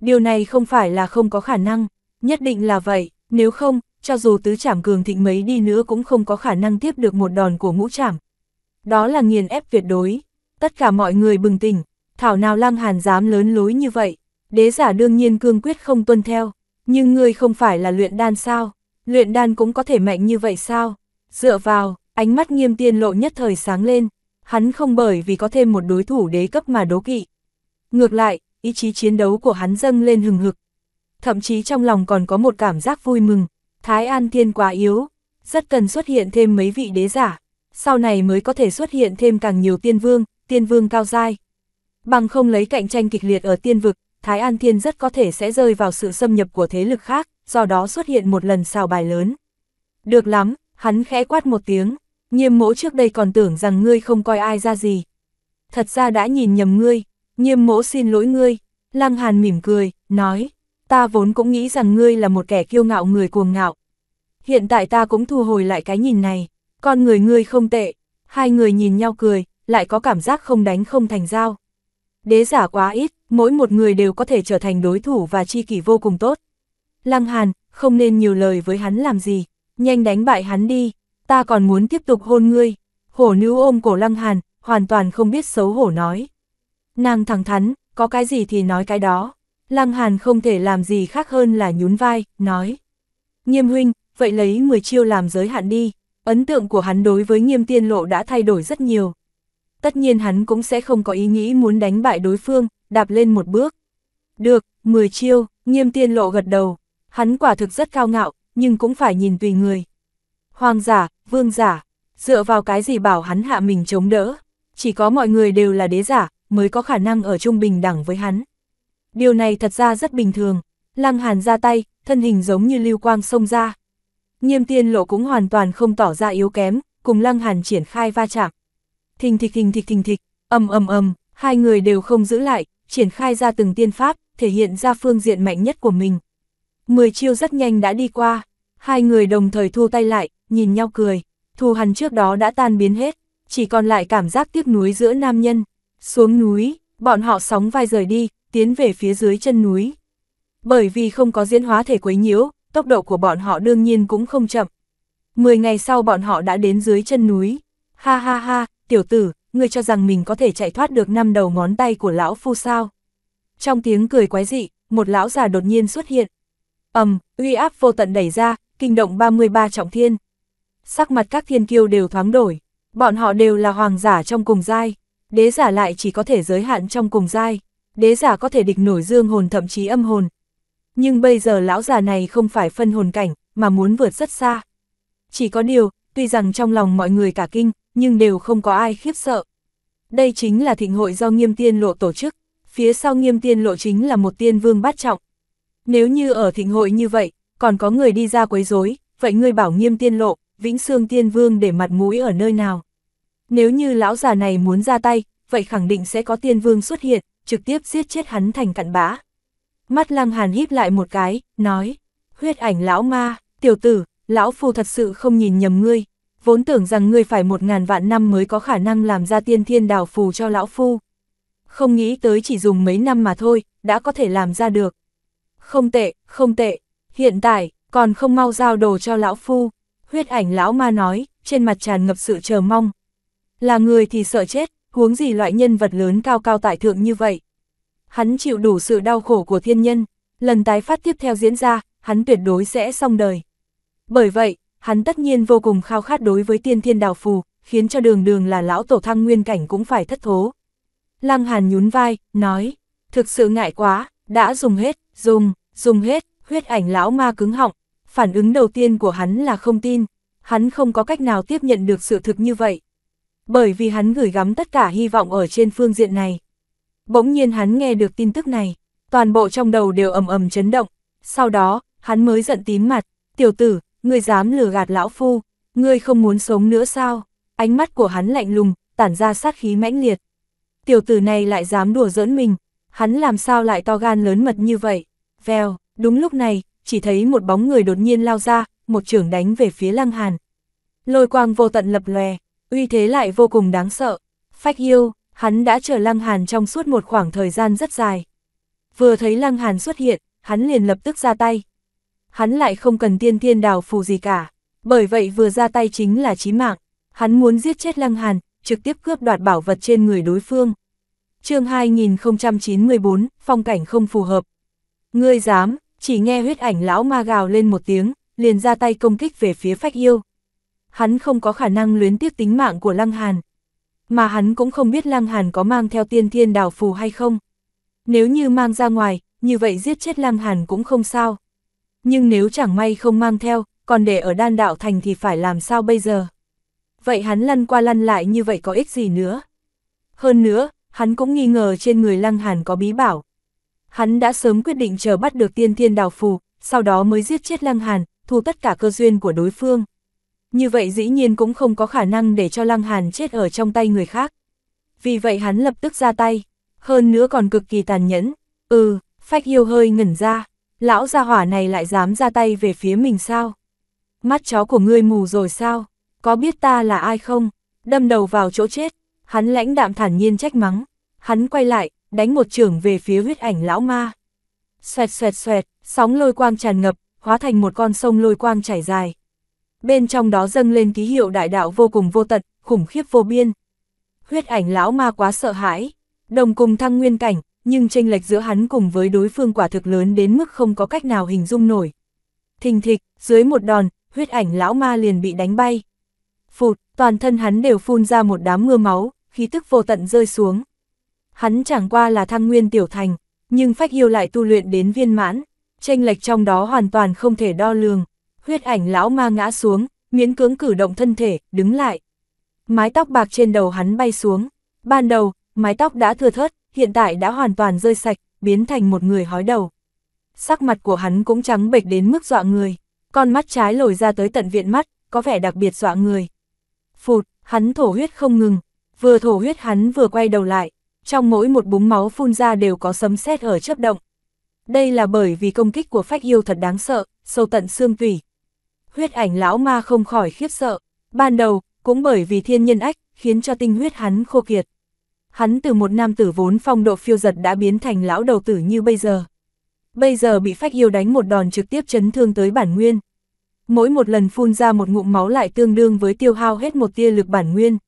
Điều này không phải là không có khả năng, nhất định là vậy, nếu không, cho dù tứ trảm cường thịnh mấy đi nữa cũng không có khả năng tiếp được một đòn của ngũ trảm. Đó là nghiền ép tuyệt đối, tất cả mọi người bừng tỉnh, thảo nào lăng hàn dám lớn lối như vậy, đế giả đương nhiên cương quyết không tuân theo, nhưng ngươi không phải là luyện đan sao, luyện đan cũng có thể mạnh như vậy sao, dựa vào, ánh mắt nghiêm tiên lộ nhất thời sáng lên, hắn không bởi vì có thêm một đối thủ đế cấp mà đố kỵ. Ngược lại, ý chí chiến đấu của hắn dâng lên hừng hực. Thậm chí trong lòng còn có một cảm giác vui mừng, Thái An Thiên quá yếu, rất cần xuất hiện thêm mấy vị đế giả, sau này mới có thể xuất hiện thêm càng nhiều tiên vương, tiên vương cao dai. Bằng không lấy cạnh tranh kịch liệt ở tiên vực, Thái An Thiên rất có thể sẽ rơi vào sự xâm nhập của thế lực khác, do đó xuất hiện một lần xào bài lớn. Được lắm, hắn khẽ quát một tiếng, Nhiêm mỗ trước đây còn tưởng rằng ngươi không coi ai ra gì. Thật ra đã nhìn nhầm ngươi, Nghiêm mỗ xin lỗi ngươi, Lăng Hàn mỉm cười, nói, ta vốn cũng nghĩ rằng ngươi là một kẻ kiêu ngạo người cuồng ngạo. Hiện tại ta cũng thu hồi lại cái nhìn này, con người ngươi không tệ, hai người nhìn nhau cười, lại có cảm giác không đánh không thành giao. Đế giả quá ít, mỗi một người đều có thể trở thành đối thủ và chi kỷ vô cùng tốt. Lăng Hàn, không nên nhiều lời với hắn làm gì, nhanh đánh bại hắn đi, ta còn muốn tiếp tục hôn ngươi. Hổ nữ ôm cổ Lăng Hàn, hoàn toàn không biết xấu hổ nói. Nàng thẳng thắn, có cái gì thì nói cái đó. Lăng Hàn không thể làm gì khác hơn là nhún vai, nói. Nghiêm huynh, vậy lấy 10 chiêu làm giới hạn đi. Ấn tượng của hắn đối với nghiêm tiên lộ đã thay đổi rất nhiều. Tất nhiên hắn cũng sẽ không có ý nghĩ muốn đánh bại đối phương, đạp lên một bước. Được, 10 chiêu, nghiêm tiên lộ gật đầu. Hắn quả thực rất cao ngạo, nhưng cũng phải nhìn tùy người. Hoàng giả, vương giả, dựa vào cái gì bảo hắn hạ mình chống đỡ. Chỉ có mọi người đều là đế giả, mới có khả năng ở trung bình đẳng với hắn. Điều này thật ra rất bình thường, Lăng Hàn ra tay, thân hình giống như lưu quang sông ra. Nhiêm tiên lộ cũng hoàn toàn không tỏ ra yếu kém, cùng Lăng Hàn triển khai va chạm. Thình thịch thình thịch thình thịch, ầm ầm ầm, hai người đều không giữ lại, triển khai ra từng tiên pháp, thể hiện ra phương diện mạnh nhất của mình. Mười chiêu rất nhanh đã đi qua, hai người đồng thời thu tay lại, nhìn nhau cười, thù hằn trước đó đã tan biến hết, chỉ còn lại cảm giác tiếc nuối giữa nam nhân. Xuống núi, bọn họ sóng vai rời đi, tiến về phía dưới chân núi. Bởi vì không có diễn hóa thể quấy nhiễu, tốc độ của bọn họ đương nhiên cũng không chậm. Mười ngày sau bọn họ đã đến dưới chân núi. Ha ha ha, tiểu tử, ngươi cho rằng mình có thể chạy thoát được năm đầu ngón tay của lão phu sao. Trong tiếng cười quái dị, một lão già đột nhiên xuất hiện. ầm, uy áp vô tận đẩy ra, kinh động 33 trọng thiên. Sắc mặt các thiên kiêu đều thoáng đổi, bọn họ đều là hoàng giả trong cùng giai đế giả lại chỉ có thể giới hạn trong cùng giai, đế giả có thể địch nổi dương hồn thậm chí âm hồn. Nhưng bây giờ lão già này không phải phân hồn cảnh, mà muốn vượt rất xa. Chỉ có điều, tuy rằng trong lòng mọi người cả kinh, nhưng đều không có ai khiếp sợ. Đây chính là thịnh hội do nghiêm tiên lộ tổ chức, phía sau nghiêm tiên lộ chính là một tiên vương bát trọng. Nếu như ở thịnh hội như vậy, còn có người đi ra quấy rối, vậy ngươi bảo nghiêm tiên lộ, vĩnh xương tiên vương để mặt mũi ở nơi nào? Nếu như lão già này muốn ra tay, vậy khẳng định sẽ có tiên vương xuất hiện, trực tiếp giết chết hắn thành cặn bã. Mắt lăng hàn híp lại một cái, nói, huyết ảnh lão ma, tiểu tử, lão phu thật sự không nhìn nhầm ngươi, vốn tưởng rằng ngươi phải một ngàn vạn năm mới có khả năng làm ra tiên thiên đào phù cho lão phu. Không nghĩ tới chỉ dùng mấy năm mà thôi, đã có thể làm ra được. Không tệ, không tệ, hiện tại, còn không mau giao đồ cho lão phu. Huyết ảnh lão ma nói, trên mặt tràn ngập sự chờ mong, là người thì sợ chết, huống gì loại nhân vật lớn cao cao tại thượng như vậy. Hắn chịu đủ sự đau khổ của thiên nhân, lần tái phát tiếp theo diễn ra, hắn tuyệt đối sẽ xong đời. Bởi vậy, hắn tất nhiên vô cùng khao khát đối với tiên thiên đào phù, khiến cho đường đường là lão tổ thăng nguyên cảnh cũng phải thất thố. Lăng Hàn nhún vai, nói, thực sự ngại quá, đã dùng hết, dùng, dùng hết, huyết ảnh lão ma cứng họng. Phản ứng đầu tiên của hắn là không tin, hắn không có cách nào tiếp nhận được sự thực như vậy bởi vì hắn gửi gắm tất cả hy vọng ở trên phương diện này. Bỗng nhiên hắn nghe được tin tức này, toàn bộ trong đầu đều ầm ầm chấn động, sau đó, hắn mới giận tím mặt, tiểu tử, ngươi dám lừa gạt lão phu, ngươi không muốn sống nữa sao? Ánh mắt của hắn lạnh lùng, tản ra sát khí mãnh liệt. Tiểu tử này lại dám đùa giỡn mình, hắn làm sao lại to gan lớn mật như vậy? Vèo, đúng lúc này, chỉ thấy một bóng người đột nhiên lao ra, một trưởng đánh về phía Lăng Hàn. Lôi quang vô tận lập lòe, uy thế lại vô cùng đáng sợ. Phách yêu, hắn đã chờ Lăng Hàn trong suốt một khoảng thời gian rất dài. Vừa thấy Lăng Hàn xuất hiện, hắn liền lập tức ra tay. Hắn lại không cần tiên tiên đào phù gì cả, bởi vậy vừa ra tay chính là chí mạng. Hắn muốn giết chết Lăng Hàn, trực tiếp cướp đoạt bảo vật trên người đối phương. chương 2094, phong cảnh không phù hợp. Ngươi dám, chỉ nghe huyết ảnh lão ma gào lên một tiếng, liền ra tay công kích về phía phách yêu hắn không có khả năng luyến tiếc tính mạng của Lăng Hàn. Mà hắn cũng không biết Lăng Hàn có mang theo tiên thiên đảo phù hay không. Nếu như mang ra ngoài, như vậy giết chết Lăng Hàn cũng không sao. Nhưng nếu chẳng may không mang theo, còn để ở đan đạo thành thì phải làm sao bây giờ? Vậy hắn lăn qua lăn lại như vậy có ích gì nữa? Hơn nữa, hắn cũng nghi ngờ trên người Lăng Hàn có bí bảo. Hắn đã sớm quyết định chờ bắt được tiên thiên đào phù, sau đó mới giết chết Lăng Hàn, thu tất cả cơ duyên của đối phương như vậy dĩ nhiên cũng không có khả năng để cho Lăng Hàn chết ở trong tay người khác. Vì vậy hắn lập tức ra tay, hơn nữa còn cực kỳ tàn nhẫn. Ừ, Phách Hiêu hơi ngẩn ra, lão gia hỏa này lại dám ra tay về phía mình sao? Mắt chó của ngươi mù rồi sao? Có biết ta là ai không? Đâm đầu vào chỗ chết, hắn lãnh đạm thản nhiên trách mắng. Hắn quay lại, đánh một trường về phía huyết ảnh lão ma. Xoẹt xoẹt xoẹt, sóng lôi quang tràn ngập, hóa thành một con sông lôi quang chảy dài, bên trong đó dâng lên ký hiệu đại đạo vô cùng vô tật, khủng khiếp vô biên. Huyết ảnh lão ma quá sợ hãi, đồng cùng thăng nguyên cảnh, nhưng tranh lệch giữa hắn cùng với đối phương quả thực lớn đến mức không có cách nào hình dung nổi. Thình thịch, dưới một đòn, huyết ảnh lão ma liền bị đánh bay. Phụt, toàn thân hắn đều phun ra một đám mưa máu, khí tức vô tận rơi xuống. Hắn chẳng qua là thăng nguyên tiểu thành, nhưng phách yêu lại tu luyện đến viên mãn, tranh lệch trong đó hoàn toàn không thể đo lường huyết ảnh lão ma ngã xuống, miễn cưỡng cử động thân thể, đứng lại. Mái tóc bạc trên đầu hắn bay xuống. Ban đầu, mái tóc đã thừa thớt, hiện tại đã hoàn toàn rơi sạch, biến thành một người hói đầu. Sắc mặt của hắn cũng trắng bệch đến mức dọa người. Con mắt trái lồi ra tới tận viện mắt, có vẻ đặc biệt dọa người. Phụt, hắn thổ huyết không ngừng. Vừa thổ huyết hắn vừa quay đầu lại. Trong mỗi một búng máu phun ra đều có sấm sét ở chớp động. Đây là bởi vì công kích của phách yêu thật đáng sợ, sâu tận xương tủy, huyết ảnh lão ma không khỏi khiếp sợ. Ban đầu, cũng bởi vì thiên nhân ách, khiến cho tinh huyết hắn khô kiệt. Hắn từ một nam tử vốn phong độ phiêu giật đã biến thành lão đầu tử như bây giờ. Bây giờ bị phách yêu đánh một đòn trực tiếp chấn thương tới bản nguyên. Mỗi một lần phun ra một ngụm máu lại tương đương với tiêu hao hết một tia lực bản nguyên.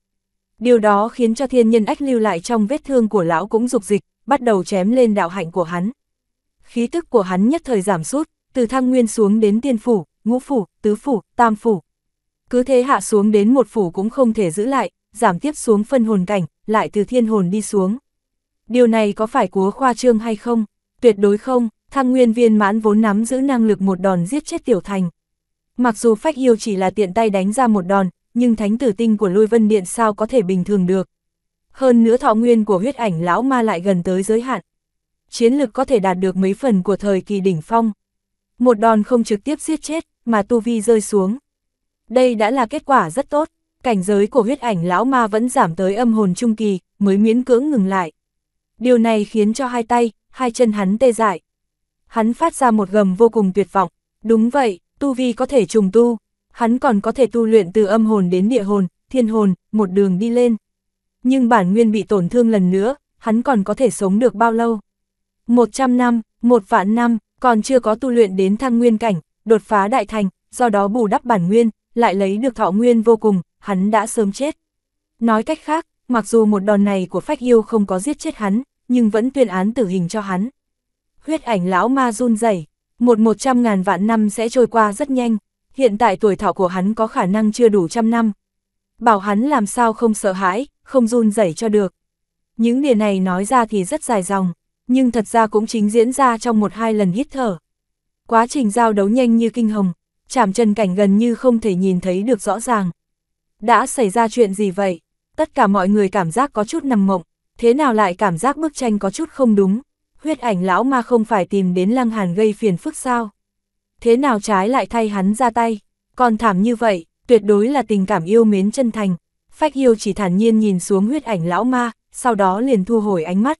Điều đó khiến cho thiên nhân ách lưu lại trong vết thương của lão cũng dục dịch, bắt đầu chém lên đạo hạnh của hắn. Khí tức của hắn nhất thời giảm sút, từ thăng nguyên xuống đến tiên phủ, ngũ phủ, tứ phủ, tam phủ. Cứ thế hạ xuống đến một phủ cũng không thể giữ lại, giảm tiếp xuống phân hồn cảnh, lại từ thiên hồn đi xuống. Điều này có phải cúa khoa trương hay không? Tuyệt đối không, thăng nguyên viên mãn vốn nắm giữ năng lực một đòn giết chết tiểu thành. Mặc dù phách yêu chỉ là tiện tay đánh ra một đòn, nhưng thánh tử tinh của lôi vân điện sao có thể bình thường được. Hơn nữa thọ nguyên của huyết ảnh lão ma lại gần tới giới hạn. Chiến lực có thể đạt được mấy phần của thời kỳ đỉnh phong. Một đòn không trực tiếp giết chết, mà tu vi rơi xuống. Đây đã là kết quả rất tốt, cảnh giới của huyết ảnh lão ma vẫn giảm tới âm hồn trung kỳ, mới miễn cưỡng ngừng lại. Điều này khiến cho hai tay, hai chân hắn tê dại. Hắn phát ra một gầm vô cùng tuyệt vọng. Đúng vậy, tu vi có thể trùng tu, hắn còn có thể tu luyện từ âm hồn đến địa hồn, thiên hồn, một đường đi lên. Nhưng bản nguyên bị tổn thương lần nữa, hắn còn có thể sống được bao lâu? 100 năm, một vạn năm, còn chưa có tu luyện đến thăng nguyên cảnh, đột phá đại thành, do đó bù đắp bản nguyên, lại lấy được thọ nguyên vô cùng, hắn đã sớm chết. Nói cách khác, mặc dù một đòn này của phách yêu không có giết chết hắn, nhưng vẫn tuyên án tử hình cho hắn. Huyết ảnh lão ma run rẩy một một trăm ngàn vạn năm sẽ trôi qua rất nhanh, hiện tại tuổi thọ của hắn có khả năng chưa đủ trăm năm. Bảo hắn làm sao không sợ hãi, không run rẩy cho được. Những điều này nói ra thì rất dài dòng, nhưng thật ra cũng chính diễn ra trong một hai lần hít thở quá trình giao đấu nhanh như kinh hồng, chạm chân cảnh gần như không thể nhìn thấy được rõ ràng. Đã xảy ra chuyện gì vậy? Tất cả mọi người cảm giác có chút nằm mộng, thế nào lại cảm giác bức tranh có chút không đúng? Huyết ảnh lão ma không phải tìm đến lăng hàn gây phiền phức sao? Thế nào trái lại thay hắn ra tay? Còn thảm như vậy, tuyệt đối là tình cảm yêu mến chân thành. Phách yêu chỉ thản nhiên nhìn xuống huyết ảnh lão ma, sau đó liền thu hồi ánh mắt.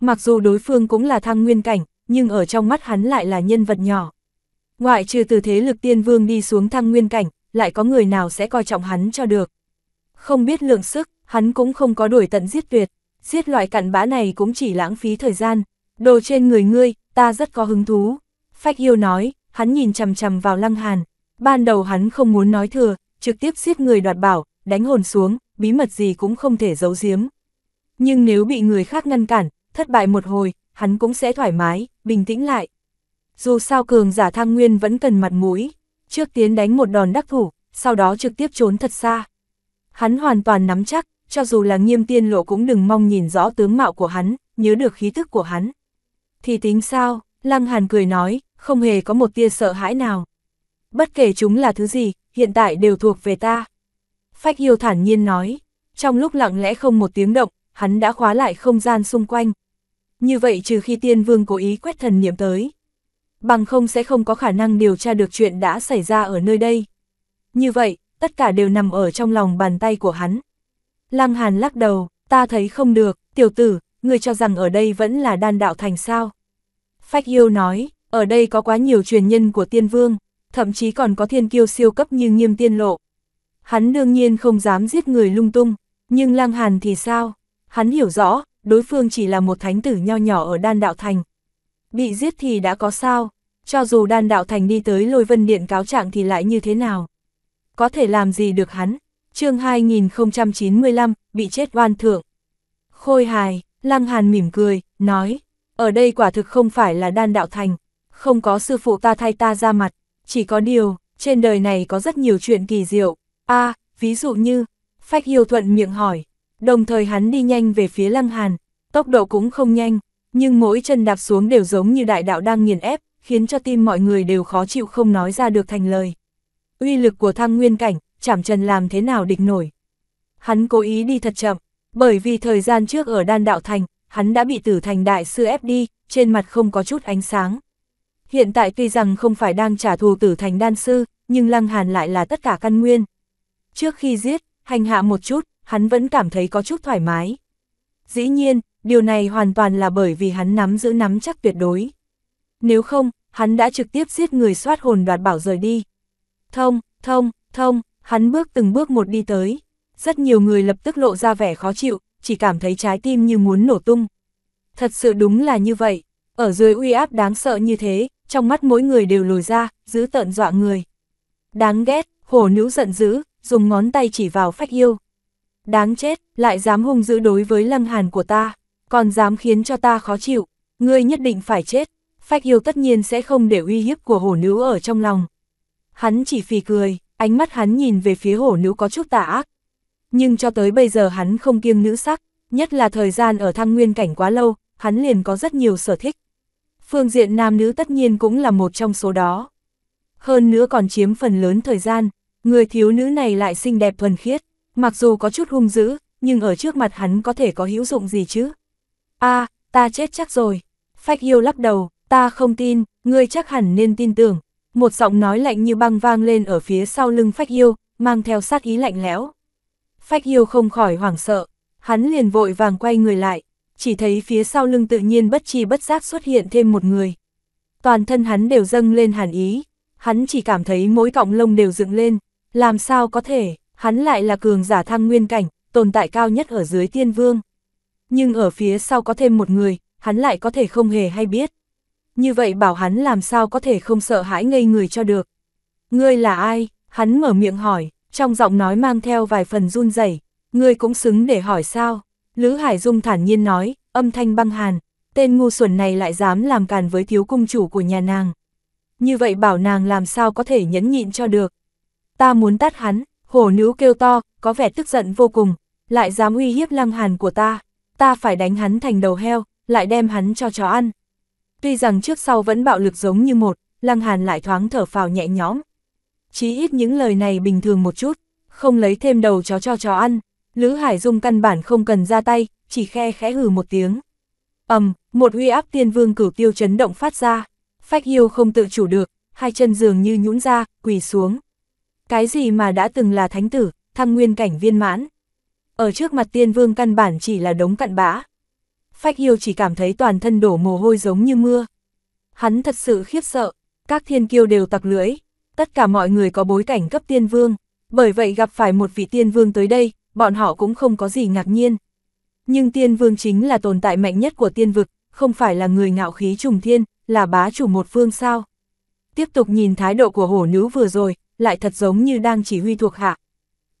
Mặc dù đối phương cũng là thăng nguyên cảnh, nhưng ở trong mắt hắn lại là nhân vật nhỏ. Ngoại trừ từ thế lực tiên vương đi xuống thăng nguyên cảnh, lại có người nào sẽ coi trọng hắn cho được. Không biết lượng sức, hắn cũng không có đuổi tận giết tuyệt, giết loại cặn bã này cũng chỉ lãng phí thời gian, đồ trên người ngươi, ta rất có hứng thú. Phách yêu nói, hắn nhìn chầm chầm vào lăng hàn, ban đầu hắn không muốn nói thừa, trực tiếp giết người đoạt bảo, đánh hồn xuống, bí mật gì cũng không thể giấu giếm. Nhưng nếu bị người khác ngăn cản, thất bại một hồi, hắn cũng sẽ thoải mái, bình tĩnh lại. Dù sao cường giả thang nguyên vẫn cần mặt mũi, trước tiến đánh một đòn đắc thủ, sau đó trực tiếp trốn thật xa. Hắn hoàn toàn nắm chắc, cho dù là nghiêm tiên lộ cũng đừng mong nhìn rõ tướng mạo của hắn, nhớ được khí tức của hắn. Thì tính sao, Lăng Hàn cười nói, không hề có một tia sợ hãi nào. Bất kể chúng là thứ gì, hiện tại đều thuộc về ta. Phách yêu thản nhiên nói, trong lúc lặng lẽ không một tiếng động, hắn đã khóa lại không gian xung quanh, như vậy trừ khi tiên vương cố ý quét thần niệm tới. Bằng không sẽ không có khả năng điều tra được chuyện đã xảy ra ở nơi đây. Như vậy, tất cả đều nằm ở trong lòng bàn tay của hắn. Lăng Hàn lắc đầu, ta thấy không được, tiểu tử, ngươi cho rằng ở đây vẫn là đan đạo thành sao. Phách yêu nói, ở đây có quá nhiều truyền nhân của tiên vương, thậm chí còn có thiên kiêu siêu cấp như nghiêm tiên lộ. Hắn đương nhiên không dám giết người lung tung, nhưng Lăng Hàn thì sao? Hắn hiểu rõ, đối phương chỉ là một thánh tử nho nhỏ ở đan đạo thành. Bị giết thì đã có sao, cho dù đan đạo thành đi tới lôi vân điện cáo trạng thì lại như thế nào. Có thể làm gì được hắn, chương 2095, bị chết oan thượng. Khôi hài, lăng hàn mỉm cười, nói, ở đây quả thực không phải là đan đạo thành, không có sư phụ ta thay ta ra mặt, chỉ có điều, trên đời này có rất nhiều chuyện kỳ diệu. a ví dụ như, phách yêu thuận miệng hỏi, Đồng thời hắn đi nhanh về phía Lăng Hàn, tốc độ cũng không nhanh, nhưng mỗi chân đạp xuống đều giống như đại đạo đang nghiền ép, khiến cho tim mọi người đều khó chịu không nói ra được thành lời. Uy lực của thăng nguyên cảnh, chảm trần làm thế nào địch nổi. Hắn cố ý đi thật chậm, bởi vì thời gian trước ở đan đạo thành, hắn đã bị tử thành đại sư ép đi, trên mặt không có chút ánh sáng. Hiện tại tuy rằng không phải đang trả thù tử thành đan sư, nhưng lăng hàn lại là tất cả căn nguyên. Trước khi giết, hành hạ một chút, hắn vẫn cảm thấy có chút thoải mái. Dĩ nhiên, điều này hoàn toàn là bởi vì hắn nắm giữ nắm chắc tuyệt đối. Nếu không, hắn đã trực tiếp giết người soát hồn đoạt bảo rời đi. Thông, thông, thông, hắn bước từng bước một đi tới. Rất nhiều người lập tức lộ ra vẻ khó chịu, chỉ cảm thấy trái tim như muốn nổ tung. Thật sự đúng là như vậy, ở dưới uy áp đáng sợ như thế, trong mắt mỗi người đều lồi ra, giữ tợn dọa người. Đáng ghét, hổ nữ giận dữ, dùng ngón tay chỉ vào phách yêu. Đáng chết, lại dám hung dữ đối với lăng hàn của ta, còn dám khiến cho ta khó chịu, ngươi nhất định phải chết. Phách yêu tất nhiên sẽ không để uy hiếp của hổ nữ ở trong lòng. Hắn chỉ phì cười, ánh mắt hắn nhìn về phía hổ nữ có chút tà ác. Nhưng cho tới bây giờ hắn không kiêng nữ sắc, nhất là thời gian ở thăng nguyên cảnh quá lâu, hắn liền có rất nhiều sở thích. Phương diện nam nữ tất nhiên cũng là một trong số đó. Hơn nữa còn chiếm phần lớn thời gian, người thiếu nữ này lại xinh đẹp thuần khiết. Mặc dù có chút hung dữ, nhưng ở trước mặt hắn có thể có hữu dụng gì chứ? a ta chết chắc rồi. Phách yêu lắc đầu, ta không tin, ngươi chắc hẳn nên tin tưởng. Một giọng nói lạnh như băng vang lên ở phía sau lưng Phách yêu, mang theo sát ý lạnh lẽo. Phách yêu không khỏi hoảng sợ, hắn liền vội vàng quay người lại, chỉ thấy phía sau lưng tự nhiên bất chi bất giác xuất hiện thêm một người. Toàn thân hắn đều dâng lên hàn ý, hắn chỉ cảm thấy mỗi cọng lông đều dựng lên, làm sao có thể hắn lại là cường giả thăng nguyên cảnh, tồn tại cao nhất ở dưới tiên vương. Nhưng ở phía sau có thêm một người, hắn lại có thể không hề hay biết. Như vậy bảo hắn làm sao có thể không sợ hãi ngây người cho được. Ngươi là ai? Hắn mở miệng hỏi, trong giọng nói mang theo vài phần run rẩy. Ngươi cũng xứng để hỏi sao? Lữ Hải Dung thản nhiên nói, âm thanh băng hàn, tên ngu xuẩn này lại dám làm càn với thiếu cung chủ của nhà nàng. Như vậy bảo nàng làm sao có thể nhẫn nhịn cho được. Ta muốn tát hắn, Hổ nữ kêu to, có vẻ tức giận vô cùng, lại dám uy hiếp lăng hàn của ta, ta phải đánh hắn thành đầu heo, lại đem hắn cho chó ăn. Tuy rằng trước sau vẫn bạo lực giống như một, lăng hàn lại thoáng thở phào nhẹ nhõm. Chí ít những lời này bình thường một chút, không lấy thêm đầu chó cho chó ăn, Lữ Hải Dung căn bản không cần ra tay, chỉ khe khẽ hừ một tiếng. ầm, một uy áp tiên vương cửu tiêu chấn động phát ra, phách yêu không tự chủ được, hai chân dường như nhũn ra, quỳ xuống. Cái gì mà đã từng là thánh tử, thăng nguyên cảnh viên mãn. Ở trước mặt tiên vương căn bản chỉ là đống cặn bã. Phách yêu chỉ cảm thấy toàn thân đổ mồ hôi giống như mưa. Hắn thật sự khiếp sợ, các thiên kiêu đều tặc lưỡi, tất cả mọi người có bối cảnh cấp tiên vương, bởi vậy gặp phải một vị tiên vương tới đây, bọn họ cũng không có gì ngạc nhiên. Nhưng tiên vương chính là tồn tại mạnh nhất của tiên vực, không phải là người ngạo khí trùng thiên, là bá chủ một phương sao. Tiếp tục nhìn thái độ của hổ nữ vừa rồi, lại thật giống như đang chỉ huy thuộc hạ.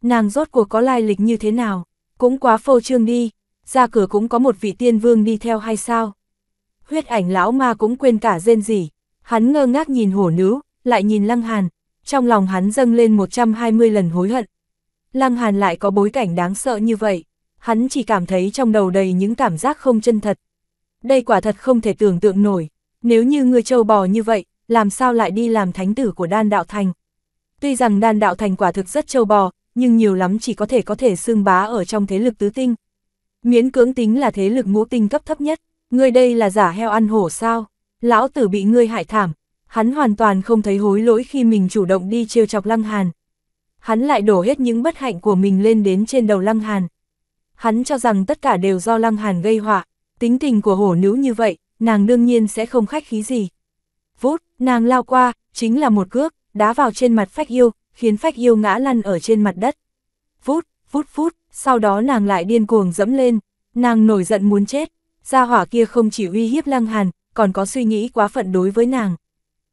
Nàng rốt cuộc có lai lịch như thế nào, cũng quá phô trương đi, ra cửa cũng có một vị tiên vương đi theo hay sao. Huyết ảnh lão ma cũng quên cả dên gì, hắn ngơ ngác nhìn hổ nữ, lại nhìn lăng hàn, trong lòng hắn dâng lên 120 lần hối hận. Lăng hàn lại có bối cảnh đáng sợ như vậy, hắn chỉ cảm thấy trong đầu đầy những cảm giác không chân thật. Đây quả thật không thể tưởng tượng nổi, nếu như người châu bò như vậy, làm sao lại đi làm thánh tử của đan đạo thành. Tuy rằng đan đạo thành quả thực rất châu bò, nhưng nhiều lắm chỉ có thể có thể xương bá ở trong thế lực tứ tinh. Miễn cưỡng tính là thế lực ngũ tinh cấp thấp nhất, ngươi đây là giả heo ăn hổ sao, lão tử bị ngươi hại thảm, hắn hoàn toàn không thấy hối lỗi khi mình chủ động đi trêu chọc Lăng Hàn. Hắn lại đổ hết những bất hạnh của mình lên đến trên đầu Lăng Hàn. Hắn cho rằng tất cả đều do Lăng Hàn gây họa, tính tình của hổ nữ như vậy, nàng đương nhiên sẽ không khách khí gì. Vút, nàng lao qua, chính là một cước, đá vào trên mặt phách yêu, khiến phách yêu ngã lăn ở trên mặt đất. Phút, phút, phút, sau đó nàng lại điên cuồng dẫm lên, nàng nổi giận muốn chết, gia hỏa kia không chỉ uy hiếp lăng hàn, còn có suy nghĩ quá phận đối với nàng.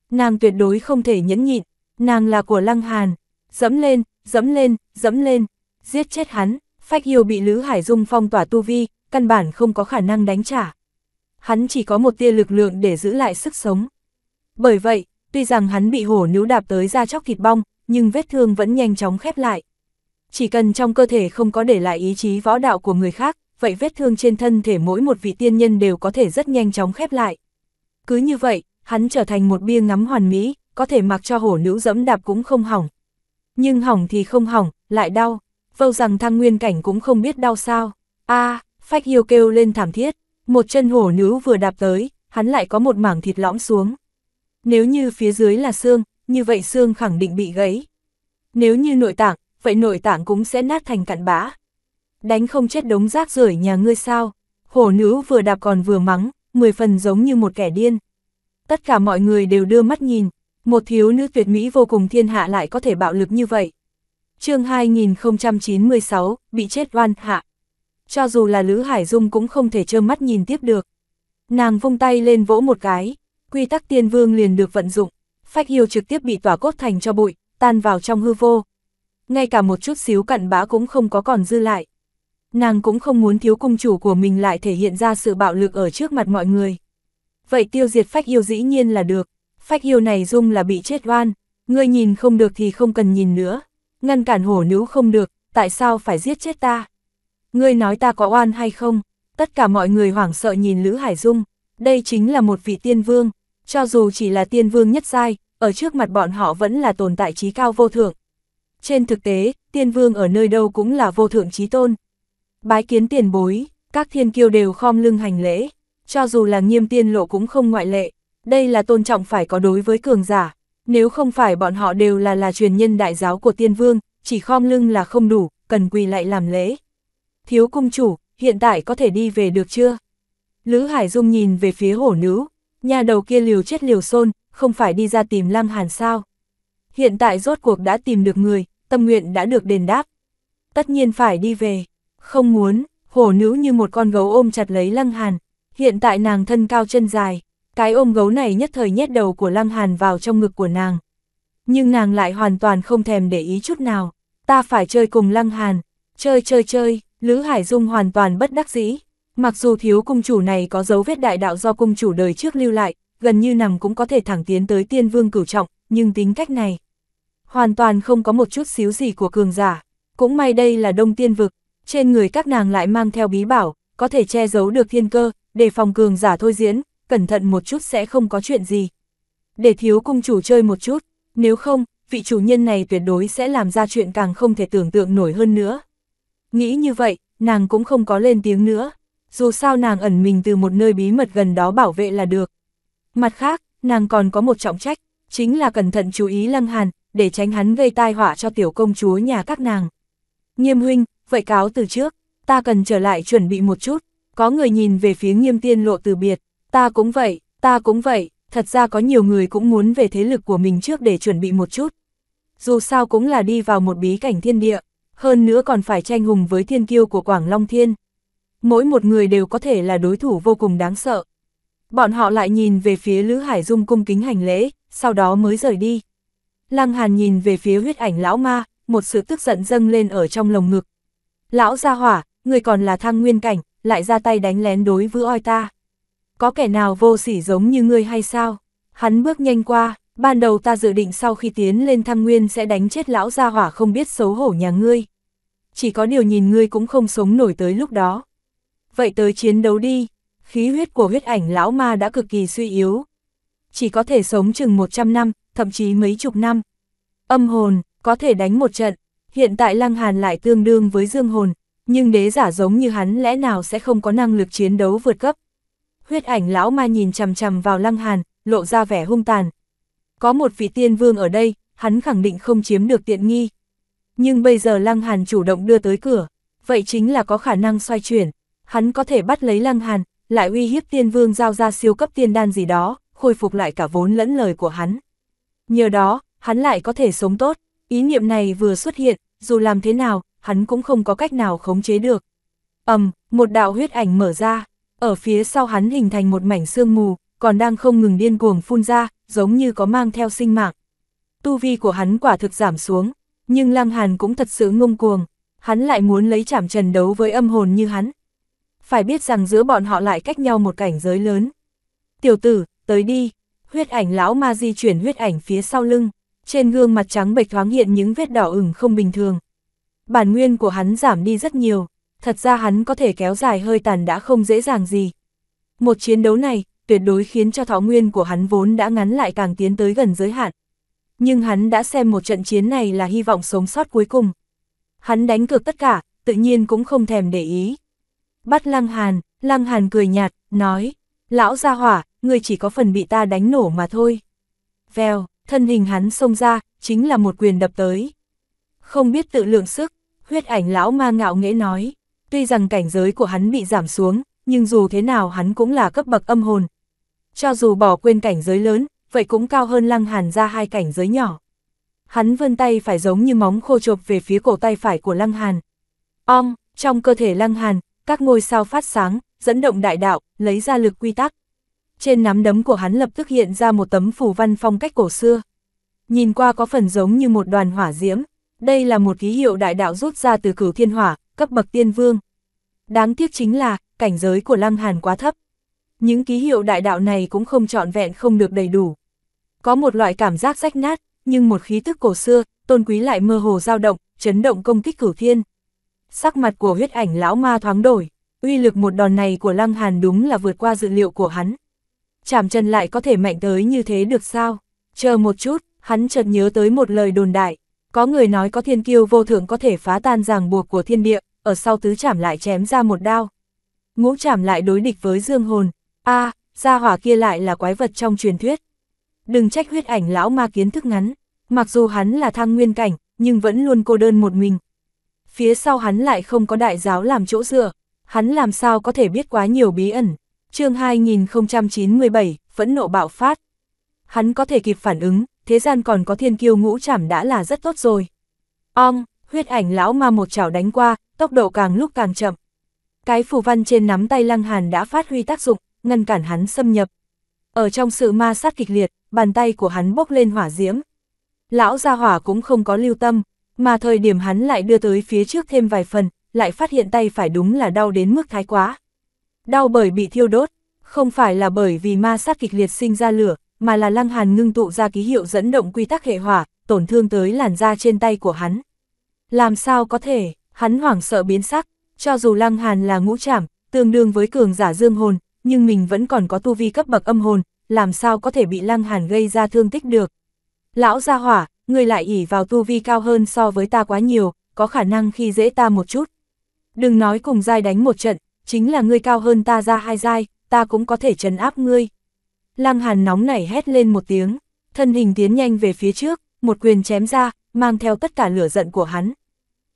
Nàng tuyệt đối không thể nhẫn nhịn, nàng là của lăng hàn, dẫm lên, dẫm lên, dẫm lên, giết chết hắn, phách yêu bị Lữ Hải Dung phong tỏa tu vi, căn bản không có khả năng đánh trả. Hắn chỉ có một tia lực lượng để giữ lại sức sống. Bởi vậy, Tuy rằng hắn bị hổ nữ đạp tới da chóc thịt bong, nhưng vết thương vẫn nhanh chóng khép lại. Chỉ cần trong cơ thể không có để lại ý chí võ đạo của người khác, vậy vết thương trên thân thể mỗi một vị tiên nhân đều có thể rất nhanh chóng khép lại. Cứ như vậy, hắn trở thành một bia ngắm hoàn mỹ, có thể mặc cho hổ nữ dẫm đạp cũng không hỏng. Nhưng hỏng thì không hỏng, lại đau. Vâu rằng thăng nguyên cảnh cũng không biết đau sao. a phách hiêu kêu lên thảm thiết. Một chân hổ nữ vừa đạp tới, hắn lại có một mảng thịt lõm xuống. Nếu như phía dưới là xương, như vậy xương khẳng định bị gãy. Nếu như nội tạng, vậy nội tạng cũng sẽ nát thành cặn bã. Đánh không chết đống rác rưởi nhà ngươi sao? Hổ nữ vừa đạp còn vừa mắng, mười phần giống như một kẻ điên. Tất cả mọi người đều đưa mắt nhìn, một thiếu nữ tuyệt mỹ vô cùng thiên hạ lại có thể bạo lực như vậy. chương 2096, bị chết oan hạ. Cho dù là Lữ Hải Dung cũng không thể trơ mắt nhìn tiếp được. Nàng vung tay lên vỗ một cái, quy tắc tiên vương liền được vận dụng, phách hiêu trực tiếp bị tỏa cốt thành cho bụi, tan vào trong hư vô. Ngay cả một chút xíu cặn bã cũng không có còn dư lại. Nàng cũng không muốn thiếu cung chủ của mình lại thể hiện ra sự bạo lực ở trước mặt mọi người. Vậy tiêu diệt phách hiêu dĩ nhiên là được, phách hiêu này dung là bị chết oan, ngươi nhìn không được thì không cần nhìn nữa, ngăn cản hổ nữ không được, tại sao phải giết chết ta? Ngươi nói ta có oan hay không? Tất cả mọi người hoảng sợ nhìn Lữ Hải Dung, đây chính là một vị tiên vương, cho dù chỉ là tiên vương nhất sai, ở trước mặt bọn họ vẫn là tồn tại trí cao vô thượng. Trên thực tế, tiên vương ở nơi đâu cũng là vô thượng trí tôn. Bái kiến tiền bối, các thiên kiêu đều khom lưng hành lễ, cho dù là nghiêm tiên lộ cũng không ngoại lệ. Đây là tôn trọng phải có đối với cường giả, nếu không phải bọn họ đều là là truyền nhân đại giáo của tiên vương, chỉ khom lưng là không đủ, cần quỳ lại làm lễ. Thiếu cung chủ, hiện tại có thể đi về được chưa? Lữ Hải Dung nhìn về phía hổ nữ, Nhà đầu kia liều chết liều xôn, không phải đi ra tìm Lăng Hàn sao. Hiện tại rốt cuộc đã tìm được người, tâm nguyện đã được đền đáp. Tất nhiên phải đi về, không muốn, hổ nữ như một con gấu ôm chặt lấy Lăng Hàn. Hiện tại nàng thân cao chân dài, cái ôm gấu này nhất thời nhét đầu của Lăng Hàn vào trong ngực của nàng. Nhưng nàng lại hoàn toàn không thèm để ý chút nào, ta phải chơi cùng Lăng Hàn, chơi chơi chơi, Lữ Hải Dung hoàn toàn bất đắc dĩ, Mặc dù thiếu cung chủ này có dấu vết đại đạo do cung chủ đời trước lưu lại, gần như nằm cũng có thể thẳng tiến tới tiên vương cửu trọng, nhưng tính cách này hoàn toàn không có một chút xíu gì của cường giả. Cũng may đây là đông tiên vực, trên người các nàng lại mang theo bí bảo, có thể che giấu được thiên cơ, để phòng cường giả thôi diễn, cẩn thận một chút sẽ không có chuyện gì. Để thiếu cung chủ chơi một chút, nếu không, vị chủ nhân này tuyệt đối sẽ làm ra chuyện càng không thể tưởng tượng nổi hơn nữa. Nghĩ như vậy, nàng cũng không có lên tiếng nữa dù sao nàng ẩn mình từ một nơi bí mật gần đó bảo vệ là được. Mặt khác, nàng còn có một trọng trách, chính là cẩn thận chú ý Lăng Hàn, để tránh hắn gây tai họa cho tiểu công chúa nhà các nàng. Nghiêm huynh, vậy cáo từ trước, ta cần trở lại chuẩn bị một chút, có người nhìn về phía nghiêm tiên lộ từ biệt, ta cũng vậy, ta cũng vậy, thật ra có nhiều người cũng muốn về thế lực của mình trước để chuẩn bị một chút. Dù sao cũng là đi vào một bí cảnh thiên địa, hơn nữa còn phải tranh hùng với thiên kiêu của Quảng Long Thiên mỗi một người đều có thể là đối thủ vô cùng đáng sợ. Bọn họ lại nhìn về phía Lữ Hải Dung cung kính hành lễ, sau đó mới rời đi. Lăng Hàn nhìn về phía huyết ảnh lão ma, một sự tức giận dâng lên ở trong lồng ngực. Lão gia hỏa, người còn là thăng nguyên cảnh, lại ra tay đánh lén đối với oi ta. Có kẻ nào vô sỉ giống như ngươi hay sao? Hắn bước nhanh qua, ban đầu ta dự định sau khi tiến lên thăng nguyên sẽ đánh chết lão gia hỏa không biết xấu hổ nhà ngươi. Chỉ có điều nhìn ngươi cũng không sống nổi tới lúc đó. Vậy tới chiến đấu đi, khí huyết của huyết ảnh lão ma đã cực kỳ suy yếu. Chỉ có thể sống chừng 100 năm, thậm chí mấy chục năm. Âm hồn, có thể đánh một trận, hiện tại Lăng Hàn lại tương đương với dương hồn, nhưng đế giả giống như hắn lẽ nào sẽ không có năng lực chiến đấu vượt cấp. Huyết ảnh lão ma nhìn chằm chằm vào Lăng Hàn, lộ ra vẻ hung tàn. Có một vị tiên vương ở đây, hắn khẳng định không chiếm được tiện nghi. Nhưng bây giờ Lăng Hàn chủ động đưa tới cửa, vậy chính là có khả năng xoay chuyển, hắn có thể bắt lấy Lăng Hàn, lại uy hiếp tiên vương giao ra siêu cấp tiên đan gì đó, khôi phục lại cả vốn lẫn lời của hắn. Nhờ đó, hắn lại có thể sống tốt, ý niệm này vừa xuất hiện, dù làm thế nào, hắn cũng không có cách nào khống chế được. ầm, một đạo huyết ảnh mở ra, ở phía sau hắn hình thành một mảnh sương mù, còn đang không ngừng điên cuồng phun ra, giống như có mang theo sinh mạng. Tu vi của hắn quả thực giảm xuống, nhưng Lăng Hàn cũng thật sự ngông cuồng, hắn lại muốn lấy chảm trần đấu với âm hồn như hắn, phải biết rằng giữa bọn họ lại cách nhau một cảnh giới lớn. Tiểu tử, tới đi, huyết ảnh lão ma di chuyển huyết ảnh phía sau lưng, trên gương mặt trắng bệch thoáng hiện những vết đỏ ửng không bình thường. Bản nguyên của hắn giảm đi rất nhiều, thật ra hắn có thể kéo dài hơi tàn đã không dễ dàng gì. Một chiến đấu này, tuyệt đối khiến cho thọ nguyên của hắn vốn đã ngắn lại càng tiến tới gần giới hạn. Nhưng hắn đã xem một trận chiến này là hy vọng sống sót cuối cùng. Hắn đánh cược tất cả, tự nhiên cũng không thèm để ý bắt Lăng Hàn, Lăng Hàn cười nhạt, nói, lão gia hỏa, người chỉ có phần bị ta đánh nổ mà thôi. Vèo, thân hình hắn xông ra, chính là một quyền đập tới. Không biết tự lượng sức, huyết ảnh lão ma ngạo nghễ nói, tuy rằng cảnh giới của hắn bị giảm xuống, nhưng dù thế nào hắn cũng là cấp bậc âm hồn. Cho dù bỏ quên cảnh giới lớn, vậy cũng cao hơn lăng hàn ra hai cảnh giới nhỏ. Hắn vươn tay phải giống như móng khô chộp về phía cổ tay phải của lăng hàn. Ong, trong cơ thể lăng hàn, các ngôi sao phát sáng, dẫn động đại đạo, lấy ra lực quy tắc. Trên nắm đấm của hắn lập tức hiện ra một tấm phủ văn phong cách cổ xưa. Nhìn qua có phần giống như một đoàn hỏa diễm, đây là một ký hiệu đại đạo rút ra từ cửu thiên hỏa, cấp bậc tiên vương. Đáng tiếc chính là, cảnh giới của Lăng Hàn quá thấp. Những ký hiệu đại đạo này cũng không trọn vẹn không được đầy đủ. Có một loại cảm giác rách nát, nhưng một khí tức cổ xưa, tôn quý lại mơ hồ dao động, chấn động công kích cửu thiên sắc mặt của huyết ảnh lão ma thoáng đổi, uy lực một đòn này của Lăng Hàn đúng là vượt qua dự liệu của hắn. Chảm chân lại có thể mạnh tới như thế được sao? Chờ một chút, hắn chợt nhớ tới một lời đồn đại, có người nói có thiên kiêu vô thượng có thể phá tan ràng buộc của thiên địa, ở sau tứ chảm lại chém ra một đao. Ngũ chảm lại đối địch với dương hồn, a gia hỏa kia lại là quái vật trong truyền thuyết. Đừng trách huyết ảnh lão ma kiến thức ngắn, mặc dù hắn là thăng nguyên cảnh, nhưng vẫn luôn cô đơn một mình, phía sau hắn lại không có đại giáo làm chỗ dựa, hắn làm sao có thể biết quá nhiều bí ẩn. chương 2097, phẫn nộ bạo phát. Hắn có thể kịp phản ứng, thế gian còn có thiên kiêu ngũ chảm đã là rất tốt rồi. Ong, huyết ảnh lão ma một chảo đánh qua, tốc độ càng lúc càng chậm. Cái phù văn trên nắm tay lăng hàn đã phát huy tác dụng, ngăn cản hắn xâm nhập. Ở trong sự ma sát kịch liệt, bàn tay của hắn bốc lên hỏa diễm. Lão gia hỏa cũng không có lưu tâm, mà thời điểm hắn lại đưa tới phía trước thêm vài phần, lại phát hiện tay phải đúng là đau đến mức thái quá. Đau bởi bị thiêu đốt, không phải là bởi vì ma sát kịch liệt sinh ra lửa, mà là lăng hàn ngưng tụ ra ký hiệu dẫn động quy tắc hệ hỏa, tổn thương tới làn da trên tay của hắn. Làm sao có thể, hắn hoảng sợ biến sắc, cho dù lăng hàn là ngũ trảm, tương đương với cường giả dương hồn, nhưng mình vẫn còn có tu vi cấp bậc âm hồn, làm sao có thể bị lăng hàn gây ra thương tích được. Lão gia hỏa, ngươi lại ỉ vào tu vi cao hơn so với ta quá nhiều, có khả năng khi dễ ta một chút. Đừng nói cùng giai đánh một trận, chính là ngươi cao hơn ta ra hai giai, ta cũng có thể trấn áp ngươi. Lăng Hàn nóng nảy hét lên một tiếng, thân hình tiến nhanh về phía trước, một quyền chém ra, mang theo tất cả lửa giận của hắn.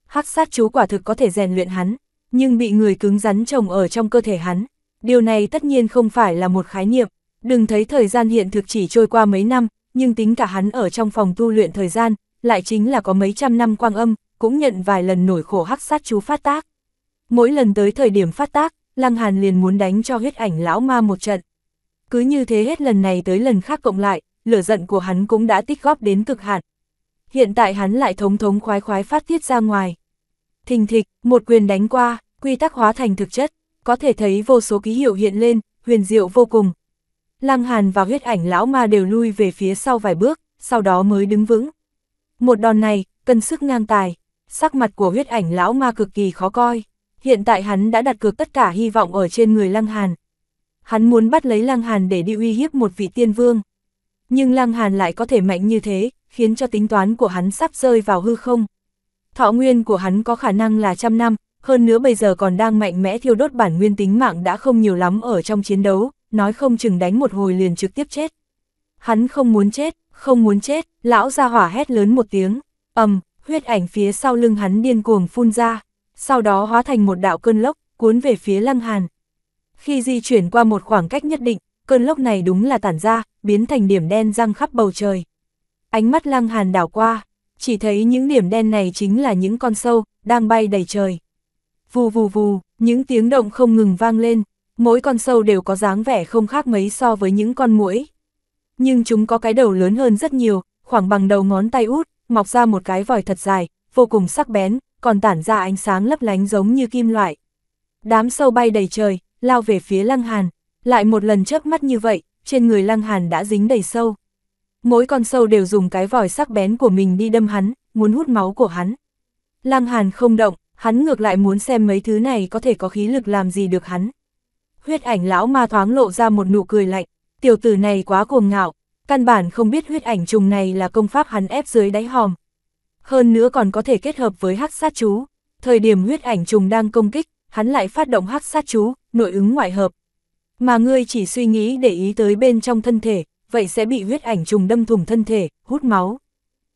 Hắc sát chú quả thực có thể rèn luyện hắn, nhưng bị người cứng rắn trồng ở trong cơ thể hắn. Điều này tất nhiên không phải là một khái niệm, đừng thấy thời gian hiện thực chỉ trôi qua mấy năm, nhưng tính cả hắn ở trong phòng tu luyện thời gian, lại chính là có mấy trăm năm quang âm, cũng nhận vài lần nổi khổ hắc sát chú phát tác. Mỗi lần tới thời điểm phát tác, Lăng Hàn liền muốn đánh cho huyết ảnh lão ma một trận. Cứ như thế hết lần này tới lần khác cộng lại, lửa giận của hắn cũng đã tích góp đến cực hạn. Hiện tại hắn lại thống thống khoái khoái phát tiết ra ngoài. Thình thịch, một quyền đánh qua, quy tắc hóa thành thực chất, có thể thấy vô số ký hiệu hiện lên, huyền diệu vô cùng, Lăng Hàn và huyết ảnh lão ma đều lui về phía sau vài bước, sau đó mới đứng vững. Một đòn này, cân sức ngang tài, sắc mặt của huyết ảnh lão ma cực kỳ khó coi. Hiện tại hắn đã đặt cược tất cả hy vọng ở trên người Lăng Hàn. Hắn muốn bắt lấy Lăng Hàn để đi uy hiếp một vị tiên vương. Nhưng Lăng Hàn lại có thể mạnh như thế, khiến cho tính toán của hắn sắp rơi vào hư không. Thọ nguyên của hắn có khả năng là trăm năm, hơn nữa bây giờ còn đang mạnh mẽ thiêu đốt bản nguyên tính mạng đã không nhiều lắm ở trong chiến đấu, nói không chừng đánh một hồi liền trực tiếp chết. Hắn không muốn chết, không muốn chết, lão ra hỏa hét lớn một tiếng, ầm, huyết ảnh phía sau lưng hắn điên cuồng phun ra, sau đó hóa thành một đạo cơn lốc, cuốn về phía lăng hàn. Khi di chuyển qua một khoảng cách nhất định, cơn lốc này đúng là tản ra, biến thành điểm đen răng khắp bầu trời. Ánh mắt lăng hàn đảo qua, chỉ thấy những điểm đen này chính là những con sâu, đang bay đầy trời. Vù vù vù, những tiếng động không ngừng vang lên, mỗi con sâu đều có dáng vẻ không khác mấy so với những con muỗi. Nhưng chúng có cái đầu lớn hơn rất nhiều, khoảng bằng đầu ngón tay út, mọc ra một cái vòi thật dài, vô cùng sắc bén, còn tản ra ánh sáng lấp lánh giống như kim loại. Đám sâu bay đầy trời, lao về phía Lăng Hàn, lại một lần chớp mắt như vậy, trên người Lăng Hàn đã dính đầy sâu. Mỗi con sâu đều dùng cái vòi sắc bén của mình đi đâm hắn, muốn hút máu của hắn. Lăng Hàn không động, hắn ngược lại muốn xem mấy thứ này có thể có khí lực làm gì được hắn. Huyết ảnh lão ma thoáng lộ ra một nụ cười lạnh, tiểu tử này quá cuồng ngạo, căn bản không biết huyết ảnh trùng này là công pháp hắn ép dưới đáy hòm. Hơn nữa còn có thể kết hợp với hắc sát chú, thời điểm huyết ảnh trùng đang công kích, hắn lại phát động hắc sát chú, nội ứng ngoại hợp. Mà ngươi chỉ suy nghĩ để ý tới bên trong thân thể, vậy sẽ bị huyết ảnh trùng đâm thủng thân thể, hút máu.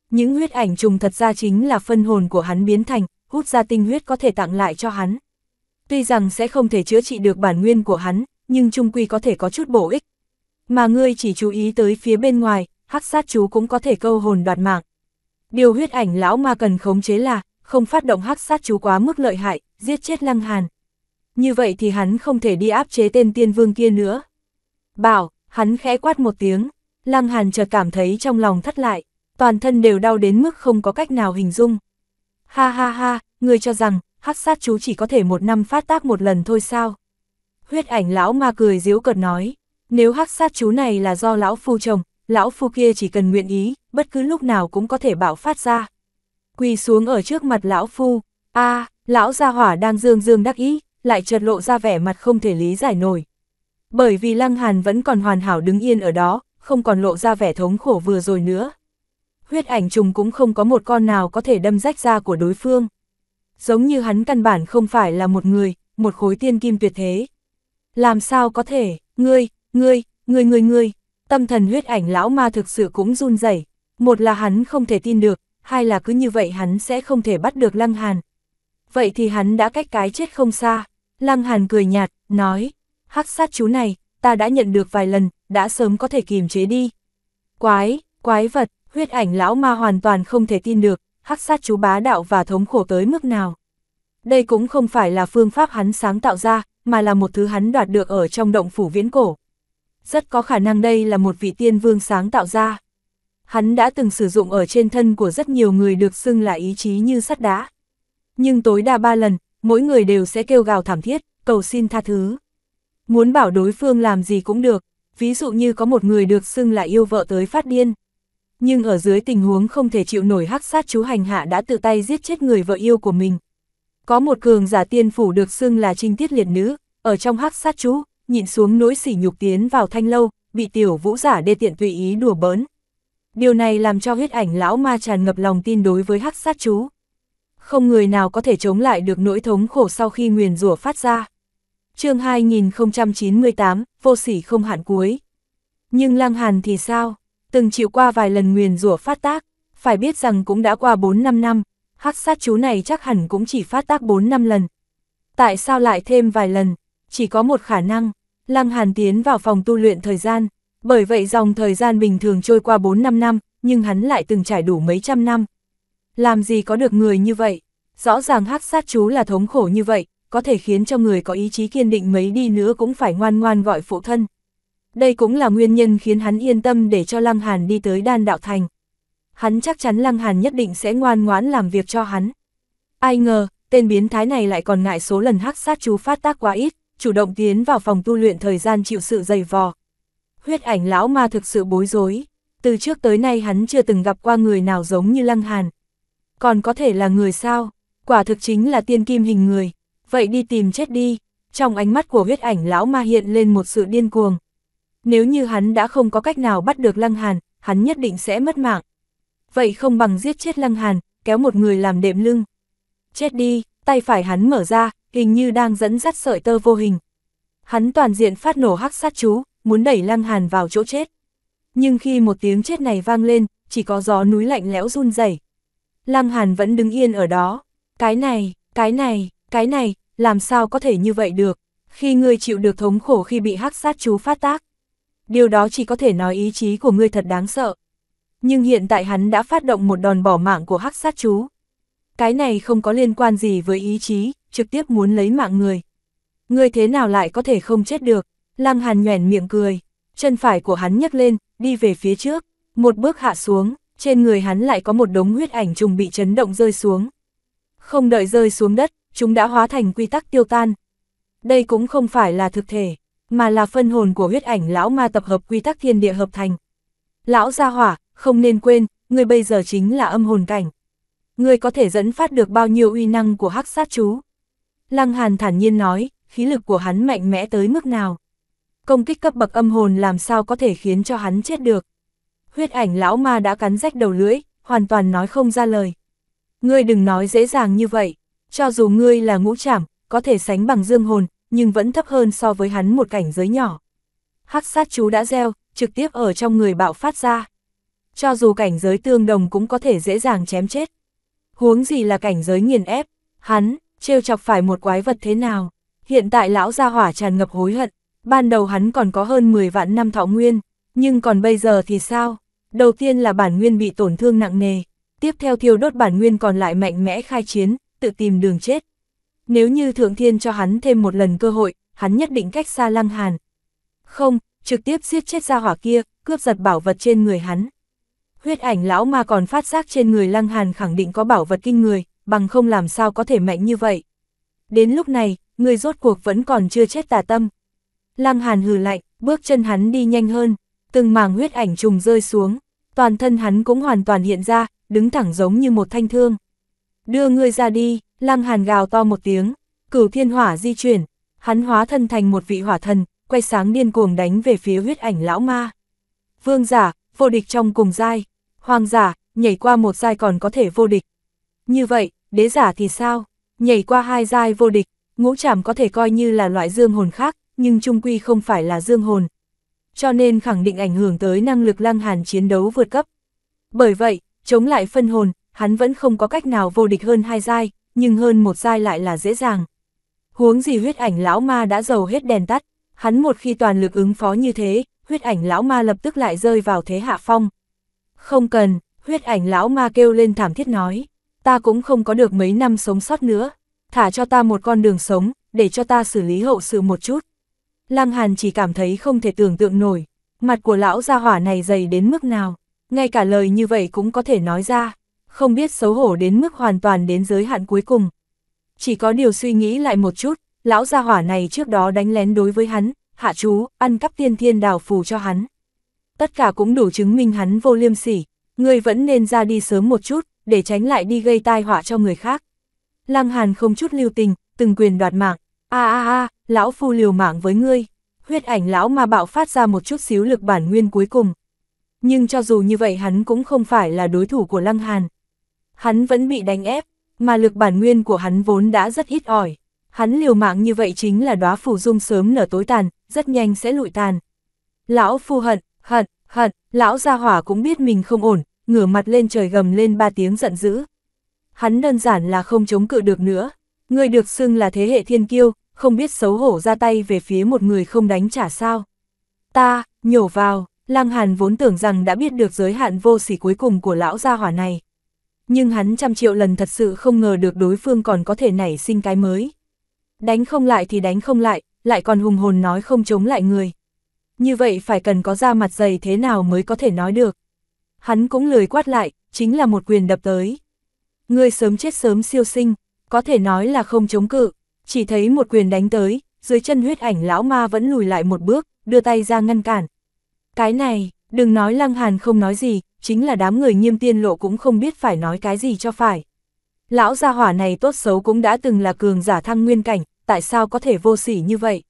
Những huyết ảnh trùng thật ra chính là phân hồn của hắn biến thành, hút ra tinh huyết có thể tặng lại cho hắn. Tuy rằng sẽ không thể chữa trị được bản nguyên của hắn, nhưng trung quy có thể có chút bổ ích. Mà ngươi chỉ chú ý tới phía bên ngoài, hắc sát chú cũng có thể câu hồn đoạt mạng. Điều huyết ảnh lão ma cần khống chế là, không phát động hắc sát chú quá mức lợi hại, giết chết lăng hàn. Như vậy thì hắn không thể đi áp chế tên tiên vương kia nữa. Bảo, hắn khẽ quát một tiếng, lăng hàn chợt cảm thấy trong lòng thất lại, toàn thân đều đau đến mức không có cách nào hình dung. Ha ha ha, ngươi cho rằng, hắc sát chú chỉ có thể một năm phát tác một lần thôi sao? Huyết ảnh lão ma cười díu cợt nói, nếu hắc sát chú này là do lão phu trồng, lão phu kia chỉ cần nguyện ý, bất cứ lúc nào cũng có thể bạo phát ra. Quỳ xuống ở trước mặt lão phu, a lão gia hỏa đang dương dương đắc ý, lại chợt lộ ra vẻ mặt không thể lý giải nổi. Bởi vì Lăng Hàn vẫn còn hoàn hảo đứng yên ở đó, không còn lộ ra vẻ thống khổ vừa rồi nữa. Huyết ảnh trùng cũng không có một con nào có thể đâm rách ra của đối phương giống như hắn căn bản không phải là một người, một khối tiên kim tuyệt thế. Làm sao có thể, ngươi, ngươi, ngươi ngươi ngươi, tâm thần huyết ảnh lão ma thực sự cũng run rẩy một là hắn không thể tin được, hai là cứ như vậy hắn sẽ không thể bắt được Lăng Hàn. Vậy thì hắn đã cách cái chết không xa, Lăng Hàn cười nhạt, nói, hắc sát chú này, ta đã nhận được vài lần, đã sớm có thể kiềm chế đi. Quái, quái vật, huyết ảnh lão ma hoàn toàn không thể tin được, hắc sát chú bá đạo và thống khổ tới mức nào. Đây cũng không phải là phương pháp hắn sáng tạo ra, mà là một thứ hắn đoạt được ở trong động phủ viễn cổ. Rất có khả năng đây là một vị tiên vương sáng tạo ra. Hắn đã từng sử dụng ở trên thân của rất nhiều người được xưng là ý chí như sắt đá. Nhưng tối đa ba lần, mỗi người đều sẽ kêu gào thảm thiết, cầu xin tha thứ. Muốn bảo đối phương làm gì cũng được, ví dụ như có một người được xưng là yêu vợ tới phát điên nhưng ở dưới tình huống không thể chịu nổi hắc sát chú hành hạ đã tự tay giết chết người vợ yêu của mình. Có một cường giả tiên phủ được xưng là trinh tiết liệt nữ, ở trong hắc sát chú, nhịn xuống nỗi sỉ nhục tiến vào thanh lâu, bị tiểu vũ giả đê tiện tùy ý đùa bỡn. Điều này làm cho huyết ảnh lão ma tràn ngập lòng tin đối với hắc sát chú. Không người nào có thể chống lại được nỗi thống khổ sau khi nguyền rủa phát ra. chương 2098, vô sỉ không hạn cuối. Nhưng lang Hàn thì sao? từng chịu qua vài lần nguyền rủa phát tác, phải biết rằng cũng đã qua 4-5 năm, hắc sát chú này chắc hẳn cũng chỉ phát tác 4-5 lần. Tại sao lại thêm vài lần? Chỉ có một khả năng, Lăng Hàn tiến vào phòng tu luyện thời gian, bởi vậy dòng thời gian bình thường trôi qua 4-5 năm, nhưng hắn lại từng trải đủ mấy trăm năm. Làm gì có được người như vậy? Rõ ràng hắc sát chú là thống khổ như vậy, có thể khiến cho người có ý chí kiên định mấy đi nữa cũng phải ngoan ngoan gọi phụ thân. Đây cũng là nguyên nhân khiến hắn yên tâm để cho Lăng Hàn đi tới đan đạo thành. Hắn chắc chắn Lăng Hàn nhất định sẽ ngoan ngoãn làm việc cho hắn. Ai ngờ, tên biến thái này lại còn ngại số lần hắc sát chú phát tác quá ít, chủ động tiến vào phòng tu luyện thời gian chịu sự dày vò. Huyết ảnh lão ma thực sự bối rối, từ trước tới nay hắn chưa từng gặp qua người nào giống như Lăng Hàn. Còn có thể là người sao, quả thực chính là tiên kim hình người, vậy đi tìm chết đi, trong ánh mắt của huyết ảnh lão ma hiện lên một sự điên cuồng. Nếu như hắn đã không có cách nào bắt được Lăng Hàn, hắn nhất định sẽ mất mạng. Vậy không bằng giết chết Lăng Hàn, kéo một người làm đệm lưng. Chết đi, tay phải hắn mở ra, hình như đang dẫn dắt sợi tơ vô hình. Hắn toàn diện phát nổ hắc sát chú, muốn đẩy Lăng Hàn vào chỗ chết. Nhưng khi một tiếng chết này vang lên, chỉ có gió núi lạnh lẽo run rẩy. Lăng Hàn vẫn đứng yên ở đó. Cái này, cái này, cái này, làm sao có thể như vậy được? Khi người chịu được thống khổ khi bị hắc sát chú phát tác, điều đó chỉ có thể nói ý chí của ngươi thật đáng sợ. Nhưng hiện tại hắn đã phát động một đòn bỏ mạng của hắc sát chú. Cái này không có liên quan gì với ý chí, trực tiếp muốn lấy mạng người. Ngươi thế nào lại có thể không chết được? Lăng Hàn nhoẻn miệng cười, chân phải của hắn nhấc lên, đi về phía trước, một bước hạ xuống, trên người hắn lại có một đống huyết ảnh trùng bị chấn động rơi xuống. Không đợi rơi xuống đất, chúng đã hóa thành quy tắc tiêu tan. Đây cũng không phải là thực thể, mà là phân hồn của huyết ảnh lão ma tập hợp quy tắc thiên địa hợp thành. Lão gia hỏa, không nên quên, ngươi bây giờ chính là âm hồn cảnh. Ngươi có thể dẫn phát được bao nhiêu uy năng của hắc sát chú? Lăng Hàn thản nhiên nói, khí lực của hắn mạnh mẽ tới mức nào? Công kích cấp bậc âm hồn làm sao có thể khiến cho hắn chết được? Huyết ảnh lão ma đã cắn rách đầu lưỡi, hoàn toàn nói không ra lời. Ngươi đừng nói dễ dàng như vậy, cho dù ngươi là ngũ trảm, có thể sánh bằng dương hồn, nhưng vẫn thấp hơn so với hắn một cảnh giới nhỏ. Hắc sát chú đã gieo, trực tiếp ở trong người bạo phát ra. Cho dù cảnh giới tương đồng cũng có thể dễ dàng chém chết. Huống gì là cảnh giới nghiền ép, hắn, trêu chọc phải một quái vật thế nào. Hiện tại lão gia hỏa tràn ngập hối hận, ban đầu hắn còn có hơn 10 vạn năm thọ nguyên, nhưng còn bây giờ thì sao? Đầu tiên là bản nguyên bị tổn thương nặng nề, tiếp theo thiêu đốt bản nguyên còn lại mạnh mẽ khai chiến, tự tìm đường chết. Nếu như Thượng Thiên cho hắn thêm một lần cơ hội, hắn nhất định cách xa Lăng Hàn. Không, trực tiếp giết chết ra hỏa kia, cướp giật bảo vật trên người hắn. Huyết ảnh lão ma còn phát giác trên người Lăng Hàn khẳng định có bảo vật kinh người, bằng không làm sao có thể mạnh như vậy. Đến lúc này, người rốt cuộc vẫn còn chưa chết tà tâm. Lăng Hàn hừ lạnh, bước chân hắn đi nhanh hơn, từng mảng huyết ảnh trùng rơi xuống, toàn thân hắn cũng hoàn toàn hiện ra, đứng thẳng giống như một thanh thương đưa ngươi ra đi, Lăng Hàn gào to một tiếng, cửu thiên hỏa di chuyển, hắn hóa thân thành một vị hỏa thần, quay sáng điên cuồng đánh về phía huyết ảnh lão ma. Vương giả, vô địch trong cùng giai, hoàng giả, nhảy qua một giai còn có thể vô địch. Như vậy, đế giả thì sao? Nhảy qua hai giai vô địch, ngũ trảm có thể coi như là loại dương hồn khác, nhưng trung quy không phải là dương hồn. Cho nên khẳng định ảnh hưởng tới năng lực lăng hàn chiến đấu vượt cấp. Bởi vậy, chống lại phân hồn, hắn vẫn không có cách nào vô địch hơn hai giai, nhưng hơn một giai lại là dễ dàng. Huống gì huyết ảnh lão ma đã giàu hết đèn tắt, hắn một khi toàn lực ứng phó như thế, huyết ảnh lão ma lập tức lại rơi vào thế hạ phong. Không cần, huyết ảnh lão ma kêu lên thảm thiết nói, ta cũng không có được mấy năm sống sót nữa, thả cho ta một con đường sống, để cho ta xử lý hậu sự một chút. Lăng Hàn chỉ cảm thấy không thể tưởng tượng nổi, mặt của lão gia hỏa này dày đến mức nào, ngay cả lời như vậy cũng có thể nói ra không biết xấu hổ đến mức hoàn toàn đến giới hạn cuối cùng. Chỉ có điều suy nghĩ lại một chút, lão gia hỏa này trước đó đánh lén đối với hắn, hạ chú, ăn cắp tiên thiên đào phù cho hắn. Tất cả cũng đủ chứng minh hắn vô liêm sỉ, người vẫn nên ra đi sớm một chút, để tránh lại đi gây tai họa cho người khác. Lăng Hàn không chút lưu tình, từng quyền đoạt mạng, a a a, lão phu liều mạng với ngươi. Huyết ảnh lão mà bạo phát ra một chút xíu lực bản nguyên cuối cùng. Nhưng cho dù như vậy hắn cũng không phải là đối thủ của Lăng Hàn hắn vẫn bị đánh ép, mà lực bản nguyên của hắn vốn đã rất ít ỏi. Hắn liều mạng như vậy chính là đóa phù dung sớm nở tối tàn, rất nhanh sẽ lụi tàn. Lão phu hận, hận, hận, lão gia hỏa cũng biết mình không ổn, ngửa mặt lên trời gầm lên ba tiếng giận dữ. Hắn đơn giản là không chống cự được nữa. Người được xưng là thế hệ thiên kiêu, không biết xấu hổ ra tay về phía một người không đánh trả sao. Ta, nhổ vào, Lăng Hàn vốn tưởng rằng đã biết được giới hạn vô sỉ cuối cùng của lão gia hỏa này nhưng hắn trăm triệu lần thật sự không ngờ được đối phương còn có thể nảy sinh cái mới. Đánh không lại thì đánh không lại, lại còn hùng hồn nói không chống lại người. Như vậy phải cần có da mặt dày thế nào mới có thể nói được. Hắn cũng lười quát lại, chính là một quyền đập tới. Người sớm chết sớm siêu sinh, có thể nói là không chống cự, chỉ thấy một quyền đánh tới, dưới chân huyết ảnh lão ma vẫn lùi lại một bước, đưa tay ra ngăn cản. Cái này, đừng nói lăng hàn không nói gì, chính là đám người nghiêm tiên lộ cũng không biết phải nói cái gì cho phải. Lão gia hỏa này tốt xấu cũng đã từng là cường giả thăng nguyên cảnh, tại sao có thể vô sỉ như vậy?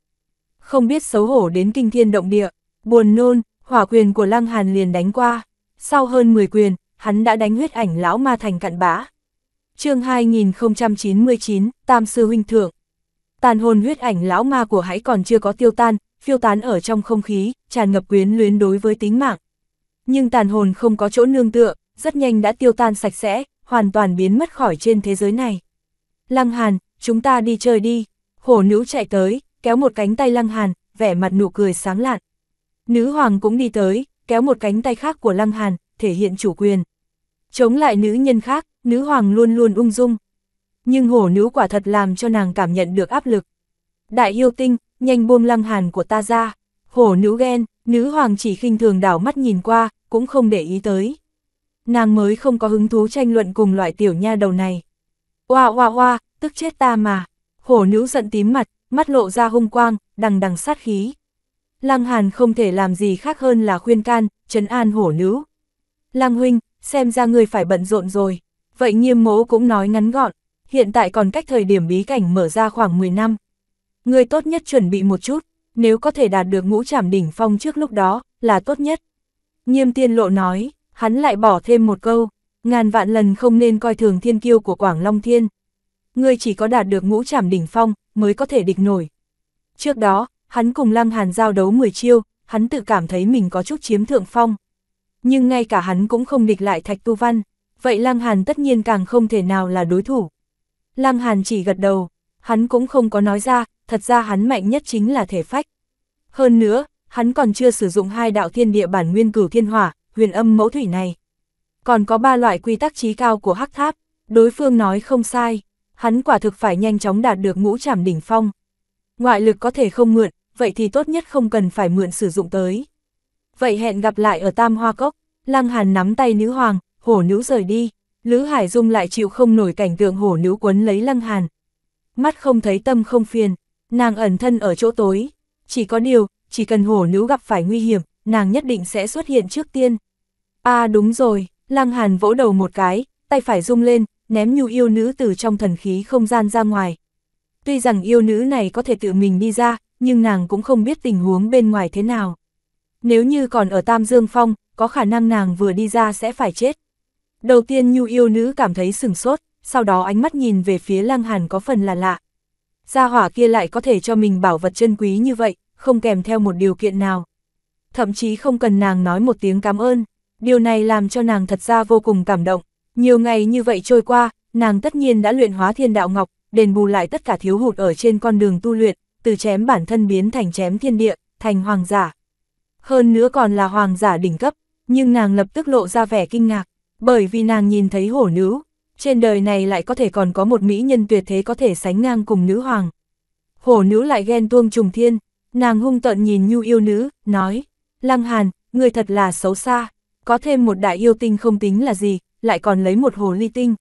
Không biết xấu hổ đến kinh thiên động địa, buồn nôn, hỏa quyền của Lăng Hàn liền đánh qua. Sau hơn 10 quyền, hắn đã đánh huyết ảnh lão ma thành cặn bã. chương 2099, Tam Sư Huynh Thượng. Tàn hồn huyết ảnh lão ma của hãy còn chưa có tiêu tan, phiêu tán ở trong không khí, tràn ngập quyến luyến đối với tính mạng nhưng tàn hồn không có chỗ nương tựa, rất nhanh đã tiêu tan sạch sẽ, hoàn toàn biến mất khỏi trên thế giới này. Lăng Hàn, chúng ta đi chơi đi. Hổ nữ chạy tới, kéo một cánh tay Lăng Hàn, vẻ mặt nụ cười sáng lạn. Nữ hoàng cũng đi tới, kéo một cánh tay khác của Lăng Hàn, thể hiện chủ quyền. Chống lại nữ nhân khác, nữ hoàng luôn luôn ung dung. Nhưng hổ nữ quả thật làm cho nàng cảm nhận được áp lực. Đại yêu tinh, nhanh buông Lăng Hàn của ta ra. Hổ nữ ghen, nữ hoàng chỉ khinh thường đảo mắt nhìn qua, cũng không để ý tới. Nàng mới không có hứng thú tranh luận cùng loại tiểu nha đầu này. Oa oa oa, tức chết ta mà. Hổ nữ giận tím mặt, mắt lộ ra hung quang, đằng đằng sát khí. Lăng Hàn không thể làm gì khác hơn là khuyên can, trấn an hổ nữ. Lăng huynh, xem ra người phải bận rộn rồi. Vậy nghiêm mố cũng nói ngắn gọn, hiện tại còn cách thời điểm bí cảnh mở ra khoảng 10 năm. Người tốt nhất chuẩn bị một chút, nếu có thể đạt được ngũ trảm đỉnh phong trước lúc đó, là tốt nhất. Nghiêm tiên lộ nói, hắn lại bỏ thêm một câu, ngàn vạn lần không nên coi thường thiên kiêu của Quảng Long Thiên. Ngươi chỉ có đạt được ngũ trảm đỉnh phong, mới có thể địch nổi. Trước đó, hắn cùng Lăng Hàn giao đấu 10 chiêu, hắn tự cảm thấy mình có chút chiếm thượng phong. Nhưng ngay cả hắn cũng không địch lại Thạch Tu Văn, vậy Lăng Hàn tất nhiên càng không thể nào là đối thủ. Lăng Hàn chỉ gật đầu, hắn cũng không có nói ra, thật ra hắn mạnh nhất chính là thể phách. Hơn nữa, hắn còn chưa sử dụng hai đạo thiên địa bản nguyên cửu thiên hỏa, huyền âm mẫu thủy này. Còn có ba loại quy tắc trí cao của hắc tháp, đối phương nói không sai, hắn quả thực phải nhanh chóng đạt được ngũ trảm đỉnh phong. Ngoại lực có thể không mượn, vậy thì tốt nhất không cần phải mượn sử dụng tới. Vậy hẹn gặp lại ở Tam Hoa Cốc, Lăng Hàn nắm tay nữ hoàng, hổ nữ rời đi, Lữ Hải Dung lại chịu không nổi cảnh tượng hổ nữ quấn lấy Lăng Hàn. Mắt không thấy tâm không phiền, nàng ẩn thân ở chỗ tối, chỉ có điều, chỉ cần hổ nữ gặp phải nguy hiểm, nàng nhất định sẽ xuất hiện trước tiên. À đúng rồi, Lăng Hàn vỗ đầu một cái, tay phải rung lên, ném nhu yêu nữ từ trong thần khí không gian ra ngoài. Tuy rằng yêu nữ này có thể tự mình đi ra, nhưng nàng cũng không biết tình huống bên ngoài thế nào. Nếu như còn ở Tam Dương Phong, có khả năng nàng vừa đi ra sẽ phải chết. Đầu tiên nhu yêu nữ cảm thấy sừng sốt, sau đó ánh mắt nhìn về phía Lăng Hàn có phần là lạ. Gia hỏa kia lại có thể cho mình bảo vật chân quý như vậy, không kèm theo một điều kiện nào. Thậm chí không cần nàng nói một tiếng cảm ơn, điều này làm cho nàng thật ra vô cùng cảm động. Nhiều ngày như vậy trôi qua, nàng tất nhiên đã luyện hóa thiên đạo ngọc, đền bù lại tất cả thiếu hụt ở trên con đường tu luyện, từ chém bản thân biến thành chém thiên địa, thành hoàng giả. Hơn nữa còn là hoàng giả đỉnh cấp, nhưng nàng lập tức lộ ra vẻ kinh ngạc, bởi vì nàng nhìn thấy hổ nữ, trên đời này lại có thể còn có một mỹ nhân tuyệt thế có thể sánh ngang cùng nữ hoàng. Hổ nữ lại ghen tuông trùng thiên, Nàng hung tợn nhìn nhu yêu nữ, nói, Lăng Hàn, người thật là xấu xa, có thêm một đại yêu tinh không tính là gì, lại còn lấy một hồ ly tinh.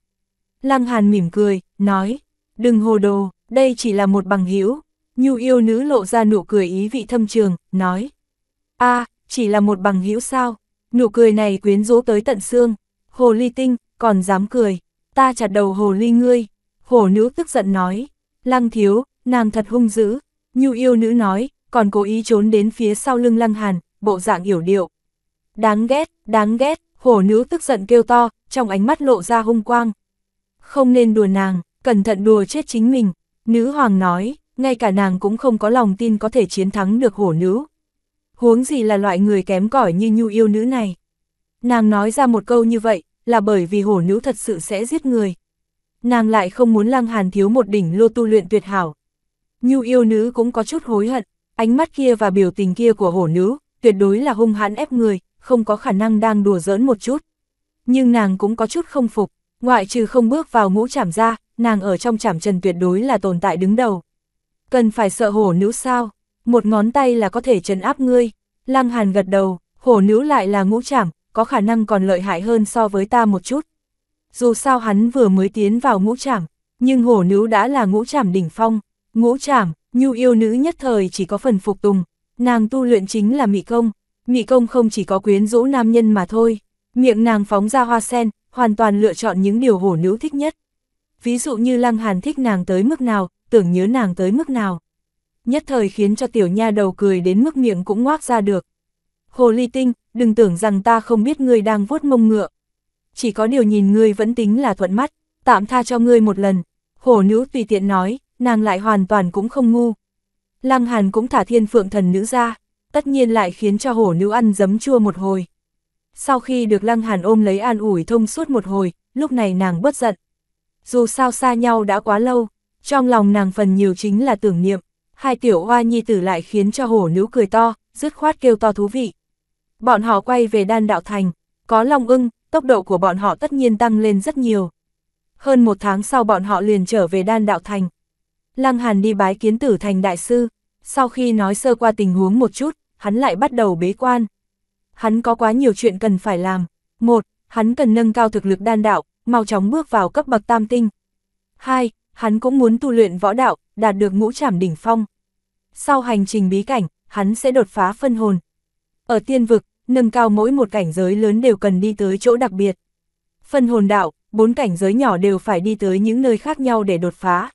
Lăng Hàn mỉm cười, nói, đừng hồ đồ, đây chỉ là một bằng hữu Nhu yêu nữ lộ ra nụ cười ý vị thâm trường, nói, a chỉ là một bằng hữu sao, nụ cười này quyến rũ tới tận xương, hồ ly tinh, còn dám cười, ta chặt đầu hồ ly ngươi, hồ nữ tức giận nói, lăng thiếu, nàng thật hung dữ, nhu yêu nữ nói, còn cố ý trốn đến phía sau lưng lăng hàn, bộ dạng hiểu điệu. Đáng ghét, đáng ghét, hổ nữ tức giận kêu to, trong ánh mắt lộ ra hung quang. Không nên đùa nàng, cẩn thận đùa chết chính mình, nữ hoàng nói, ngay cả nàng cũng không có lòng tin có thể chiến thắng được hổ nữ. Huống gì là loại người kém cỏi như nhu yêu nữ này. Nàng nói ra một câu như vậy, là bởi vì hổ nữ thật sự sẽ giết người. Nàng lại không muốn lăng hàn thiếu một đỉnh lô tu luyện tuyệt hảo. Nhu yêu nữ cũng có chút hối hận, ánh mắt kia và biểu tình kia của hổ nữ, tuyệt đối là hung hãn ép người, không có khả năng đang đùa giỡn một chút. Nhưng nàng cũng có chút không phục, ngoại trừ không bước vào ngũ trảm ra, nàng ở trong trảm trần tuyệt đối là tồn tại đứng đầu. Cần phải sợ hổ nữ sao, một ngón tay là có thể trấn áp ngươi. Lăng Hàn gật đầu, hổ nữ lại là ngũ trảm, có khả năng còn lợi hại hơn so với ta một chút. Dù sao hắn vừa mới tiến vào ngũ trảm, nhưng hổ nữ đã là ngũ trảm đỉnh phong, ngũ trảm, nhu yêu nữ nhất thời chỉ có phần phục tùng, nàng tu luyện chính là mị công, mị công không chỉ có quyến rũ nam nhân mà thôi, miệng nàng phóng ra hoa sen, hoàn toàn lựa chọn những điều hổ nữ thích nhất. Ví dụ như Lăng Hàn thích nàng tới mức nào, tưởng nhớ nàng tới mức nào. Nhất thời khiến cho tiểu nha đầu cười đến mức miệng cũng ngoác ra được. Hồ ly tinh, đừng tưởng rằng ta không biết ngươi đang vuốt mông ngựa. Chỉ có điều nhìn ngươi vẫn tính là thuận mắt, tạm tha cho ngươi một lần. Hồ nữ tùy tiện nói, nàng lại hoàn toàn cũng không ngu. Lăng Hàn cũng thả thiên phượng thần nữ ra, tất nhiên lại khiến cho hổ nữ ăn giấm chua một hồi. Sau khi được Lăng Hàn ôm lấy an ủi thông suốt một hồi, lúc này nàng bất giận. Dù sao xa nhau đã quá lâu, trong lòng nàng phần nhiều chính là tưởng niệm, hai tiểu hoa nhi tử lại khiến cho hổ nữ cười to, dứt khoát kêu to thú vị. Bọn họ quay về đan đạo thành, có long ưng, tốc độ của bọn họ tất nhiên tăng lên rất nhiều. Hơn một tháng sau bọn họ liền trở về đan đạo thành, Lăng Hàn đi bái kiến tử thành đại sư, sau khi nói sơ qua tình huống một chút, hắn lại bắt đầu bế quan. Hắn có quá nhiều chuyện cần phải làm. Một, hắn cần nâng cao thực lực đan đạo, mau chóng bước vào cấp bậc tam tinh. Hai, hắn cũng muốn tu luyện võ đạo, đạt được ngũ trảm đỉnh phong. Sau hành trình bí cảnh, hắn sẽ đột phá phân hồn. Ở tiên vực, nâng cao mỗi một cảnh giới lớn đều cần đi tới chỗ đặc biệt. Phân hồn đạo, bốn cảnh giới nhỏ đều phải đi tới những nơi khác nhau để đột phá.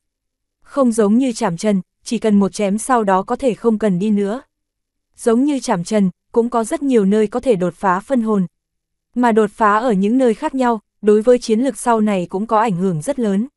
Không giống như chảm trần, chỉ cần một chém sau đó có thể không cần đi nữa. Giống như chảm trần, cũng có rất nhiều nơi có thể đột phá phân hồn. Mà đột phá ở những nơi khác nhau, đối với chiến lược sau này cũng có ảnh hưởng rất lớn.